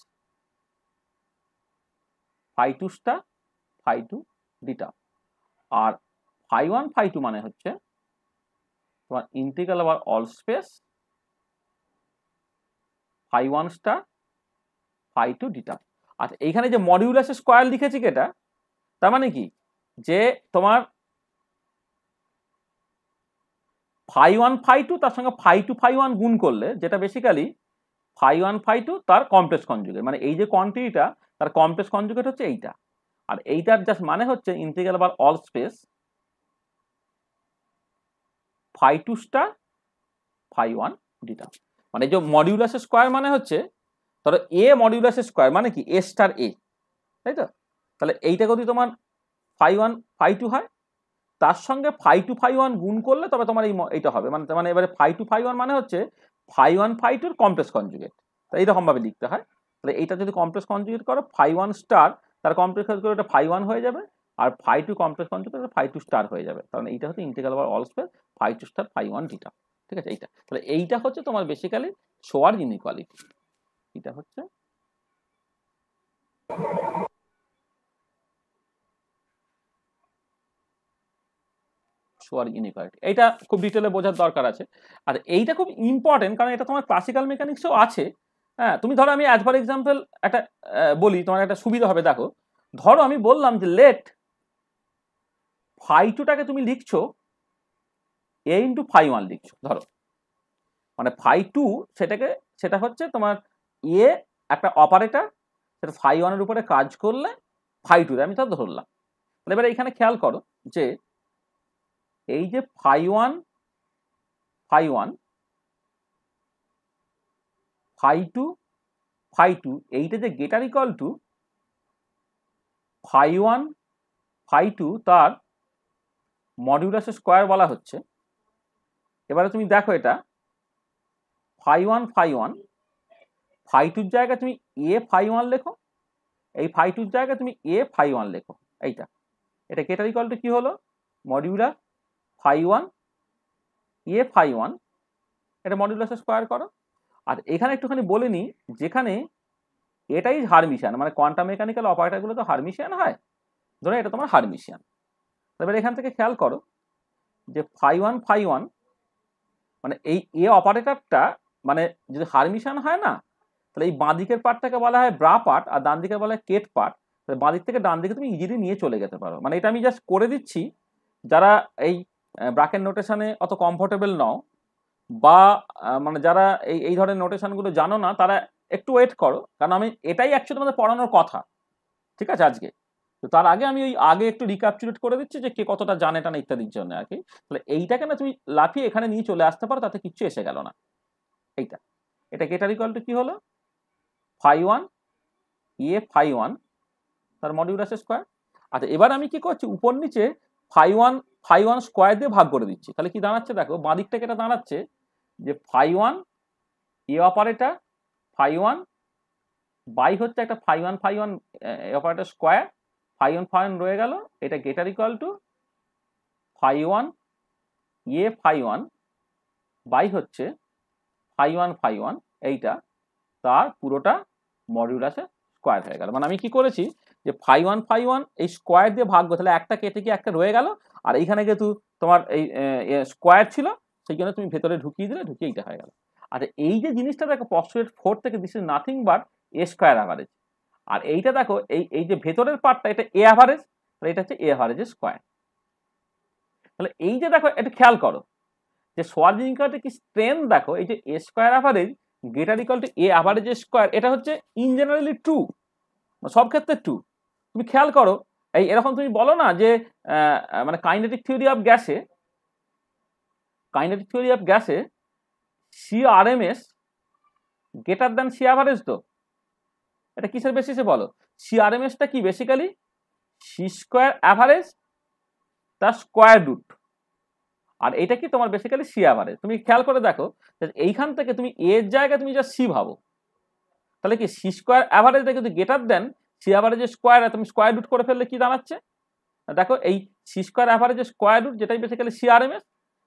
phi two star phi two d tau আর ফাই ওয়ান ফাই টু মানে হচ্ছে তোমার integral over all space phi one star phi two d tau আচ্ছা এইখানে যে মডিউলাসের স্কোয়ার লিখেছি কেটা তার মানে কি যে তোমার ফাই ওয়ান ফাই টু তার সঙ্গে ফাই টু ফাই ওয়ান গুণ করলে যেটা basically phi one phi two তার কমপ্লেক্স কনজুগেট মানে এই যে কোয়ান্টিটিটা তার কমপ্লেক্স কনজুগেট হচ্ছে এইটা আর এইটার জাস্ট মানে হচ্ছে ইন্টিগ্রাল বার all space phi two star phi one d tau মানে এই যে মডিউলাস স্কোয়ার মানে হচ্ছে ধরো এ মডিউলাস স্কোয়ার মানে কি এ স্টার এ তাই তো তাহলে এইটা যদি তোমার ফাই ওয়ান ফাই টু হয় তার সঙ্গে ফাইভ টু ফাইভ ওয়ান গুণ করলে তবে তোমার এই এইটা হবে মানে মানে এবারে ফাইভ টু ফাইভ ওয়ান মানে হচ্ছে ফাইভ ওয়ান ফাইভ টুর কমপ্লেক্স কনজুগেট তাই এইরকমভাবে লিখতে হয় তাহলে এইটা যদি কমপ্লেক্স কনজুগেট করো ফাইভ ওয়ান স্টার তার কমপ্লেক্স করে ওটা ফাইভ ওয়ান হয়ে যাবে আর phi two complex conjugate phi two star হয়ে যাবে কারণ এইটা হচ্ছে integral over all space phi two star phi one d tau ঠিক আছে এইটা তাহলে এইটা হচ্ছে তোমার বেসিক্যালি সোয়ার ইনইকুয়ালিটি এটা হচ্ছে শো আর ইনকারেক্ট খুব ডিটেলে বোঝার দরকার আছে আর এইটা খুব ইম্পর্টেন্ট কারণ এটা তোমার ক্লাসিক্যাল মেকানিক্সও আছে হ্যাঁ তুমি ধরো আমি অ্যাজ ফর এক্সাম্পল একটা বলি তোমার একটা সুবিধা হবে দেখো ধরো আমি বললাম যে লেট ফাই টুটাকে তুমি লিখছো এ ইন্টু ফাই ওয়ান লিখছো ধরো মানে ফাই টু সেটাকে সেটা হচ্ছে তোমার এ একটা অপারেটার সেটা ফাই ওয়ানের উপরে কাজ করলে ফাই টু আমি তা ধরলাম এবারে এইখানে এখানে খেয়াল করো যে এই যে phi one phi one phi two phi two এইটা যে greater equal to phi one phi two তার মডিউলাসের স্কোয়ার বলা হচ্ছে এবারে তুমি দেখো এটা phi one phi one phi টুর জায়গায় তুমি এ ফাই ওয়ান লেখো এই ফাই টুর জায়গায় তুমি এ ফাই ওয়ান লেখো এইটা এটা গেটার ইকল টু কী হলো মডিউলার ফাই ওয়ান ইয়ে ফাই ওয়ান এটা মডিউলাস স্কোয়ার করো আর এখানে একটুখানি বলে নিই যেখানে এটাই হারমিশিয়ান মানে কোয়ান্টাম মেকানিক্যাল অপারেটারগুলো তো হারমিশিয়ান হয় ধরো এটা তোমার হারমিশিয়ান তারপরে এখান থেকে খেয়াল করো যে ফাই ওয়ান ফাই ওয়ান মানে এই এ অপারেটারটা মানে যদি হারমিশিয়ান হয় না তাহলে এই বাঁ দিকের পার্টটাকে বলা হয় ব্রা পার্ট আর ডান দিকে বলা হয় কেট পার্ট তাহলে বাঁ দিক থেকে ডান দিকে তুমি ইজিলি নিয়ে চলে যেতে পারো মানে এটা আমি জাস্ট করে দিচ্ছি যারা এই ব্রাকেট নোটেশানে অত কমফোর্টেবল নও বা মানে যারা এই এই ধরনের নোটেশানগুলো জানো না তারা একটু ওয়েট করো কারণ আমি এটাই অ্যাকচুয়ালি তোমাদের পড়ানোর কথা ঠিক আছে আজকে তো তার আগে আমি ওই আগে একটু রিক্যাপচুরেট করে দিচ্ছি যে কে কতটা জানে টানা ইত্যাদির জন্য আর কি তাহলে এইটাকে না তুমি লাফিয়ে এখানে নিয়ে চলে আসতে পারো তাতে কিচ্ছু এসে গেল না এইটা এটা এটার টু কী হলো ফাই ওয়ান ইয়ে ফাই ওয়ান তার মডিউলাসের স্কোয়ার আচ্ছা এবার আমি কি করছি উপর নিচে phi one phi one square দিয়ে ভাগ করে দিচ্ছি তাহলে কি দাঁড়াচ্ছে দেখো বাঁ দিকটাকে এটা দাঁড়াচ্ছে যে phi one A operator phi one by হচ্ছে একটা phi one phi one A operator square phi one phi one রয়ে গেল এটা greater equal to phi one A phi one by হচ্ছে ফাই ওয়ান ফাই ওয়ান এইটা তার পুরোটা মডিউলাসে square হয়ে গেল মানে আমি কি করেছি যে ফাই ওয়ান ফাই ওয়ান এই স্কোয়ার দিয়ে ভাগ তাহলে একটা কেটে গিয়ে একটা রয়ে গেল আর এইখানে যেহেতু তোমার এই স্কোয়ার ছিল সেই জন্য তুমি ভেতরে ঢুকিয়ে দিলে ঢুকিয়ে এইটা হয়ে গেল আর এই যে জিনিসটা দেখো পশ্চিমের ফোর থেকে this is nothing but a square average আর এইটা দেখো এই এই যে ভেতরের পার্টটা এটা এ অ্যাভারেজ তাহলে এটা হচ্ছে এ অ্যাভারেজ স্কোয়ার তাহলে এই যে দেখো এটা খেয়াল করো যে সোয়ার্জিনিকারটা কি স্ট্রেন দেখো এই যে A square average greater equal to A average square এটা হচ্ছে ইন জেনারেলি টু সব ক্ষেত্রে টু তুমি খেয়াল করো এই এরকম তুমি বলো না যে মানে কাইনেটিক থিওরি অফ গ্যাসে কাইনেটিক থিওরি অফ গ্যাসে C R M S greater than C average তো এটা কিসের বেসিসে বলো সি আর এম এসটা কি বেসিক্যালি সি স্কোয়ার অ্যাভারেজ তার স্কোয়ার রুট আর এটা কি তোমার বেসিক্যালি সি অ্যাভারেজ তুমি খেয়াল করে দেখো এইখান থেকে তুমি এর জায়গায় তুমি যা সি ভাবো তাহলে কি সি স্কোয়ার অ্যাভারেজটা কিন্তু গ্রেটার দেন সি অ্যাভারেজের স্কোয়ার তুমি স্কোয়ার রুট করে ফেললে কি দাঁড়াচ্ছে দেখো এই সি স্কোয়ার অ্যাভারেজের স্কোয়ার রুট যেটাই basically C R M S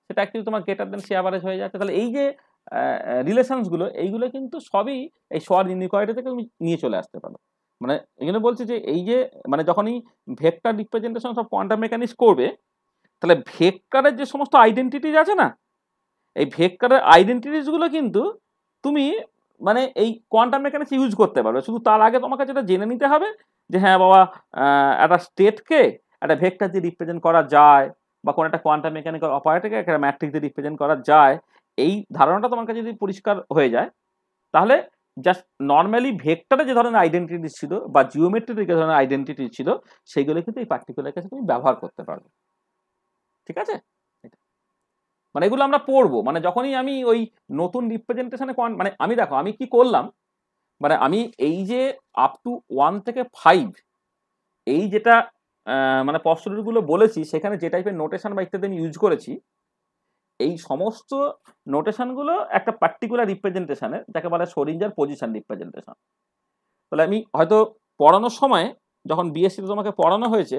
সেটা অ্যাকচুয়ালি তোমার গ্রেটার দেন সি অ্যাভারেজ হয়ে যাচ্ছে তাহলে এই যে রিলেশনসগুলো এইগুলো কিন্তু সবই এই সর ইনিকোয়ারিটি থেকে তুমি নিয়ে চলে আসতে পারো মানে এই জন্য বলছি যে এই যে মানে যখনই ভেক্টর রিপ্রেজেন্টেশন সব কোয়ান্টাম মেকানিক্স করবে তাহলে ভেক্টরের যে সমস্ত আইডেন্টিটিজ আছে না এই ভেক্টরের আইডেন্টিটিসগুলো কিন্তু তুমি মানে এই কোয়ান্টাম মেকানিক্স ইউজ করতে পারবে শুধু তার আগে তোমাকে যেটা জেনে নিতে হবে যে হ্যাঁ বাবা একটা স্টেটকে একটা ভেক্টর দিয়ে রিপ্রেজেন্ট করা যায় বা কোনো একটা কোয়ান্টাম মেকানিক্যাল অপারেটরকে একটা ম্যাট্রিক দিয়ে রিপ্রেজেন্ট করা যায় এই ধারণাটা তোমার কাছে যদি পরিষ্কার হয়ে যায় তাহলে জাস্ট নর্মালি ভেক্টরে যে ধরনের আইডেন্টিটি ছিল বা জিওমেট্রিতে যে ধরনের আইডেন্টিটি ছিল সেইগুলো কিন্তু এই পার্টিকুলার কাছে তুমি ব্যবহার করতে পারবে ঠিক আছে মানে এগুলো আমরা পড়বো মানে যখনই আমি ওই নতুন রিপ্রেজেন্টেশনে মানে আমি দেখো আমি কি করলাম মানে আমি এই যে আপ টু ওয়ান থেকে ফাইভ এই যেটা মানে পস্টুলেটগুলো বলেছি সেখানে যে টাইপের নোটেশন বা ইত্যাদি আমি ইউজ করেছি এই সমস্ত নোটেশনগুলো একটা পার্টিকুলার রিপ্রেজেন্টেশনের যাকে বলে সরিঞ্জার পজিশন রিপ্রেজেন্টেশন তাহলে আমি হয়তো পড়ানোর সময় যখন বিএসসিতে তোমাকে পড়ানো হয়েছে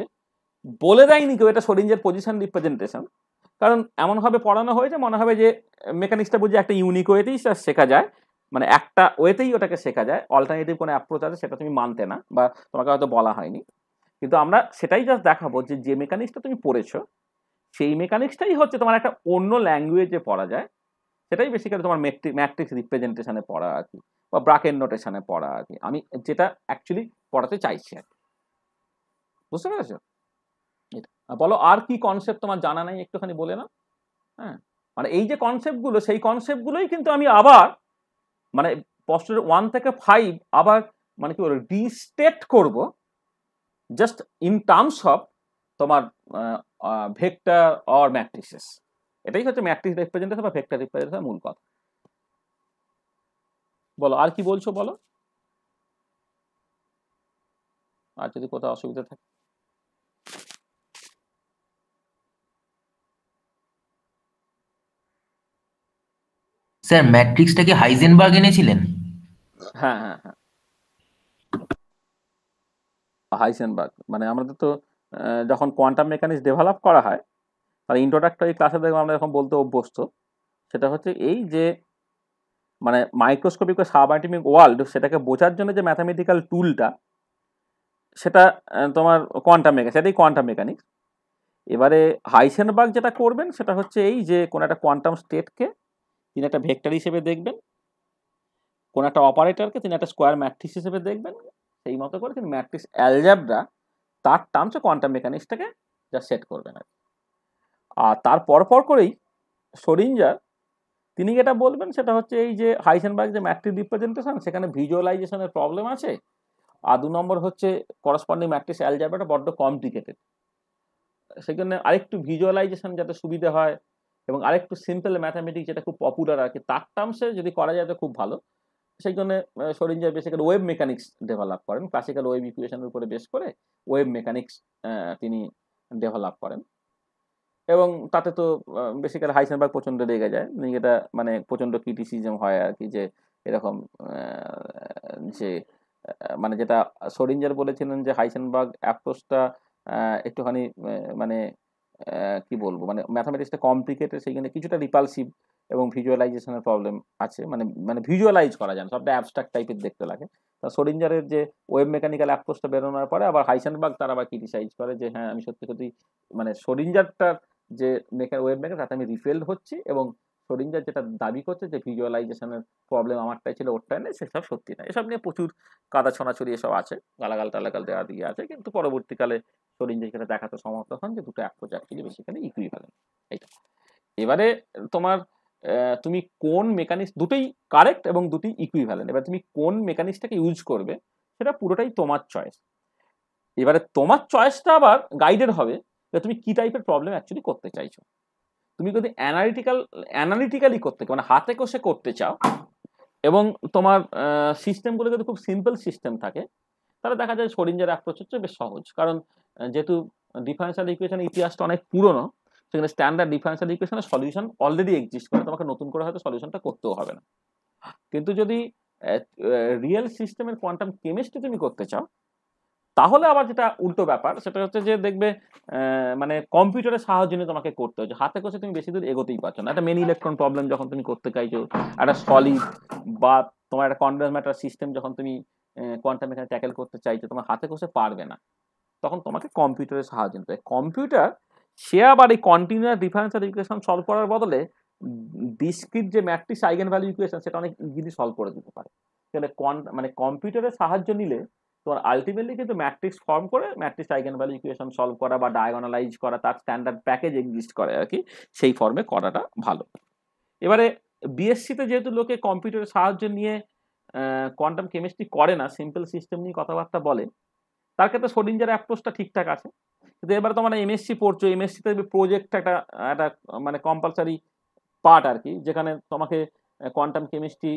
বলে দেয়নি কেউ এটা সরিঞ্জার পজিশন রিপ্রেজেন্টেশন কারণ এমনভাবে পড়ানো হয়েছে মনে হবে যে মেকানিক্সটা বুঝে একটা ইউনিক ওয়েতেই শেখা যায় মানে একটা ওয়েতেই ওটাকে শেখা যায় অল্টারনেটিভ কোনো অ্যাপ্রোচ আছে সেটা তুমি মানতে না বা তোমাকে হয়তো বলা হয়নি কিন্তু আমরা সেটাই জাস্ট দেখাবো যে যে মেকানিক্সটা তুমি পড়েছো সেই মেকানিক্সটাই হচ্ছে তোমার একটা অন্য ল্যাঙ্গুয়েজে পড়া যায় সেটাই বেসিক্যালি তোমার ম্যাট্রিক ম্যাট্রিক্স রিপ্রেজেন্টেশনে পড়া আর কি বা ব্রাকের নোটেশনে পড়া আর কি আমি যেটা অ্যাকচুয়ালি পড়াতে চাইছি আর কি বুঝতে পেরেছো বলো আর কি কনসেপ্ট তোমার জানা নাই একটুখানি বলে না হ্যাঁ মানে এই যে কনসেপ্টগুলো সেই কনসেপ্টগুলোই কিন্তু আমি আবার মানে পস্টের ওয়ান থেকে ফাইভ আবার মানে কি বলবো রিস্টেট করব জাস্ট ইন টার্মস অফ তোমার ভেক্টর অর ম্যাট্রিসেস এটাই হচ্ছে ম্যাট্রিক্স রিপ্রেজেন্টেশন বা ভেক্টর রিপ্রেজেন্টেশন মূল কথা বলো আর কি বলছো বলো আর যদি কোথাও অসুবিধা থাকে স্যার ম্যাট্রিক্সটা কি হাইজেনবার্গ এনেছিলেন হ্যাঁ হ্যাঁ হ্যাঁ হাইজেনবার্গ মানে আমাদের তো যখন কোয়ান্টাম মেকানিক্স ডেভেলপ করা হয় তার ইন্ট্রোডাক্টর এই ক্লাসে দেখবো আমরা যখন বলতে অভ্যস্ত সেটা হচ্ছে এই যে মানে মাইক্রোস্কোপিক বা সাবঅ্যাটমিক ওয়ার্ল্ড সেটাকে বোঝার জন্য যে ম্যাথামেটিক্যাল টুলটা সেটা তোমার কোয়ান্টাম মেকানিক্স সেটাই কোয়ান্টাম মেকানিক্স এবারে হাইসেনবার্গ যেটা করবেন সেটা হচ্ছে এই যে কোনো একটা কোয়ান্টাম স্টেটকে তিনি একটা ভেক্টর হিসেবে দেখবেন কোন একটা অপারেটরকে তিনি একটা স্কোয়ার ম্যাট্রিক্স হিসেবে দেখবেন সেই মতো করে তিনি ম্যাট্রিক্স অ্যালজাবরা তার টার্মসে কোয়ান্টাম মেকানিক্সটাকে যা সেট করবেন আর আর তার পরপর করেই সরিঞ্জার তিনি যেটা বলবেন সেটা হচ্ছে এই যে হাইসেনবার্গ যে ম্যাট্রিক রিপ্রেজেন্টেশন সেখানে ভিজুয়ালাইজেশনের প্রবলেম আছে আর দু নম্বর হচ্ছে করসপন্ডিং ম্যাট্রিক্স অ্যালজাবরাটা বড্ড কমপ্লিকেটেড সেই জন্য আরেকটু ভিজুয়ালাইজেশন যাতে সুবিধে হয় এবং আরেকটু সিম্পল ম্যাথামেটিক্স যেটা খুব পপুলার আর কি তার টার্মসে যদি করা যায় তো খুব ভালো সেই জন্য Schrodinger basically wave mechanics develop করেন ক্লাসিক্যাল ওয়েব ইকুয়েশনের উপরে বেস করে ওয়েব মেকানিক্স তিনি ডেভেলপ করেন এবং তাতে তো বেসিক্যালি হাইসেনবার্গ প্রচণ্ড রেগে যায় এটা মানে প্রচণ্ড ক্রিটিসিজম হয় আর কি যে এরকম যে মানে যেটা সরিঞ্জার বলেছিলেন যে হাইসেনবার্গ অ্যাপ্রোচটা একটুখানি মানে কি বলবো মানে ম্যাথামেটিক্সটা কমপ্লিকেটেড সেইখানে কিছুটা রিপালসিভ এবং ভিজুয়ালাইজেশনের প্রবলেম আছে মানে মানে ভিজুয়ালাইজ করা যায় না সবটা অ্যাবস্ট্রাক্ট টাইপের দেখতে লাগে তা সরিঞ্জারের যে ওয়েব মেকানিক্যাল অ্যাপ্রোচটা বেরোনোর পরে আবার বাগ তারা আবার ক্রিটিসাইজ করে যে হ্যাঁ আমি সত্যি সত্যি মানে সরিঞ্জারটার যে মেকা ওয়েব মেকানিক তাতে আমি রিফেল্ড হচ্ছি এবং সরিঞ্জার যেটা দাবি করছে যে ভিজুয়ালাইজেশনের প্রবলেম আমারটাই ছিল ওরটাই নেই সেসব সত্যি না এসব নিয়ে প্রচুর কাদা ছোনাছড়ি এসব আছে গালাগাল টালাগাল দেওয়া দিয়ে আছে কিন্তু পরবর্তীকালে সরিঞ্জা সেটা দেখাতে সমর্থ হন যে দুটো অ্যাপ্রোচ অ্যাকচুয়ালি ইকুই ইকুইভ্যালেন্ট এইটা এবারে তোমার তুমি কোন মেকানিস্ট দুটোই কারেক্ট এবং দুটি ইকুই ইকুইভ্যালেন্ট এবার তুমি কোন মেকানিস্টটাকে ইউজ করবে সেটা পুরোটাই তোমার চয়েস এবারে তোমার চয়েসটা আবার গাইডেড হবে যে তুমি কী টাইপের প্রবলেম অ্যাকচুয়ালি করতে চাইছো তুমি যদি অ্যানালিটিক্যাল অ্যানালিটিক্যালি করতে মানে হাতে কষে করতে চাও এবং তোমার সিস্টেমগুলো যদি খুব সিম্পল সিস্টেম থাকে তাহলে দেখা যায় সরিঞ্জার অ্যাপ্রোচ হচ্ছে বেশ সহজ কারণ যেহেতু ডিফারেন্সিয়াল ইকুয়েশনের ইতিহাসটা অনেক পুরনো সেখানে স্ট্যান্ডার্ড ডিফারেন্সিয়াল ইকুয়েশনের সলিউশন অলরেডি এক্সিস্ট করে তোমাকে নতুন করে হয়তো সলিউশনটা করতেও হবে না কিন্তু যদি রিয়েল সিস্টেমের কোয়ান্টাম কেমিস্ট্রি তুমি করতে চাও তাহলে আবার যেটা উল্টো ব্যাপার সেটা হচ্ছে যে দেখবে মানে কম্পিউটারের সাহায্য নিয়ে তোমাকে করতে হচ্ছে হাতে কষে তুমি বেশি দূর এগোতেই পারছো না একটা মেন ইলেকট্রন প্রবলেম যখন তুমি করতে চাইছো একটা সলিড বা তোমার একটা কন্ডেন্স ম্যাটার সিস্টেম যখন তুমি কোয়ান্টাম এখানে ট্যাকেল করতে চাইছো তোমার হাতে কষে পারবে না তখন তোমাকে কম্পিউটারের সাহায্য নিতে কম্পিউটার সে আবার এই কন্টিনিউয়াস ডিফারেন্সিয়াল ইকুয়েশন সলভ করার বদলে ডিসক্রিট যে ম্যাট্রিক্স আইগেন ভ্যালু ইকুয়েশন সেটা অনেক ইজিলি সলভ করে দিতে পারে তাহলে মানে কম্পিউটারের সাহায্য নিলে তোমার আলটিমেটলি কিন্তু ম্যাট্রিক্স ফর্ম করে matrix eigenvalue equation solve করা বা ডায়াগনালাইজ করা তার স্ট্যান্ডার্ড প্যাকেজ এক্সিস্ট করে আর কি সেই ফর্মে করাটা ভালো এবারে বিএসসিতে যেহেতু লোকে কম্পিউটারের সাহায্য নিয়ে কোয়ান্টাম কেমিস্ট্রি করে না সিম্পল সিস্টেম নিয়ে কথাবার্তা বলে তার ক্ষেত্রে সোডিঞ্জার অ্যাপ্রোচটা ঠিকঠাক আছে কিন্তু এবার তোমার মানে এমএসসি পড়ছো এমএসসিতে প্রজেক্ট একটা একটা মানে কম্পালসারি পার্ট আর কি যেখানে তোমাকে কোয়ান্টাম কেমিস্ট্রি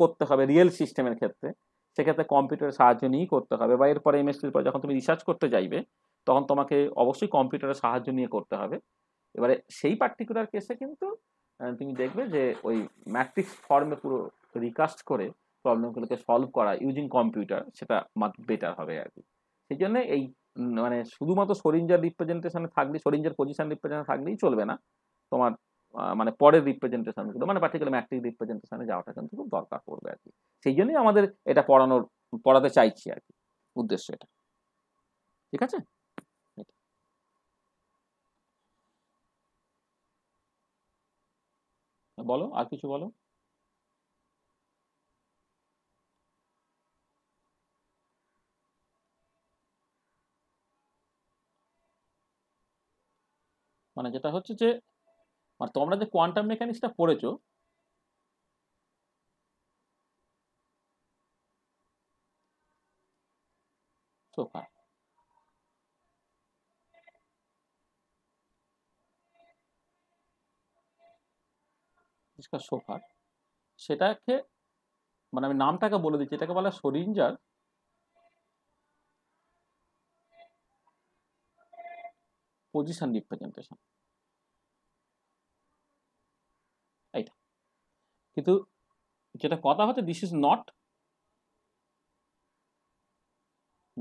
করতে হবে রিয়েল সিস্টেমের ক্ষেত্রে সেক্ষেত্রে কম্পিউটারের সাহায্য নিয়েই করতে হবে বা এরপরে এমএসসির পর যখন তুমি রিসার্চ করতে যাইবে তখন তোমাকে অবশ্যই কম্পিউটারের সাহায্য নিয়ে করতে হবে এবারে সেই পার্টিকুলার কেসে কিন্তু তুমি দেখবে যে ওই ম্যাট্রিক্স ফর্মে পুরো রিকাস্ট করে প্রবলেমগুলোকে সলভ করা ইউজিং কম্পিউটার সেটা বেটার হবে আর কি সেই জন্য এই মানে শুধুমাত্র সরিঞ্জার রিপ্রেজেন্টেশনে থাকলে সরিঞ্জার পজিশন রিপ্রেজেন্টেশন থাকলেই চলবে না তোমার মানে পরের রিপ্রেজেন্টেশন মানে পার্টিকুলার ম্যাট্রিক রিপ্রেজেন্টেশনে যাওয়াটা কিন্তু খুব দরকার পড়বে আর কি সেই জন্যই আমাদের এটা পড়ানোর পড়াতে চাইছি আর কি উদ্দেশ্য এটা ঠিক আছে হ্যাঁ, বলো আর কিছু বলো মানে যেটা হচ্ছে যে মারতোমরা যে কোয়ান্টাম মেকানিক্সটা পড়েছো সোকার ইসকা শোকার সেটাকে মানে আমি নামটা কা বলে দিচ্ছি এটাকে বলা সরিঞ্জার পজিশন ডিপেন্ডেন্টেশন কিন্তু যেটা কথা হচ্ছে this is not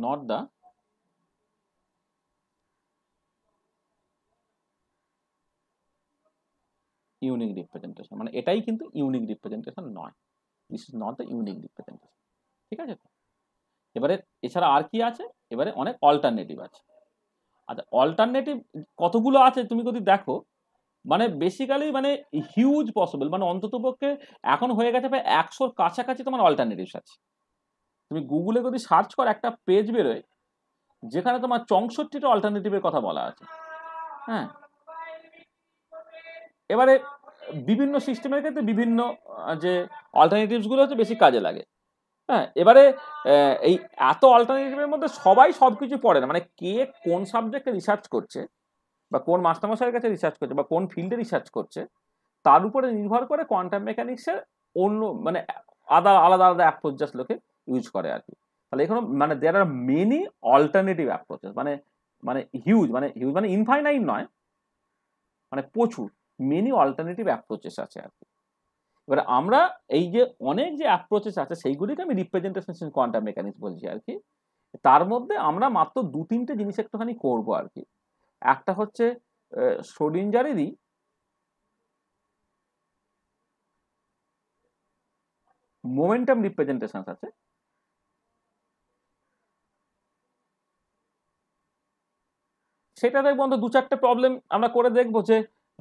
not the unique representation মানে এটাই কিন্তু ইউনিক রিপ্রেজেন্টেশন নয় this is not the unique representation ঠিক আছে এবারে এছাড়া আর কি আছে এবারে অনেক অল্টারনেটিভ আছে আচ্ছা অল্টারনেটিভ কতগুলো আছে তুমি যদি দেখো মানে বেসিক্যালি মানে হিউজ পসিবল মানে অন্তত পক্ষে এখন হয়ে গেছে প্রায় একশোর কাছাকাছি তোমার অল্টারনেটিভস আছে তুমি গুগলে যদি সার্চ কর একটা পেজ বেরোয় যেখানে তোমার চৌষট্টিটা অল্টারনেটিভের কথা বলা আছে হ্যাঁ এবারে বিভিন্ন সিস্টেমের ক্ষেত্রে বিভিন্ন যে অল্টারনেটিভসগুলো হচ্ছে বেশি কাজে লাগে হ্যাঁ এবারে এই এত অল্টারনেটিভের মধ্যে সবাই সব কিছু পড়ে না মানে কে কোন সাবজেক্টে রিসার্চ করছে বা কোন মাস্টারমশাইয়ের কাছে রিসার্চ করছে বা কোন ফিল্ডে রিসার্চ করছে তার উপরে নির্ভর করে কোয়ান্টাম মেকানিক্সের অন্য মানে আলাদা আলাদা আলাদা অ্যাপ্রোচাস লোকে ইউজ করে আর কি তাহলে এখানে মানে there are many alternative approaches মানে মানে হিউজ মানে হিউজ মানে ইনফাইনাইট নয় মানে প্রচুর মেনি অল্টারনেটিভ অ্যাপ্রোচেস আছে আর কি এবার আমরা এই যে অনেক যে অ্যাপ্রোচেস আছে সেইগুলিকে আমি রিপ্রেজেন্টেশন কোয়ান্টাম মেকানিক্স বলছি আর কি তার মধ্যে আমরা মাত্র দু তিনটে জিনিস একটুখানি করবো আর কি একটা হচ্ছে সোডিঞ্জারেরই মোমেন্টাম রিপ্রেজেন্টেশন আছে সেটা দেখবো অন্তত দু চারটে প্রবলেম আমরা করে দেখবো যে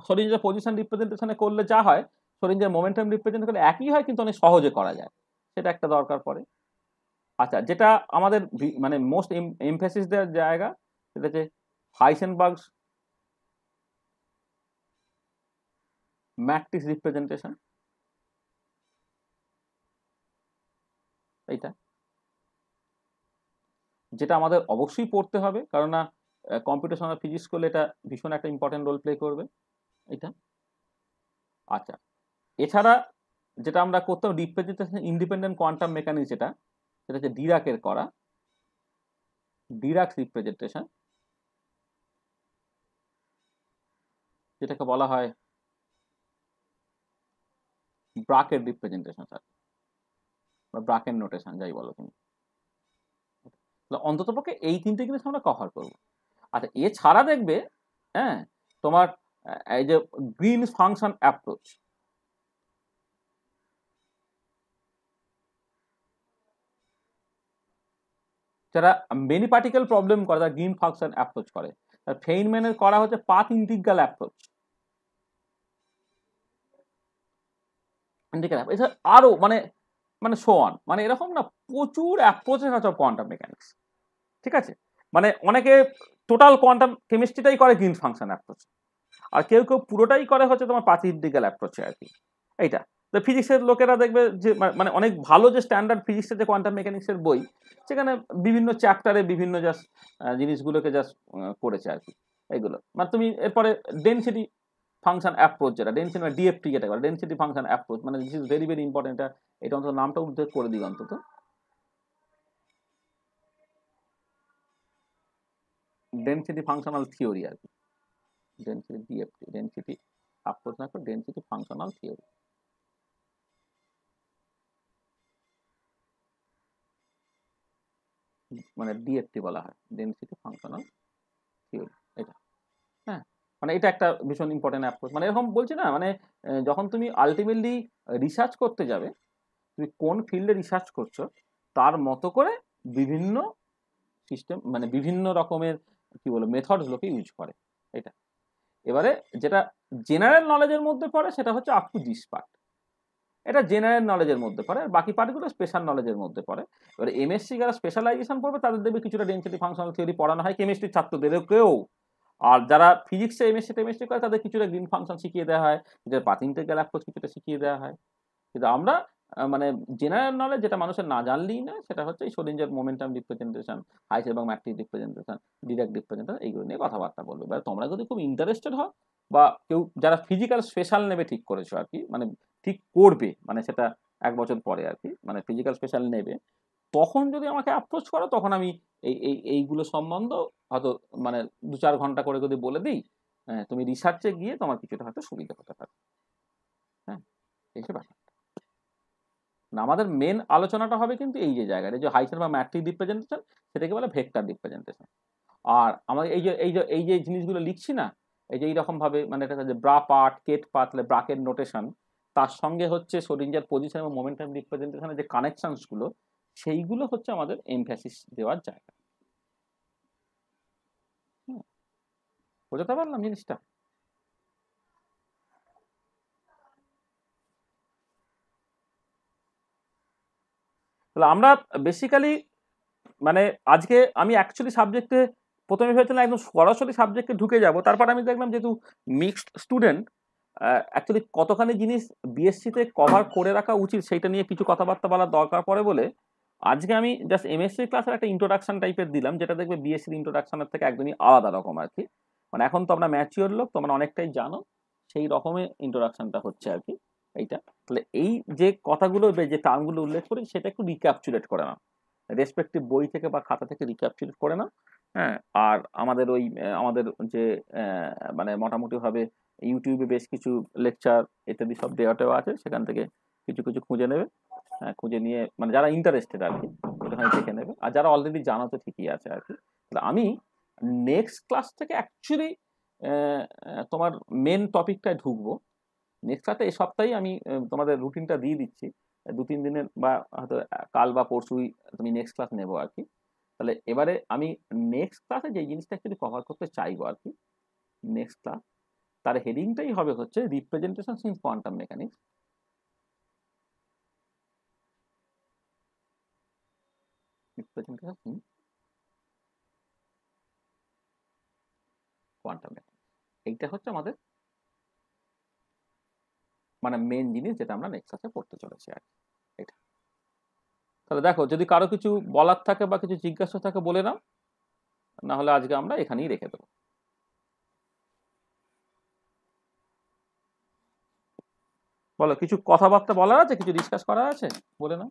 সরিঞ্জার পজিশন রিপ্রেজেন্টেশনে করলে যা হয় সরিঞ্জার মোমেন্টাম রিপ্রেজেন্ট করলে একই হয় কিন্তু অনেক সহজে করা যায় সেটা একটা দরকার পড়ে আচ্ছা যেটা আমাদের মানে মোস্ট এমফেসিস দেওয়ার জায়গা সেটা হচ্ছে Heisenberg's matrix representation এইটা যেটা আমাদের অবশ্যই পড়তে হবে কেননা আর ফিজিক্স করলে এটা ভীষণ একটা ইম্পর্টেন্ট রোল প্লে করবে এটা আচ্ছা এছাড়া যেটা আমরা করতাম রিপ্রেজেন্টেশন ইন্ডিপেন্ডেন্ট কোয়ান্টাম মেকানিক যেটা সেটা হচ্ছে ডিরাকের করা ডিরাক রিপ্রেজেন্টেশন যেটাকে বলা হয় ব্রাকের রিপ্রেজেন্টেশন স্যার বা ব্রাকের নোটেশন যাই বলো তুমি অন্তত পক্ষে এই তিনটে জিনিস আমরা কভার করবো আচ্ছা এছাড়া দেখবে হ্যাঁ তোমার এই যে গ্রিন ফাংশন অ্যাপ্রোচ যারা মেনি পার্টিকেল প্রবলেম করে তারা গ্রিন ফাংশন অ্যাপ্রোচ করে আর ফেইনম্যানের করা হচ্ছে path integral approach integral approach এছাড়া আরও মানে মানে সোয়ান মানে এরকম না প্রচুর অ্যাপ্রোচেস আছে কোয়ান্টাম মেকানিক্স ঠিক আছে মানে অনেকে টোটাল কোয়ান্টাম কেমিস্ট্রিটাই করে গ্রিন ফাংশন অ্যাপ্রোচ আর কেউ কেউ পুরোটাই করে হচ্ছে তোমার পাথ ইন্টিগ্রাল অ্যাপ্রোচে আর কি এইটা তো ফিজিক্সের লোকেরা দেখবে যে মানে অনেক ভালো যে স্ট্যান্ডার্ড ফিজিক্সের যে কোয়ান্টাম মেকানিক্সের বই সেখানে বিভিন্ন চ্যাপ্টারে বিভিন্ন জাস্ট জিনিসগুলোকে জাস্ট করেছে আর কি এইগুলো মানে তুমি এরপরে ডেনসিটি ফাংশন অ্যাপ্রোচ যেটা ডেনসিটি মানে ডিএফটি যেটা বলে ডেনসিটি ফাংশন অ্যাপ্রোচ মানে this is very very important এটা এটা অন্তত নামটা উল্লেখ করে দিই অন্তত ডেনসিটি ফাংশনাল থিওরি আর কি ডেনসিটি ডিএফটি ডেনসিটি অ্যাপ্রোচ না ডেনসিটি ফাংশনাল থিওরি মানে ডিএফটি বলা হয় ডেনসিটি ফাংশনাল থিওরি এটা হ্যাঁ মানে এটা একটা ভীষণ ইম্পর্টেন্ট অ্যাপ্রোচ মানে এরকম বলছি না মানে যখন তুমি আলটিমেটলি রিসার্চ করতে যাবে তুমি কোন ফিল্ডে রিসার্চ করছো তার মতো করে বিভিন্ন সিস্টেম মানে বিভিন্ন রকমের কি বলো মেথডসগুলোকে ইউজ করে এটা এবারে যেটা জেনারেল নলেজের মধ্যে পড়ে সেটা হচ্ছে আপ টু দিস পার্ট এটা জেনারেল নলেজের মধ্যে পড়ে আর বাকি পার্টগুলো স্পেশাল নলেজের মধ্যে পড়ে এবার এমএসসি যারা স্পেশালাইজেশন পড়বে তাদের দেবে কিছুটা ডেন্সিটি ফাংশনাল থিওরি পড়ানো হয় কেমিস্ট্রির ছাত্রদেরকেও আর যারা ফিজিক্সে এমএসসি টেমিস্ট্রি করে তাদের কিছুটা গ্রিন ফাংশন শিখিয়ে দেওয়া হয় কিছুটা পাতিন থেকে অ্যাপ্রোচ কিছুটা শিখিয়ে দেওয়া হয় কিন্তু আমরা মানে জেনারেল নলেজ যেটা মানুষের না জানলেই না সেটা হচ্ছে এই সোরেঞ্জের মোমেন্টাম রিপ্রেজেন্টেশন হাইস এবং ম্যাট্রিক রিপ্রেজেন্টেশন ডিরেক্ট রিপ্রেজেন্টেশন এইগুলো নিয়ে কথাবার্তা বলবে এবার তোমরা যদি খুব ইন্টারেস্টেড হও বা কেউ যারা ফিজিক্যাল স্পেশাল নেবে ঠিক করেছো আর কি মানে ঠিক করবে মানে সেটা এক বছর পরে আর কি মানে ফিজিক্যাল স্পেশাল নেবে তখন যদি আমাকে অ্যাপ্রোচ করো তখন আমি এই এই এইগুলো সম্বন্ধ হয়তো মানে দু চার ঘন্টা করে যদি বলে দিই হ্যাঁ, তুমি রিসার্চে গিয়ে তোমার কিছুটা হয়তো সুবিধা হতে পারে হ্যাঁ আমাদের মেন আলোচনাটা হবে কিন্তু এই যে জায়গাটা যে হাইসেন বা ম্যাট্রিক রিপ্রেজেন্টেশন সেটাকে বলে ভেক্টর রিপ্রেজেন্টেশন আর আমাদের এই যে এই যে এই যে জিনিসগুলো লিখছি না এই যে এইরকমভাবে মানে একটা যে ব্রা পাট কেট পার্ট ব্রাকেট নোটেশন তার সঙ্গে হচ্ছে সোডিঞ্জার পজিশন এবং মোমেন্টাম রিপ্রেজেন্টেশনের যে কানেকশনসগুলো সেইগুলো হচ্ছে আমাদের এমফ্যাসিস দেওয়ার জায়গা বোঝাতে পারলাম জিনিসটা তাহলে আমরা বেসিক্যালি মানে আজকে আমি অ্যাকচুয়ালি সাবজেক্টে প্রথমে ভেবেছিলাম একদম সরাসরি সাবজেক্টে ঢুকে যাব তারপর আমি দেখলাম যেহেতু মিক্সড স্টুডেন্ট অ্যাকচুয়ালি কতখানি জিনিস বিএসসিতে কভার করে রাখা উচিত সেইটা নিয়ে কিছু কথাবার্তা বলার দরকার পড়ে বলে আজকে আমি জাস্ট এমএসসি ক্লাসের একটা ইন্ট্রোডাকশন টাইপের দিলাম যেটা দেখবে বিএসসির ইন্ট্রোডাকশনের থেকে একদমই আলাদা রকম আর কি মানে এখন তো আমরা ম্যাচিওর লোক তোমরা অনেকটাই জানো সেই রকমের ইন্ট্রোডাকশনটা হচ্ছে আর কি এইটা তাহলে এই যে কথাগুলো যে টার্মগুলো উল্লেখ করি সেটা একটু রিক্যাপচুলেট করে না রেসপেক্টিভ বই থেকে বা খাতা থেকে রিক্যাপচুলেট করে না হ্যাঁ আর আমাদের ওই আমাদের যে মানে মোটামুটিভাবে ইউটিউবে বেশ কিছু লেকচার ইত্যাদি সব দেওয়াটাও আছে সেখান থেকে কিছু কিছু খুঁজে নেবে হ্যাঁ খুঁজে নিয়ে মানে যারা ইন্টারেস্টেড আর কি ওখানে দেখে নেবে আর যারা অলরেডি জানো তো ঠিকই আছে আর কি আমি নেক্সট ক্লাস থেকে অ্যাকচুয়ালি তোমার মেন টপিকটায় ঢুকবো নেক্সট ক্লাসে এই সপ্তাহেই আমি তোমাদের রুটিনটা দিয়ে দিচ্ছি দু তিন দিনের বা হয়তো কাল বা পরশুই তুমি নেক্সট ক্লাস নেবো আর কি তাহলে এবারে আমি নেক্সট ক্লাসে যে জিনিসটা অ্যাকচুয়ালি কভার করতে চাইবো আর কি নেক্সট ক্লাস তার হেডিংটাই হবে হচ্ছে রিপ্রেজেন্টেশন সিন quantum mechanics representation quantum mechanics এইটা হচ্ছে আমাদের মানে মেন জিনিস যেটা আমরা নেক্সট ক্লাসে পড়তে চলেছি আর এটা তাহলে দেখো যদি কারো কিছু বলার থাকে বা কিছু জিজ্ঞাসা থাকে বলে নাও না হলে আজকে আমরা এখানেই রেখে দেবো বলো কিছু কথাবার্তা বলার আছে কিছু ডিসকাস করা আছে বলে না